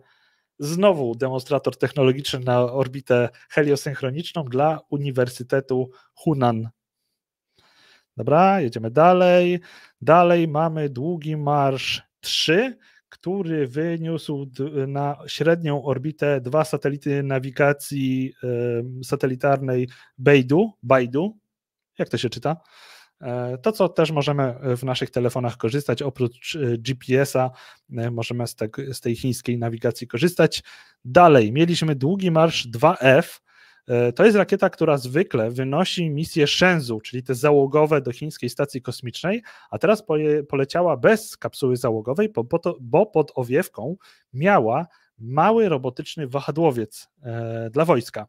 znowu demonstrator technologiczny na orbitę heliosynchroniczną dla Uniwersytetu Hunan. Dobra, jedziemy dalej. Dalej mamy długi marsz 3, który wyniósł na średnią orbitę dwa satelity nawigacji satelitarnej Baidu, Baidu, jak to się czyta? E, to, co też możemy e, w naszych telefonach korzystać, oprócz e, GPS-a, możemy z, te, z tej chińskiej nawigacji korzystać. Dalej, mieliśmy długi marsz 2F. To jest rakieta, która zwykle wynosi misję Shenzhou, czyli te załogowe do chińskiej stacji kosmicznej, a teraz poleciała bez kapsuły załogowej, bo, to, bo pod owiewką miała mały robotyczny wahadłowiec dla wojska.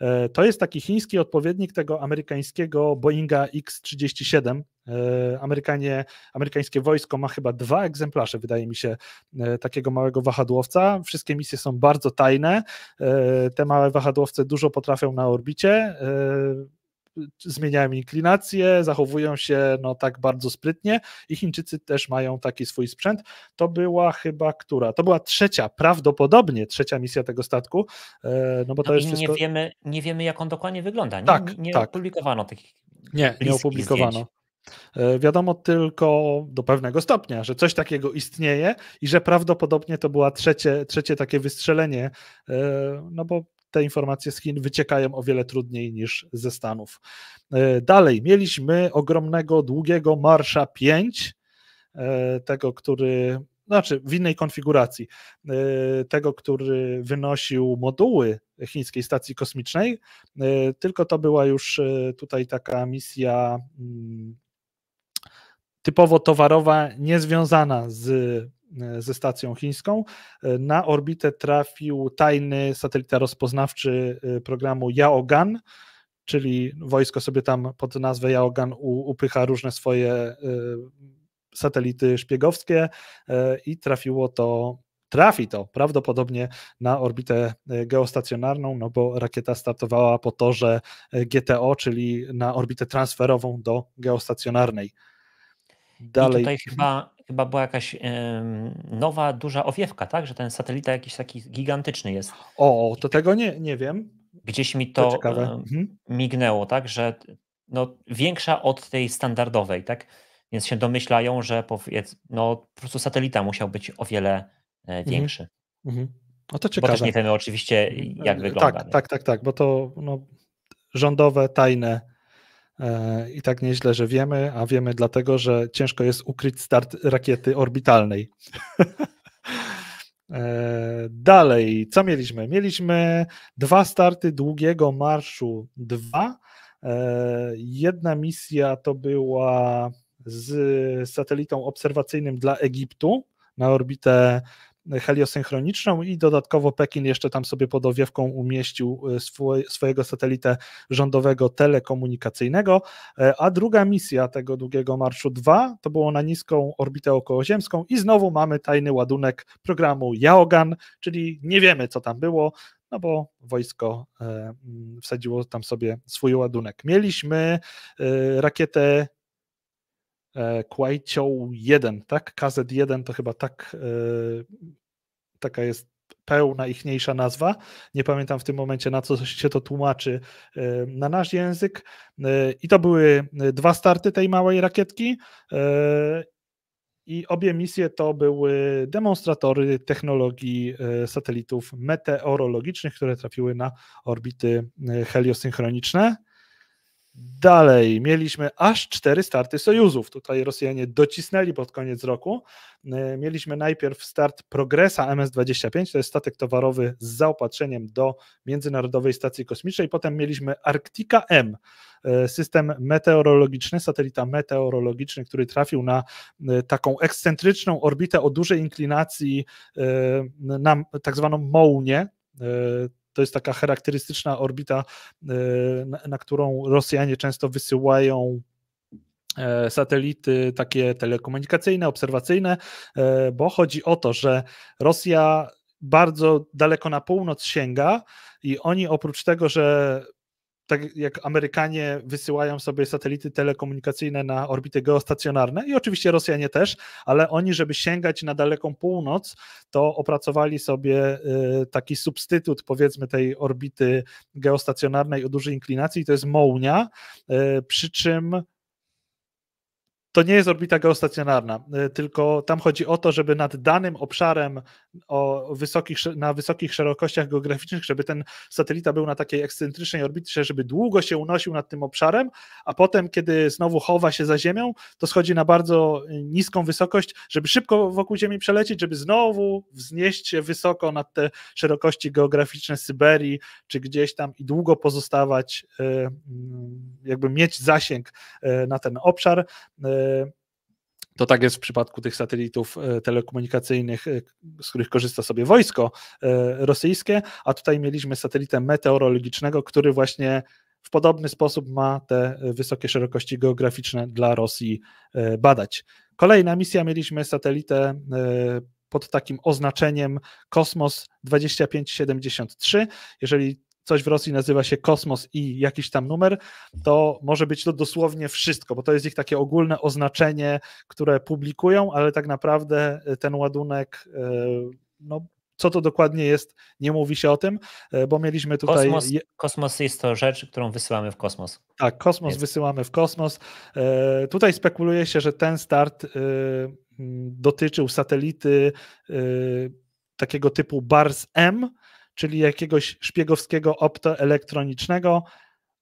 E, to jest taki chiński odpowiednik tego amerykańskiego Boeinga X-37. E, Amerykanie, amerykańskie wojsko ma chyba dwa egzemplarze, wydaje mi się, e, takiego małego wahadłowca. Wszystkie misje są bardzo tajne. Te małe wahadłowce dużo potrafią na orbicie zmieniają inklinację, zachowują się no, tak bardzo sprytnie i Chińczycy też mają taki swój sprzęt. To była chyba która? To była trzecia, prawdopodobnie trzecia misja tego statku, e, no bo no to jest wszystko... nie, wiemy, nie wiemy, jak on dokładnie wygląda. Nie, tak, nie tak. opublikowano takich Nie, nie opublikowano. Zdjęć. E, wiadomo tylko do pewnego stopnia, że coś takiego istnieje i że prawdopodobnie to była trzecie, trzecie takie wystrzelenie, e, no bo te informacje z Chin wyciekają o wiele trudniej niż ze Stanów. E, dalej, mieliśmy ogromnego, długiego Marsza 5, e, tego, który znaczy w innej konfiguracji, e, tego, który wynosił moduły chińskiej stacji kosmicznej, tylko to była już tutaj taka misja mm, typowo towarowa, niezwiązana z E, ze stacją chińską. E, na orbitę trafił tajny satelita rozpoznawczy e, programu Yaogan, czyli wojsko sobie tam pod nazwę Yaogan upycha różne swoje satelity szpiegowskie i trafiło to trafi to prawdopodobnie na orbitę geostacjonarną, no bo rakieta startowała po torze GTO, czyli na orbitę transferową do geostacjonarnej. Dalej. I tutaj chyba chyba była jakaś nowa, duża owiewka, tak? Że ten satelita jakiś taki gigantyczny jest. O, to tego nie, nie wiem. Gdzieś mi to, to mhm. mignęło, tak? Że no, większa od tej standardowej, tak? Więc się domyślają, że powiedz, no, po prostu satelita musiał być o wiele e, mhm. większy. Mhm. No to ciekawe. Bo też nie wiemy oczywiście, jak e, wygląda. Tak, tak, tak, tak, bo to no, rządowe, tajne E, i tak nieźle, że wiemy, a wiemy dlatego, że ciężko jest ukryć start rakiety orbitalnej. E, dalej, co mieliśmy? Mieliśmy dwa starty długiego marszu 2. E, jedna misja to była z satelitą obserwacyjnym dla Egiptu na orbitę heliosynchroniczną i dodatkowo Pekin jeszcze tam sobie pod owiewką umieścił e, swojego satelitę rządowego telekomunikacyjnego, e, a druga misja tego długiego marszu 2 to było na niską orbitę okołoziemską i znowu mamy tajny ładunek programu Jaogan, czyli nie wiemy co tam było, no bo wojsko e, wsadziło tam sobie swój ładunek. Mieliśmy rakietę E, Kuaicioł 1, tak? KZ1 to chyba tak, e, taka jest pełna, ichniejsza nazwa. Nie pamiętam w tym momencie, na co się to tłumaczy e, na nasz język. I to były dwa starty tej małej rakietki. I obie misje to były demonstratory technologii satelitów meteorologicznych, które trafiły na orbity heliosynchroniczne. Dalej, mieliśmy aż cztery starty Sojuzów. Tutaj Rosjanie docisnęli pod koniec roku. E, mieliśmy najpierw start Progresa MS-25, to jest statek towarowy z zaopatrzeniem do Międzynarodowej Stacji Kosmicznej. Potem mieliśmy Arktika M, e, system meteorologiczny, satelita meteorologiczny, który trafił na e, taką ekscentryczną orbitę o dużej inklinacji, na tak zwaną Mołnię, to jest taka charakterystyczna orbita, e, na, którą Rosjanie często wysyłają e, satelity takie telekomunikacyjne, obserwacyjne, e, bo chodzi o to, że Rosja bardzo daleko na północ sięga i oni oprócz tego, że tak jak Amerykanie wysyłają sobie satelity telekomunikacyjne na orbity geostacjonarne i oczywiście Rosjanie też, ale oni, żeby sięgać na daleką północ, to opracowali sobie y, taki substytut powiedzmy tej orbity geostacjonarnej o dużej inklinacji, to jest Mołnia, y, przy czym to nie jest orbita geostacjonarna, y, tylko tam chodzi o to, żeby nad danym obszarem o wysokich, na wysokich szerokościach geograficznych, żeby ten satelita był na takiej ekscentrycznej orbicie, żeby długo się unosił nad tym obszarem, a potem, kiedy znowu chowa się za Ziemią, to schodzi na bardzo y, niską wysokość, żeby szybko wokół Ziemi przelecieć, żeby znowu wznieść się wysoko nad te szerokości geograficzne Syberii czy gdzieś tam i długo pozostawać, y, mm, jakby mieć zasięg na ten obszar E, to tak jest w przypadku tych satelitów e, telekomunikacyjnych, e, z których korzysta sobie wojsko rosyjskie, a tutaj mieliśmy satelitę meteorologicznego, który właśnie w podobny sposób ma te wysokie szerokości geograficzne dla Rosji badać. Kolejna misja mieliśmy satelitę pod takim oznaczeniem Kosmos 2573. Jeżeli coś w Rosji nazywa się kosmos i jakiś tam numer, to może być to dosłownie wszystko, bo to jest ich takie ogólne oznaczenie, które publikują, ale tak naprawdę e, ten ładunek, e, no, co to dokładnie jest, nie mówi się o tym, e, bo mieliśmy tutaj. Kosmos, kosmos jest to rzecz, którą wysyłamy w kosmos. Tak, kosmos wysyłamy w kosmos. Tutaj spekuluje się, że ten start dotyczył satelity takiego typu BARS-M, czyli jakiegoś szpiegowskiego optoelektronicznego,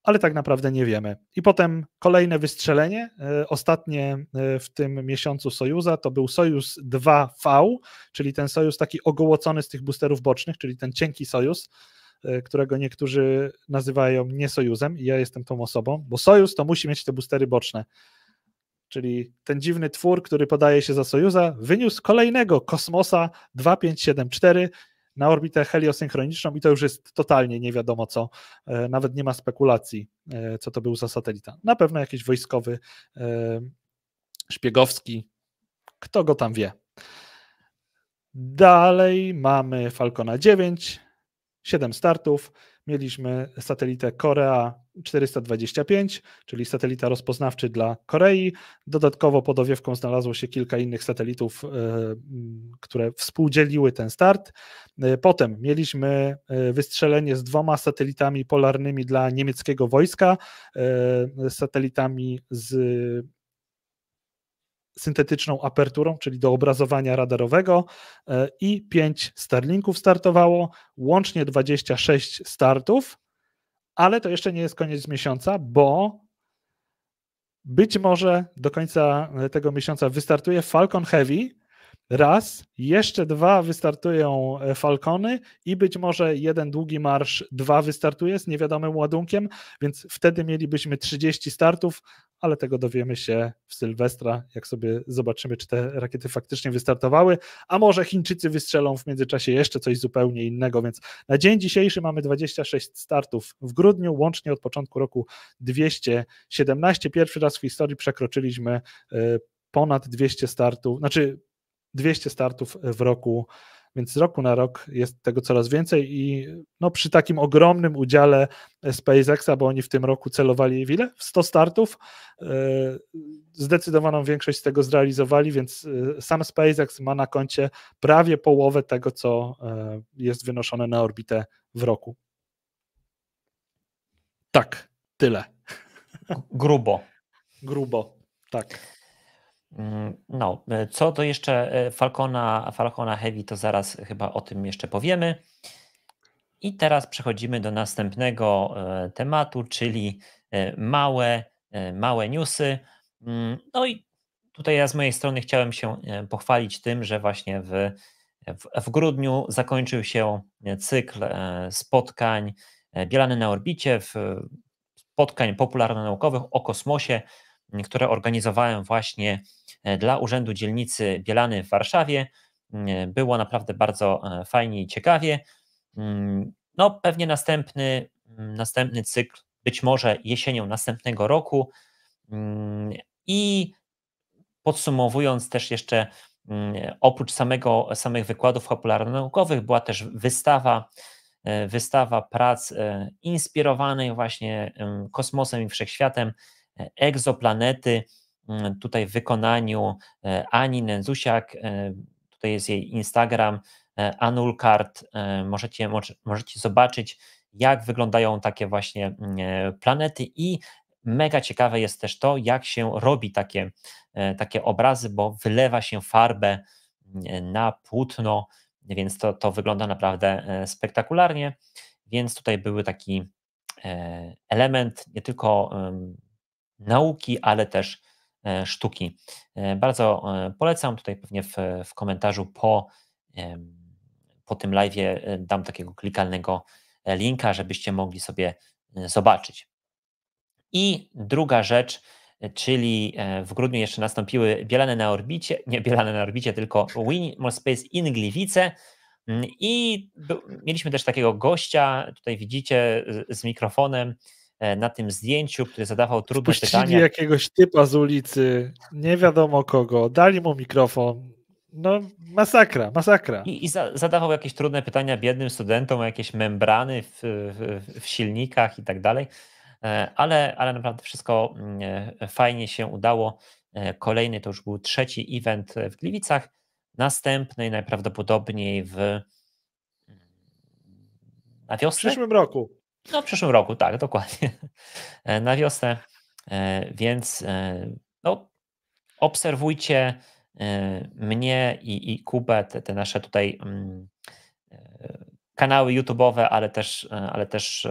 ale tak naprawdę nie wiemy. I potem kolejne wystrzelenie, e, ostatnie e, w tym miesiącu Sojuza, to był Sojuz 2V, czyli ten Sojuz taki ogołocony z tych boosterów bocznych, czyli ten cienki Sojuz, e, którego niektórzy nazywają nie Sojuzem i ja jestem tą osobą, bo Sojuz to musi mieć te boostery boczne. Czyli ten dziwny twór, który podaje się za Sojuza, wyniósł kolejnego Kosmosa 2574, na orbitę heliosynchroniczną i to już jest totalnie nie wiadomo co, e, nawet nie ma spekulacji, e, co to był za satelita. Na pewno jakiś wojskowy, e, szpiegowski, kto go tam wie. Dalej mamy Falcona 9, 7 startów. Mieliśmy satelitę Korea 425, czyli satelita rozpoznawczy dla Korei. Dodatkowo pod owiewką znalazło się kilka innych satelitów, e, które współdzieliły ten start. E, potem mieliśmy e, wystrzelenie z dwoma satelitami polarnymi dla niemieckiego wojska, satelitami z syntetyczną aperturą, czyli do obrazowania radarowego i 5 Starlinków startowało, łącznie 26 startów. Ale to jeszcze nie jest koniec miesiąca, bo być może do końca tego miesiąca wystartuje Falcon Heavy. Raz, jeszcze dwa wystartują e, Falcony i być może jeden długi marsz, dwa wystartuje z niewiadomym ładunkiem, więc wtedy mielibyśmy 30 startów ale tego dowiemy się w Sylwestra, jak sobie zobaczymy, czy te rakiety faktycznie wystartowały, a może Chińczycy wystrzelą w międzyczasie jeszcze coś zupełnie innego, więc na dzień dzisiejszy mamy 26 startów w grudniu, łącznie od początku roku 217. Pierwszy raz w historii przekroczyliśmy y, ponad 200 startów, znaczy 200 startów w roku więc z roku na rok jest tego coraz więcej i no, przy takim ogromnym udziale SpaceXa, bo oni w tym roku celowali w ile? W 100 startów, e, zdecydowaną większość z tego zrealizowali, więc e, sam SpaceX ma na koncie prawie połowę tego, co e, jest wynoszone na orbitę w roku. Tak, tyle. Grubo. Grubo, tak. Mm, no, e, co to jeszcze e, Falcona, Falcona Heavy, to zaraz chyba o tym jeszcze powiemy. I teraz przechodzimy do następnego e, tematu, czyli małe, małe newsy. Mm, no i tutaj ja z mojej strony chciałem się pochwalić tym, że właśnie w, w, w grudniu zakończył się cykl spotkań Bielany na orbicie, w spotkań popularno-naukowych o kosmosie, które organizowałem właśnie E, dla Urzędu Dzielnicy Bielany w Warszawie. Mm, e, było naprawdę bardzo e, fajnie i ciekawie. Mm, no, pewnie następny, mm, następny cykl, być może jesienią następnego roku. I podsumowując, też jeszcze oprócz samego, samych wykładów popularno-naukowych, była też wystawa, wystawa prac inspirowanej właśnie kosmosem i wszechświatem, egzoplanety Mm, tutaj w wykonaniu e, Ani Nędzusiak. E, tutaj jest jej Instagram, e, Anulkart. Możecie, możecie zobaczyć, jak wyglądają takie właśnie mm, planety i mega ciekawe jest też to, jak się robi takie, takie obrazy, bo wylewa się farbę mm, na płótno, więc to, to wygląda naprawdę spektakularnie. Więc tutaj były taki element nie tylko nauki, ale też E, sztuki. E, bardzo e, polecam. Tutaj pewnie w, w komentarzu po, po tym live dam takiego klikalnego linka, żebyście mogli sobie zobaczyć. I druga rzecz, czyli w grudniu jeszcze nastąpiły bielane na orbicie, nie bielane na orbicie, tylko Winmore Space in Gliwice. Mm, I mieliśmy też takiego gościa, tutaj widzicie, z mikrofonem, E, na tym zdjęciu, który zadawał trudne Spuścili pytania. jakiegoś typa z ulicy, nie wiadomo kogo, dali mu mikrofon. No, masakra, masakra. I, i za, zadawał jakieś trudne pytania biednym studentom o jakieś membrany w, w, w silnikach i tak dalej, e, ale, ale naprawdę wszystko mm, e, fajnie się udało. Kolejny to już był trzeci event w Gliwicach, następny najprawdopodobniej w mm, na wiosnę. W przyszłym roku. No, w przyszłym roku, tak, dokładnie. E, na wiosnę. E, więc e, no, obserwujcie mnie i, i Kubę, te, te nasze tutaj mm, kanały YouTube'owe, ale też, ale też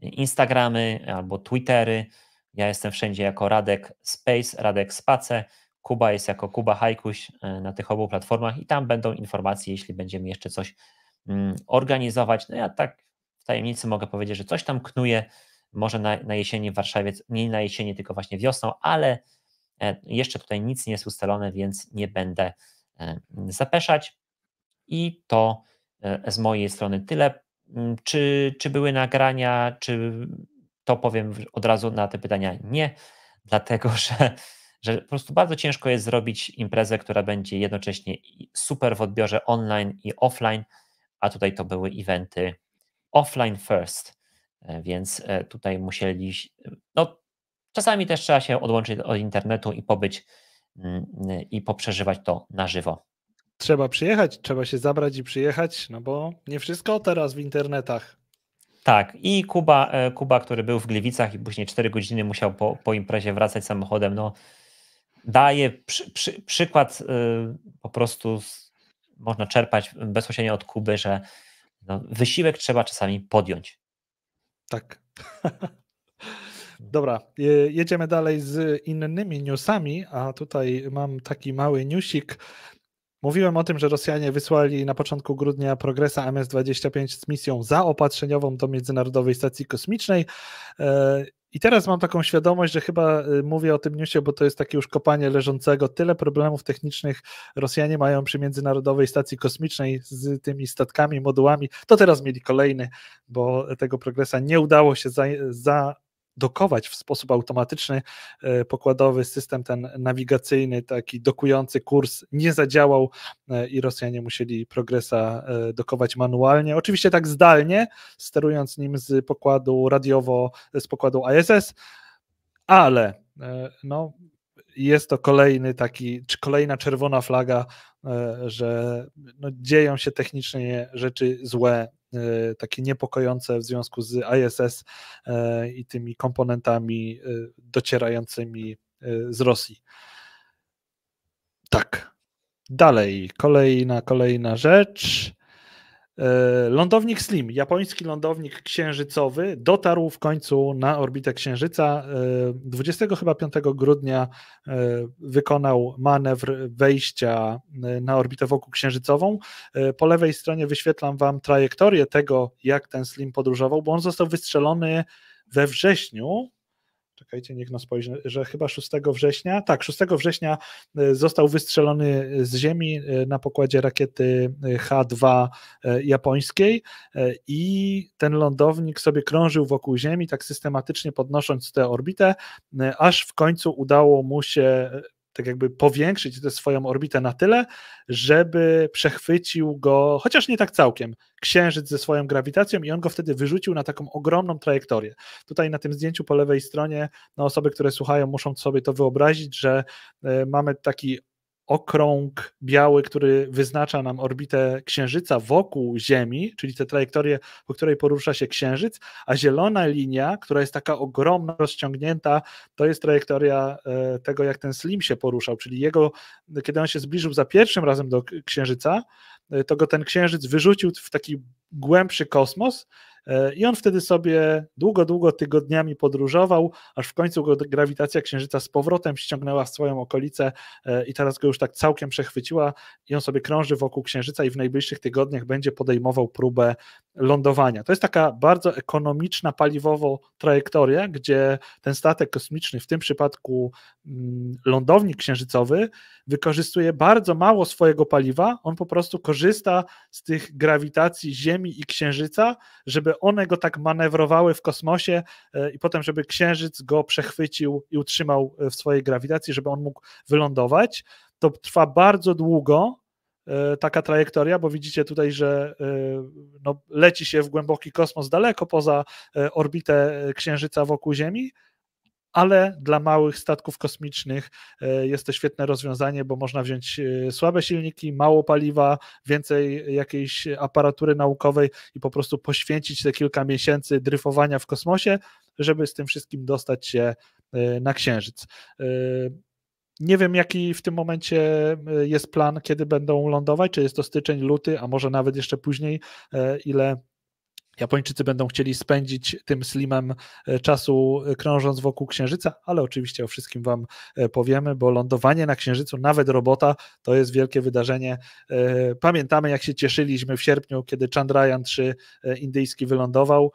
Instagramy albo Twittery. Ja jestem wszędzie jako Radek Space, Radek Space. Kuba jest jako Kuba Hajkuś na tych obu platformach i tam będą informacje, jeśli będziemy jeszcze coś mm, organizować. No ja tak tajemnicy mogę powiedzieć, że coś tam knuje, może na, na jesieni w Warszawie, nie na jesieni, tylko właśnie wiosną, ale e, jeszcze tutaj nic nie jest ustalone, więc nie będę e, zapeszać. I to e, z mojej strony tyle. Mm, czy, czy były nagrania, czy to powiem od razu na te pytania nie, dlatego że, że po prostu bardzo ciężko jest zrobić imprezę, która będzie jednocześnie super w odbiorze online i offline, a tutaj to były eventy offline first, e, więc e, tutaj musieli, no czasami też trzeba się odłączyć od internetu i pobyć mm, y, i poprzeżywać to na żywo. Trzeba przyjechać, trzeba się zabrać i przyjechać, no bo nie wszystko teraz w internetach. Tak, i Kuba, e, Kuba który był w Gliwicach i później 4 godziny musiał po, po imprezie wracać samochodem, no daje przy, przy, przykład y, po prostu z, można czerpać bezpośrednio od Kuby, że no, wysiłek trzeba czasami podjąć. Tak. Dobra, jedziemy dalej z innymi newsami, a tutaj mam taki mały newsik. Mówiłem o tym, że Rosjanie wysłali na początku grudnia progresa MS-25 z misją zaopatrzeniową do Międzynarodowej Stacji Kosmicznej e, i teraz mam taką świadomość, że chyba y, mówię o tym newsie, bo to jest takie już kopanie leżącego. Tyle problemów technicznych Rosjanie mają przy Międzynarodowej Stacji Kosmicznej z tymi statkami, modułami. To teraz mieli kolejny, bo tego progresa nie udało się za, za dokować w sposób automatyczny. E, pokładowy system ten nawigacyjny, taki dokujący kurs nie zadziałał e, i Rosjanie musieli progresa e, dokować manualnie. Oczywiście tak zdalnie, sterując nim z pokładu radiowo, z pokładu ISS, ale no, jest to kolejny taki, czy kolejna czerwona flaga, że no, dzieją się technicznie rzeczy złe E, takie niepokojące w związku z ISS e, i tymi komponentami e, docierającymi z Rosji. Tak. Dalej, kolejna, kolejna rzecz. E, lądownik Slim, japoński lądownik księżycowy, dotarł w końcu na orbitę Księżyca. 20 e, chyba 5 grudnia e, wykonał manewr wejścia na orbitę wokół księżycową. Po lewej stronie wyświetlam Wam trajektorię tego, jak ten Slim podróżował, bo on został wystrzelony we wrześniu czekajcie, niech nas spojrzy, że chyba 6 września, tak, 6 września e, został wystrzelony z ziemi e, na pokładzie rakiety e, H2 japońskiej i ten lądownik sobie krążył wokół Ziemi, tak systematycznie podnosząc tę orbitę, aż w końcu udało mu się tak jakby powiększyć tę swoją orbitę na tyle, żeby przechwycił go, chociaż nie tak całkiem, księżyc ze swoją grawitacją i on go wtedy wyrzucił na taką ogromną trajektorię. Tutaj na tym zdjęciu po lewej stronie, no osoby, które słuchają, muszą sobie to wyobrazić, że e, mamy taki okrąg biały, który wyznacza nam orbitę Księżyca wokół Ziemi, czyli tę trajektorię, po której porusza się Księżyc, a zielona linia, która jest taka ogromna, rozciągnięta, to jest trajektoria e, tego, jak ten Slim się poruszał, czyli jego, kiedy on się zbliżył za pierwszym razem do Księżyca, e, to go ten Księżyc wyrzucił w taki głębszy kosmos E, I on wtedy sobie długo, długo tygodniami podróżował, aż w końcu go grawitacja Księżyca z powrotem ściągnęła w swoją okolicę e, i teraz go już tak całkiem przechwyciła i on sobie krąży wokół Księżyca i w najbliższych tygodniach będzie podejmował próbę lądowania. To jest taka bardzo ekonomiczna paliwowo trajektoria, gdzie ten statek kosmiczny, w tym przypadku mm, lądownik księżycowy, wykorzystuje bardzo mało swojego paliwa, on po prostu korzysta z tych grawitacji Ziemi i Księżyca, żeby one go tak manewrowały w kosmosie e, i potem, żeby księżyc go przechwycił i utrzymał e, w swojej grawitacji, żeby on mógł wylądować. To trwa bardzo długo, e, taka trajektoria, bo widzicie tutaj, że no, leci się w głęboki kosmos daleko poza orbitę Księżyca wokół Ziemi, ale dla małych statków kosmicznych e, jest to świetne rozwiązanie, bo można wziąć e, słabe silniki, mało paliwa, więcej jakiejś aparatury naukowej i po prostu poświęcić te kilka miesięcy dryfowania w kosmosie, żeby z tym wszystkim dostać się e, na Księżyc. Nie wiem, jaki w tym momencie jest plan, kiedy będą lądować, czy jest to styczeń, luty, a może nawet jeszcze później, ile Japończycy będą chcieli spędzić tym slimem e, czasu e, krążąc wokół Księżyca, ale oczywiście o wszystkim Wam e, powiemy, bo lądowanie na Księżycu, nawet robota, to jest wielkie wydarzenie. Pamiętamy, jak się cieszyliśmy w sierpniu, kiedy Chandrayaan 3 indyjski wylądował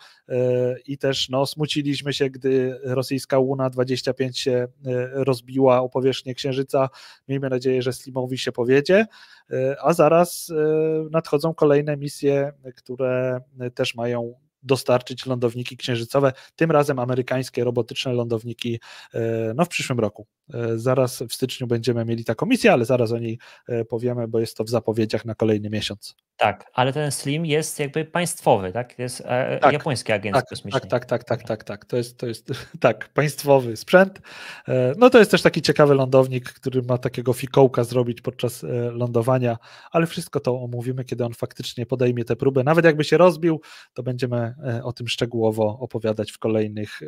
i też no, smuciliśmy się, gdy rosyjska Łuna 25 się rozbiła o powierzchnię Księżyca. Miejmy nadzieję, że slimowi się powiedzie. E, a zaraz e, nadchodzą kolejne misje, które też mają dostarczyć lądowniki księżycowe, tym razem amerykańskie robotyczne lądowniki e, no, w przyszłym roku. E, zaraz w styczniu będziemy mieli taką misję, ale zaraz o niej e, powiemy, bo jest to w zapowiedziach na kolejny miesiąc. Tak, ale ten Slim jest jakby państwowy, tak? Jest tak, japoński agent tak, kosmiczny. Tak, tak, tak, tak, tak, tak. To jest, to jest tak, państwowy sprzęt. No to jest też taki ciekawy lądownik, który ma takiego fikołka zrobić podczas lądowania, ale wszystko to omówimy, kiedy on faktycznie podejmie tę próbę. Nawet jakby się rozbił, to będziemy E, o tym szczegółowo opowiadać w kolejnych e,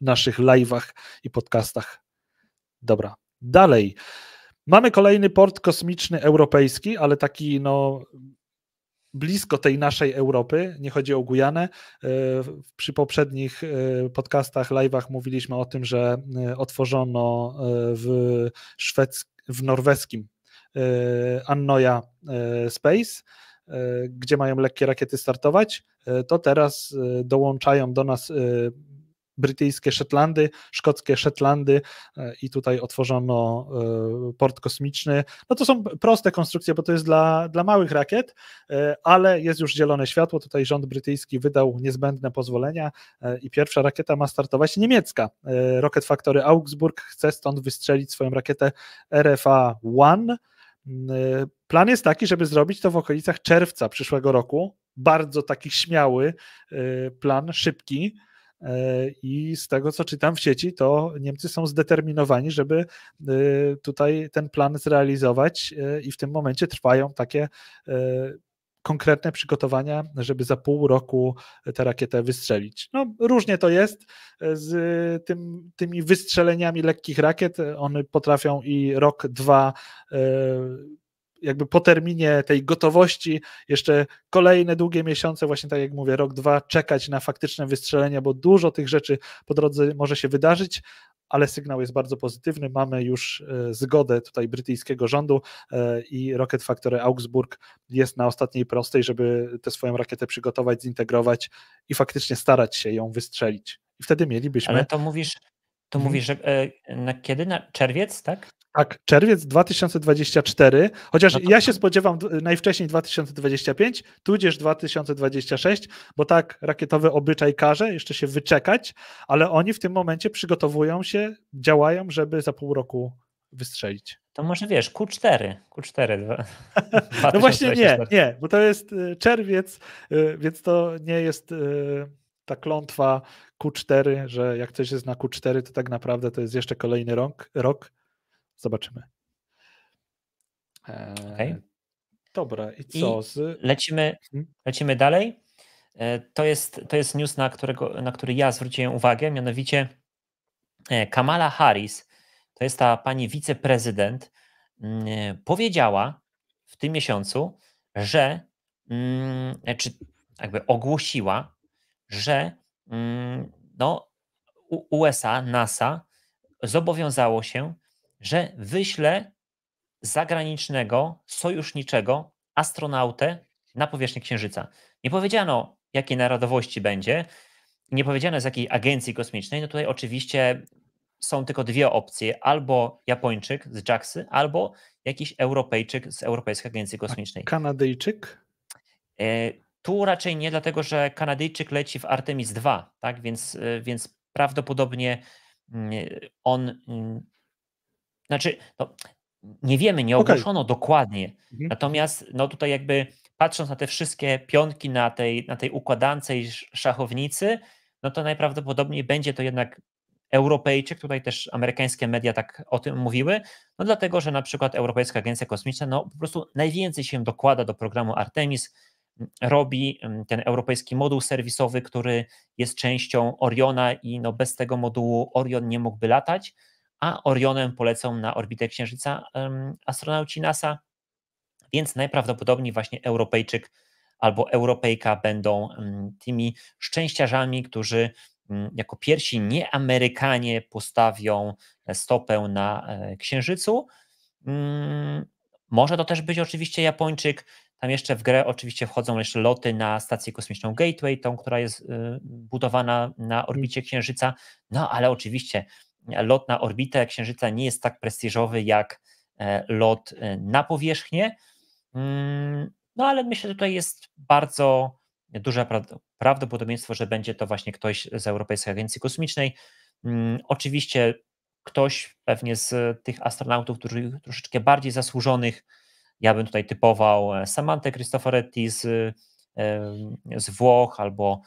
naszych live'ach i podcastach. Dobra, dalej. Mamy kolejny port kosmiczny europejski, ale taki no blisko tej naszej Europy, nie chodzi o Gujanę. E, przy poprzednich podcastach, live'ach mówiliśmy o tym, że otworzono w, szwedz... w norweskim Annoja Space, gdzie mają lekkie rakiety startować. E, to teraz e, dołączają do nas e, brytyjskie Szetlandy, szkockie Szetlandy i tutaj otworzono port kosmiczny. No to są proste konstrukcje, bo to jest dla, dla małych rakiet, ale jest już zielone światło. Tutaj rząd brytyjski wydał niezbędne pozwolenia i pierwsza rakieta ma startować niemiecka. Rocket Factory Augsburg chce stąd wystrzelić swoją rakietę RFA-1. Plan jest taki, żeby zrobić to w okolicach czerwca przyszłego roku, bardzo taki śmiały e, plan, szybki. E, I z tego, co czytam w sieci, to Niemcy są zdeterminowani, żeby e, tutaj ten plan zrealizować, i w tym momencie trwają takie konkretne przygotowania, żeby za pół roku tę rakietę wystrzelić. No, różnie to jest z tym, tymi wystrzeleniami lekkich rakiet. One potrafią i rok, dwa jakby po terminie tej gotowości jeszcze kolejne długie miesiące, właśnie tak jak mówię, rok, dwa, czekać na faktyczne wystrzelenie, bo dużo tych rzeczy po drodze może się wydarzyć ale sygnał jest bardzo pozytywny. Mamy już e, zgodę tutaj brytyjskiego rządu e, i Rocket Factory Augsburg jest na ostatniej prostej, żeby tę swoją rakietę przygotować, zintegrować i faktycznie starać się ją wystrzelić. I wtedy mielibyśmy. Ale to mówisz, to mhm. mówisz, że e, na kiedy? Na czerwiec, tak? Tak, czerwiec 2024, chociaż no ja tak. się spodziewam najwcześniej 2025, tudzież 2026, bo tak rakietowy obyczaj każe jeszcze się wyczekać, ale oni w tym momencie przygotowują się, działają, żeby za pół roku wystrzelić. To może wiesz, Q4, Q4. No właśnie nie, nie, bo to jest y, czerwiec, y, więc to nie jest y, ta klątwa Q4, że jak coś jest na Q4, to tak naprawdę to jest jeszcze kolejny rok, rok Zobaczymy. Eee, okay. Dobra, i co? I z... lecimy, mhm. lecimy dalej. E, to jest, to jest news, na, którego, na który ja zwróciłem uwagę, mianowicie e, Kamala Harris, to jest ta pani wiceprezydent, mm, powiedziała w tym miesiącu, że mm, e, czy jakby ogłosiła, że mm, no, USA, NASA zobowiązało się że wyśle zagranicznego, sojuszniczego astronautę na powierzchnię Księżyca. Nie powiedziano, jakiej narodowości będzie, nie powiedziano z jakiej agencji kosmicznej. No tutaj oczywiście są tylko dwie opcje: albo Japończyk z JAXy, albo jakiś Europejczyk z Europejskiej Agencji Kosmicznej. A Kanadyjczyk? E, tu raczej nie, dlatego że Kanadyjczyk leci w Artemis 2, tak? więc, e, więc prawdopodobnie mm, on mm, znaczy, no, nie wiemy, nie ogłoszono okay. dokładnie. Mhm. Natomiast no, tutaj jakby patrząc na te wszystkie pionki na tej, na tej układance szachownicy, no to najprawdopodobniej będzie to jednak Europejczyk, tutaj też amerykańskie media tak o tym mówiły, no dlatego, że na przykład Europejska Agencja Kosmiczna no po prostu najwięcej się dokłada do programu Artemis, robi mm, ten europejski moduł serwisowy, który jest częścią Oriona i no bez tego modułu Orion nie mógłby latać, a Orionem polecą na orbitę Księżyca astronauci NASA, więc najprawdopodobniej właśnie Europejczyk albo Europejka będą tymi szczęściarzami, którzy jako pierwsi nie Amerykanie postawią e, stopę na e, Księżycu. Mm, może to też być oczywiście Japończyk. Tam jeszcze w grę oczywiście wchodzą jeszcze loty na stację kosmiczną Gateway, tą, która jest y, budowana na orbicie Księżyca. No ale oczywiście lot na orbitę Księżyca nie jest tak prestiżowy jak e, lot e, na powierzchnię. Mm, no ale myślę, że tutaj jest bardzo duże prawdopodobieństwo, że będzie to właśnie ktoś z Europejskiej Agencji Kosmicznej. Mm, oczywiście ktoś pewnie z tych astronautów, którzy troszeczkę bardziej zasłużonych, ja bym tutaj typował e, Samantę Cristoforetti z, z Włoch albo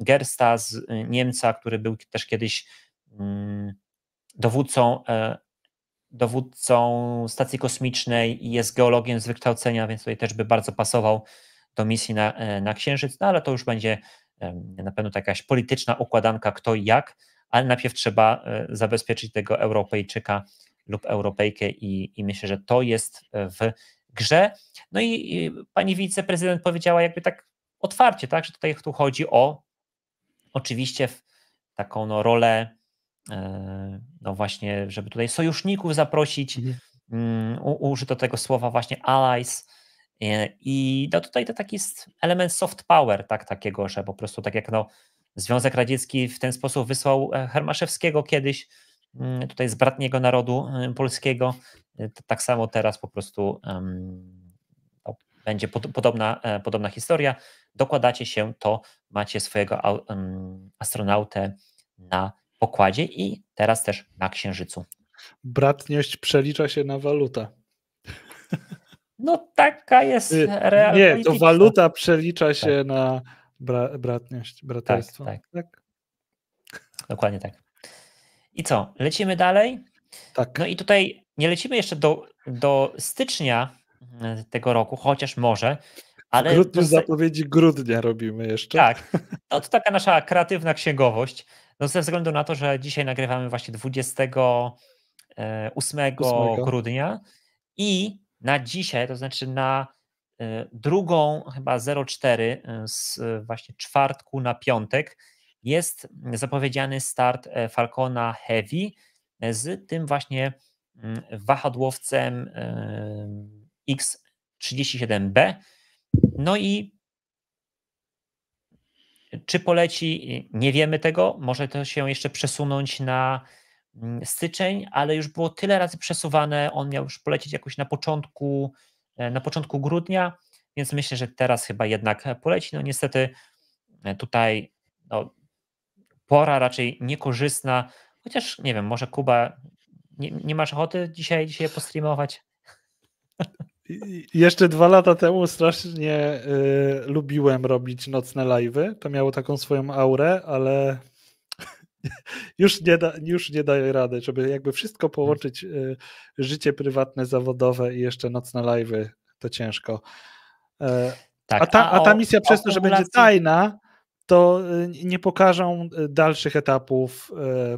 Gersta z Niemca, który był też kiedyś Mm, dowódcą, e, dowódcą stacji kosmicznej i jest geologiem z wykształcenia, więc tutaj też by bardzo pasował do misji na, e, na Księżyc, no ale to już będzie na pewno taka jakaś polityczna układanka kto i jak, ale najpierw trzeba e, zabezpieczyć tego Europejczyka lub Europejkę i, i myślę, że to jest w grze. No i, i pani wiceprezydent powiedziała jakby tak otwarcie, tak, że tutaj tu chodzi o oczywiście taką no, rolę E, no właśnie, żeby tutaj sojuszników zaprosić, mhm. Mm, użyto tego słowa właśnie allies, e, i no tutaj to taki jest element soft power, tak, takiego, że po prostu tak jak no, Związek Radziecki w ten sposób wysłał e, Hermaszewskiego kiedyś, mm, tutaj z bratniego narodu polskiego, tak samo teraz po prostu um, będzie pod, podobna, podobna historia. Dokładacie się, to macie swojego um, astronautę na pokładzie i teraz też na Księżycu. Bratność przelicza się na walutę. No taka jest y, realność. Nie, to waluta przelicza się tak. na bra bratność, braterstwo. Tak, tak, tak. Dokładnie tak. I co, lecimy dalej? Tak. No i tutaj nie lecimy jeszcze do, do stycznia mm, tego roku, chociaż może, ale... W grudniu to... zapowiedzi grudnia robimy jeszcze. Tak, no to taka nasza kreatywna księgowość. No ze względu na to, że dzisiaj nagrywamy właśnie 28 8. E, grudnia i na dzisiaj, to znaczy na e, drugą chyba 04 e, z właśnie czwartku na piątek jest zapowiedziany start Falcona Heavy z tym właśnie mm, wahadłowcem X37B. No i czy poleci, nie wiemy tego, może to się jeszcze przesunąć na mm, styczeń, ale już było tyle razy przesuwane, on miał już polecieć jakoś na początku, e, na początku grudnia, więc myślę, że teraz chyba jednak poleci. No niestety e, tutaj no, pora raczej niekorzystna, chociaż nie wiem, może Kuba, nie, nie masz ochoty dzisiaj, dzisiaj postreamować? Jeszcze dwa lata temu strasznie y, lubiłem robić nocne live'y. To miało taką swoją aurę, ale już nie, da, już nie daję rady, żeby jakby wszystko połączyć y, życie prywatne, zawodowe i jeszcze nocne live'y, to ciężko. Y, tak, a, ta, a, ta, misja o, przez to, że będzie tajna, to y, nie pokażą y, dalszych etapów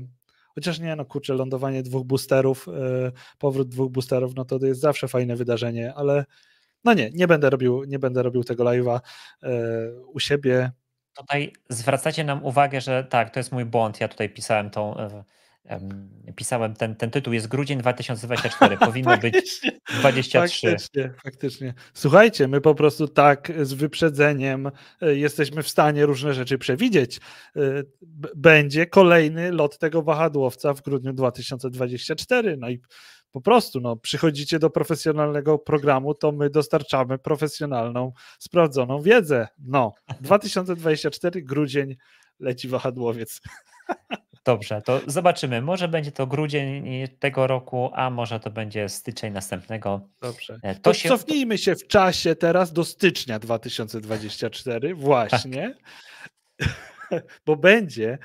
y, Chociaż nie, no kurczę, lądowanie dwóch boosterów, e, powrót dwóch boosterów, no to jest zawsze fajne wydarzenie, ale no nie, nie będę robił, nie będę robił tego live'a e, u siebie. Tutaj zwracacie nam uwagę, że tak, to jest mój błąd. Ja tutaj pisałem tą e, pisałem, ten, ten tytuł jest grudzień 2024, powinno być 23. Faktycznie, faktycznie. Słuchajcie, my po prostu tak z wyprzedzeniem e, jesteśmy w stanie różne rzeczy przewidzieć. E, będzie kolejny lot tego wahadłowca w grudniu 2024, no i po prostu no, przychodzicie do profesjonalnego programu, to my dostarczamy profesjonalną, sprawdzoną wiedzę. No, 2024, grudzień, leci wahadłowiec. Dobrze, to zobaczymy. Może będzie to grudzień tego roku, a może to będzie styczeń następnego. Dobrze. E, to, to się... cofnijmy się w czasie teraz do stycznia 2024, tak. właśnie, tak. bo będzie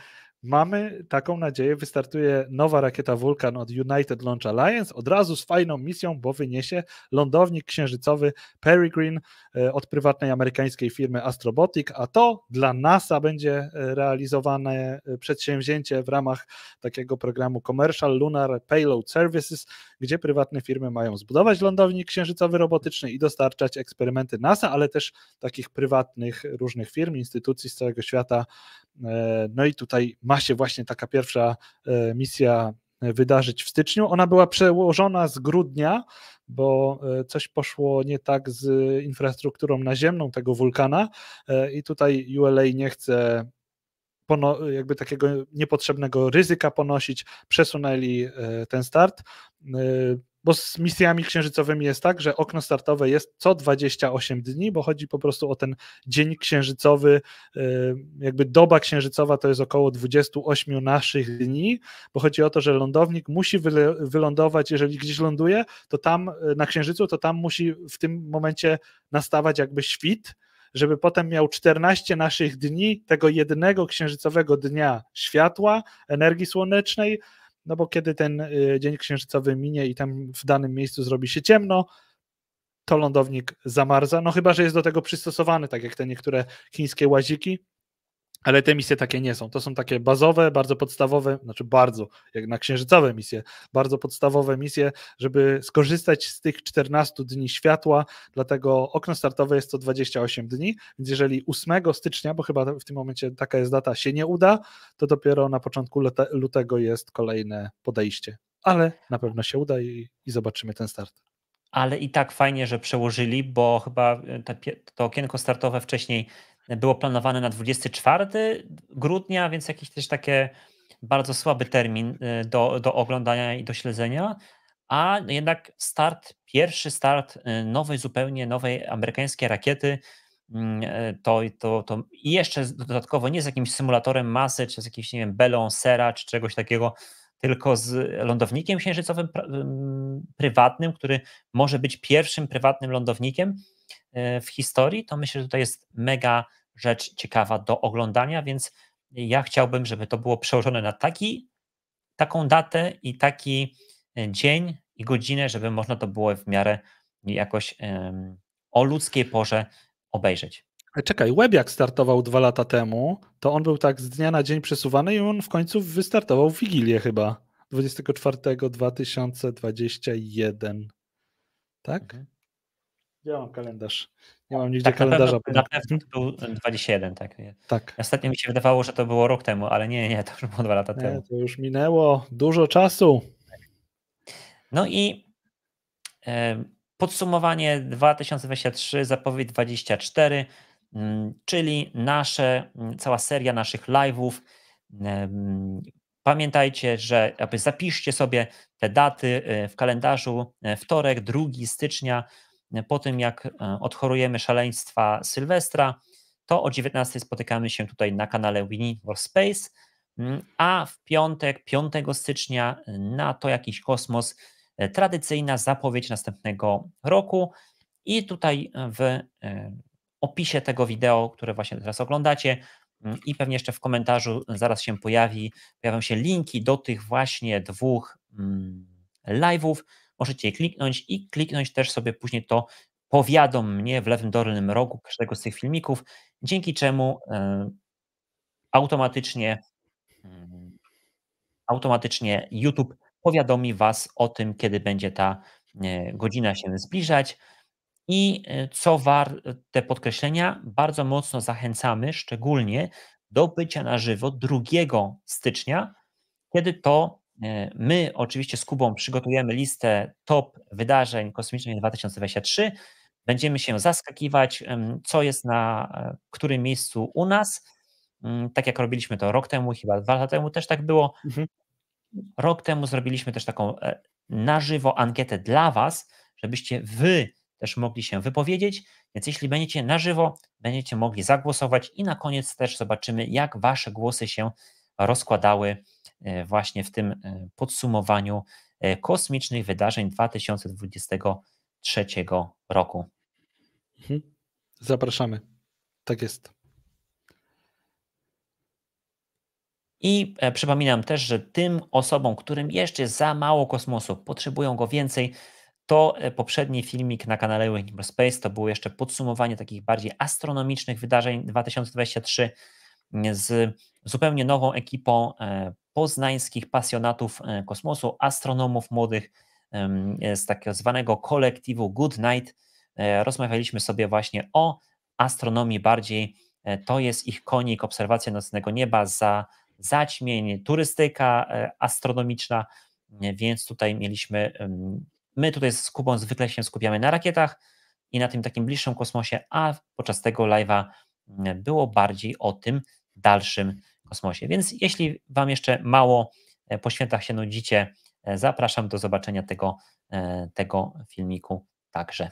Mamy taką nadzieję, wystartuje nowa rakieta Vulcan od United Launch Alliance, od razu z fajną misją, bo wyniesie lądownik księżycowy Peregrine e, od prywatnej amerykańskiej firmy Astrobotic, a to dla NASA będzie e, realizowane e, przedsięwzięcie w ramach takiego programu Commercial Lunar Payload Services, gdzie prywatne firmy mają zbudować lądownik księżycowy robotyczny i dostarczać eksperymenty NASA, ale też takich prywatnych różnych firm, instytucji z całego świata. E, no i tutaj ma się właśnie taka pierwsza e, misja e, wydarzyć w styczniu. Ona była przełożona z grudnia, bo coś poszło nie tak z infrastrukturą naziemną tego wulkana i tutaj ULA nie chce jakby takiego niepotrzebnego ryzyka ponosić, przesunęli e, ten start. E, bo z misjami księżycowymi jest tak, że okno startowe jest co 28 dni, bo chodzi po prostu o ten dzień księżycowy. E, jakby doba księżycowa to jest około 28 naszych dni, bo chodzi o to, że lądownik musi wylądować, jeżeli gdzieś ląduje, to tam na księżycu, to tam musi w tym momencie nastawać jakby świt żeby potem miał 14 naszych dni, tego jednego księżycowego dnia światła, energii słonecznej, no bo kiedy ten y, dzień księżycowy minie i tam w danym miejscu zrobi się ciemno, to lądownik zamarza. No chyba, że jest do tego przystosowany, tak jak te niektóre chińskie łaziki, ale te misje takie nie są. To są takie bazowe, bardzo podstawowe, znaczy bardzo, jak na księżycowe misje, bardzo podstawowe misje, żeby skorzystać z tych 14 dni światła, dlatego okno startowe jest co 28 dni, więc jeżeli 8 stycznia, bo chyba w tym momencie taka jest data, się nie uda, to dopiero na początku lutego jest kolejne podejście, ale na pewno się uda i, i zobaczymy ten start ale i tak fajnie, że przełożyli, bo chyba e, to okienko startowe wcześniej było planowane na 24 grudnia, więc jakiś też takie bardzo słaby termin y, do, do oglądania i do śledzenia, a jednak start, pierwszy start y, nowej, zupełnie nowej amerykańskiej rakiety, mm, y, to, to, to i jeszcze dodatkowo nie z jakimś symulatorem masy, czy z jakimś, nie wiem, belą sera, czy czegoś takiego, tylko z lądownikiem księżycowym prywatnym, który może być pierwszym prywatnym lądownikiem, E, w historii, to myślę, że to jest mega rzecz ciekawa do oglądania, więc ja chciałbym, żeby to było przełożone na taki, taką datę i taki e, dzień i godzinę, żeby można to było w miarę jakoś o ludzkiej porze obejrzeć. E, czekaj, Web jak startował dwa lata temu, to on był tak z dnia na dzień przesuwany i on w końcu wystartował w Wigilię chyba, 24 2021. Tak? Mhm. Nie mam kalendarz. Nie mam nigdzie tak, kalendarza. Na pewno, to był 21, tak. tak. Ostatnio mi się wydawało, że to było rok temu, ale nie, nie, to już było dwa lata nie, temu. To już minęło dużo czasu. No i podsumowanie 2023, zapowiedź 24, mm, czyli nasze, mm, cała seria naszych live'ów. Pamiętajcie, że zapiszcie sobie te daty e, w kalendarzu e, wtorek, 2 stycznia po tym jak e, odchorujemy szaleństwa Sylwestra, to o 19 spotykamy się tutaj na kanale Winnie for Space, mm, a w piątek, 5 stycznia e, na to jakiś kosmos e, tradycyjna zapowiedź następnego roku i tutaj w opisie tego wideo, które właśnie teraz oglądacie mm, i pewnie jeszcze w komentarzu zaraz się pojawi, pojawią się linki do tych właśnie dwóch mm, live'ów, Możecie kliknąć i kliknąć też sobie później to powiadom mnie w lewym dolnym rogu każdego z tych filmików, dzięki czemu e, automatycznie mm, automatycznie YouTube powiadomi Was o tym, kiedy będzie ta e, godzina się zbliżać. I e, co warte podkreślenia, bardzo mocno zachęcamy szczególnie do bycia na żywo 2 stycznia, kiedy to E, my oczywiście z Kubą przygotujemy listę top wydarzeń kosmicznych 2023. Będziemy się zaskakiwać, co jest na e, którym miejscu u nas. Mm, tak jak robiliśmy to rok temu, chyba dwa lata temu też tak było. Mhm. Rok temu zrobiliśmy też taką e, na żywo ankietę dla Was, żebyście Wy też mogli się wypowiedzieć. Więc jeśli będziecie na żywo, będziecie mogli zagłosować i na koniec też zobaczymy, jak Wasze głosy się rozkładały E, właśnie w tym e, podsumowaniu e, kosmicznych wydarzeń 2023 roku. Mhm. Zapraszamy. Tak jest. I przypominam też, że tym osobom, którym jeszcze jest za mało kosmosu, potrzebują go więcej, to poprzedni filmik na kanale Wing Space to było jeszcze podsumowanie takich bardziej astronomicznych wydarzeń 2023 z zupełnie nową ekipą e, poznańskich pasjonatów e, kosmosu, astronomów młodych e, z takiego zwanego kolektywu Good Night. Rozmawialiśmy sobie właśnie o astronomii bardziej. To jest ich konik, obserwacja nocnego nieba, za, zaćmień, turystyka astronomiczna, więc tutaj mieliśmy, my tutaj z Kubą zwykle się skupiamy na rakietach i na tym takim bliższym kosmosie, a podczas tego live'a było bardziej o tym, dalszym kosmosie. Więc jeśli Wam jeszcze mało e, po świętach się nudzicie, e, zapraszam do zobaczenia tego, e, tego filmiku także.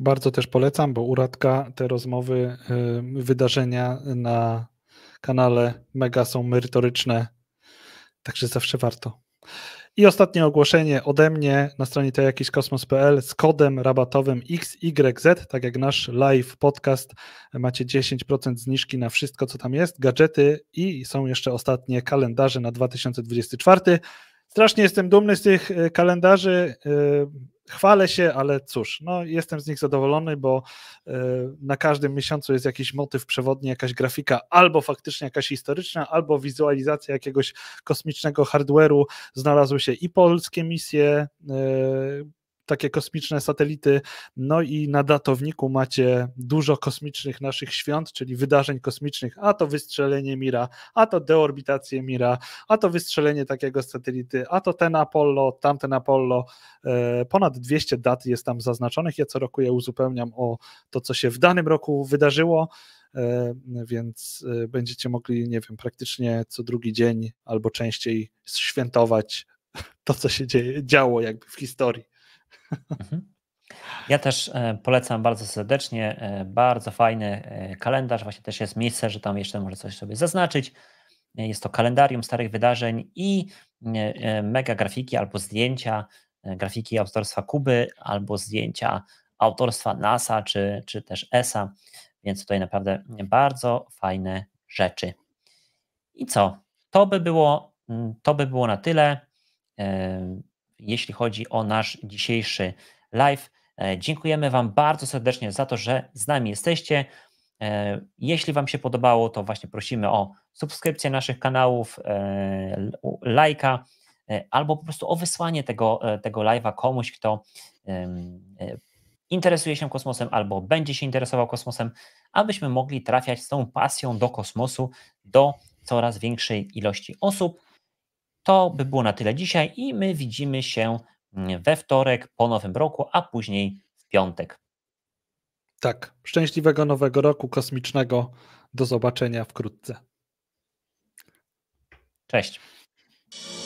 Bardzo też polecam, bo Uratka te rozmowy, wydarzenia na kanale mega są merytoryczne, także zawsze warto. I ostatnie ogłoszenie ode mnie na stronie tojakiśkosmos.pl z kodem rabatowym XYZ, tak jak nasz live podcast, macie 10% zniżki na wszystko, co tam jest, gadżety i są jeszcze ostatnie kalendarze na 2024. Strasznie jestem dumny z tych e, kalendarzy. E, Chwalę się, ale cóż, no jestem z nich zadowolony, bo e, na każdym miesiącu jest jakiś motyw przewodni, jakaś grafika, albo faktycznie jakaś historyczna, albo wizualizacja jakiegoś kosmicznego hardware'u. Znalazły się i polskie misje e, takie kosmiczne satelity. No i na datowniku macie dużo kosmicznych naszych świąt, czyli wydarzeń kosmicznych, a to wystrzelenie Mira, a to deorbitację Mira, a to wystrzelenie takiego satelity, a to ten Apollo, tamten Apollo. E, ponad 200 dat jest tam zaznaczonych. Ja co roku je uzupełniam o to, co się w danym roku wydarzyło e, więc e, będziecie mogli, nie wiem, praktycznie co drugi dzień albo częściej świętować to, co się dzieje, działo jakby w historii. Mhm. Ja też e, polecam bardzo serdecznie, e, bardzo fajny e, kalendarz, właśnie też jest miejsce, że tam jeszcze może coś sobie zaznaczyć. Jest to kalendarium starych wydarzeń i mega grafiki albo zdjęcia, grafiki autorstwa Kuby albo zdjęcia autorstwa NASA czy, czy też ESA, więc tutaj naprawdę bardzo fajne rzeczy. I co? To by było, mm, to by było na tyle jeśli chodzi o nasz dzisiejszy live. E, dziękujemy Wam bardzo serdecznie za to, że z nami jesteście. E, jeśli Wam się podobało, to właśnie prosimy o subskrypcję naszych kanałów, e, lajka albo po prostu o wysłanie tego, tego live'a komuś, kto interesuje się kosmosem albo będzie się interesował kosmosem, abyśmy mogli trafiać z tą pasją do kosmosu do coraz większej ilości osób. To by było na tyle dzisiaj i my widzimy się mm, we wtorek po nowym roku, a później w piątek. Tak. Szczęśliwego nowego roku kosmicznego. Do zobaczenia wkrótce. Cześć.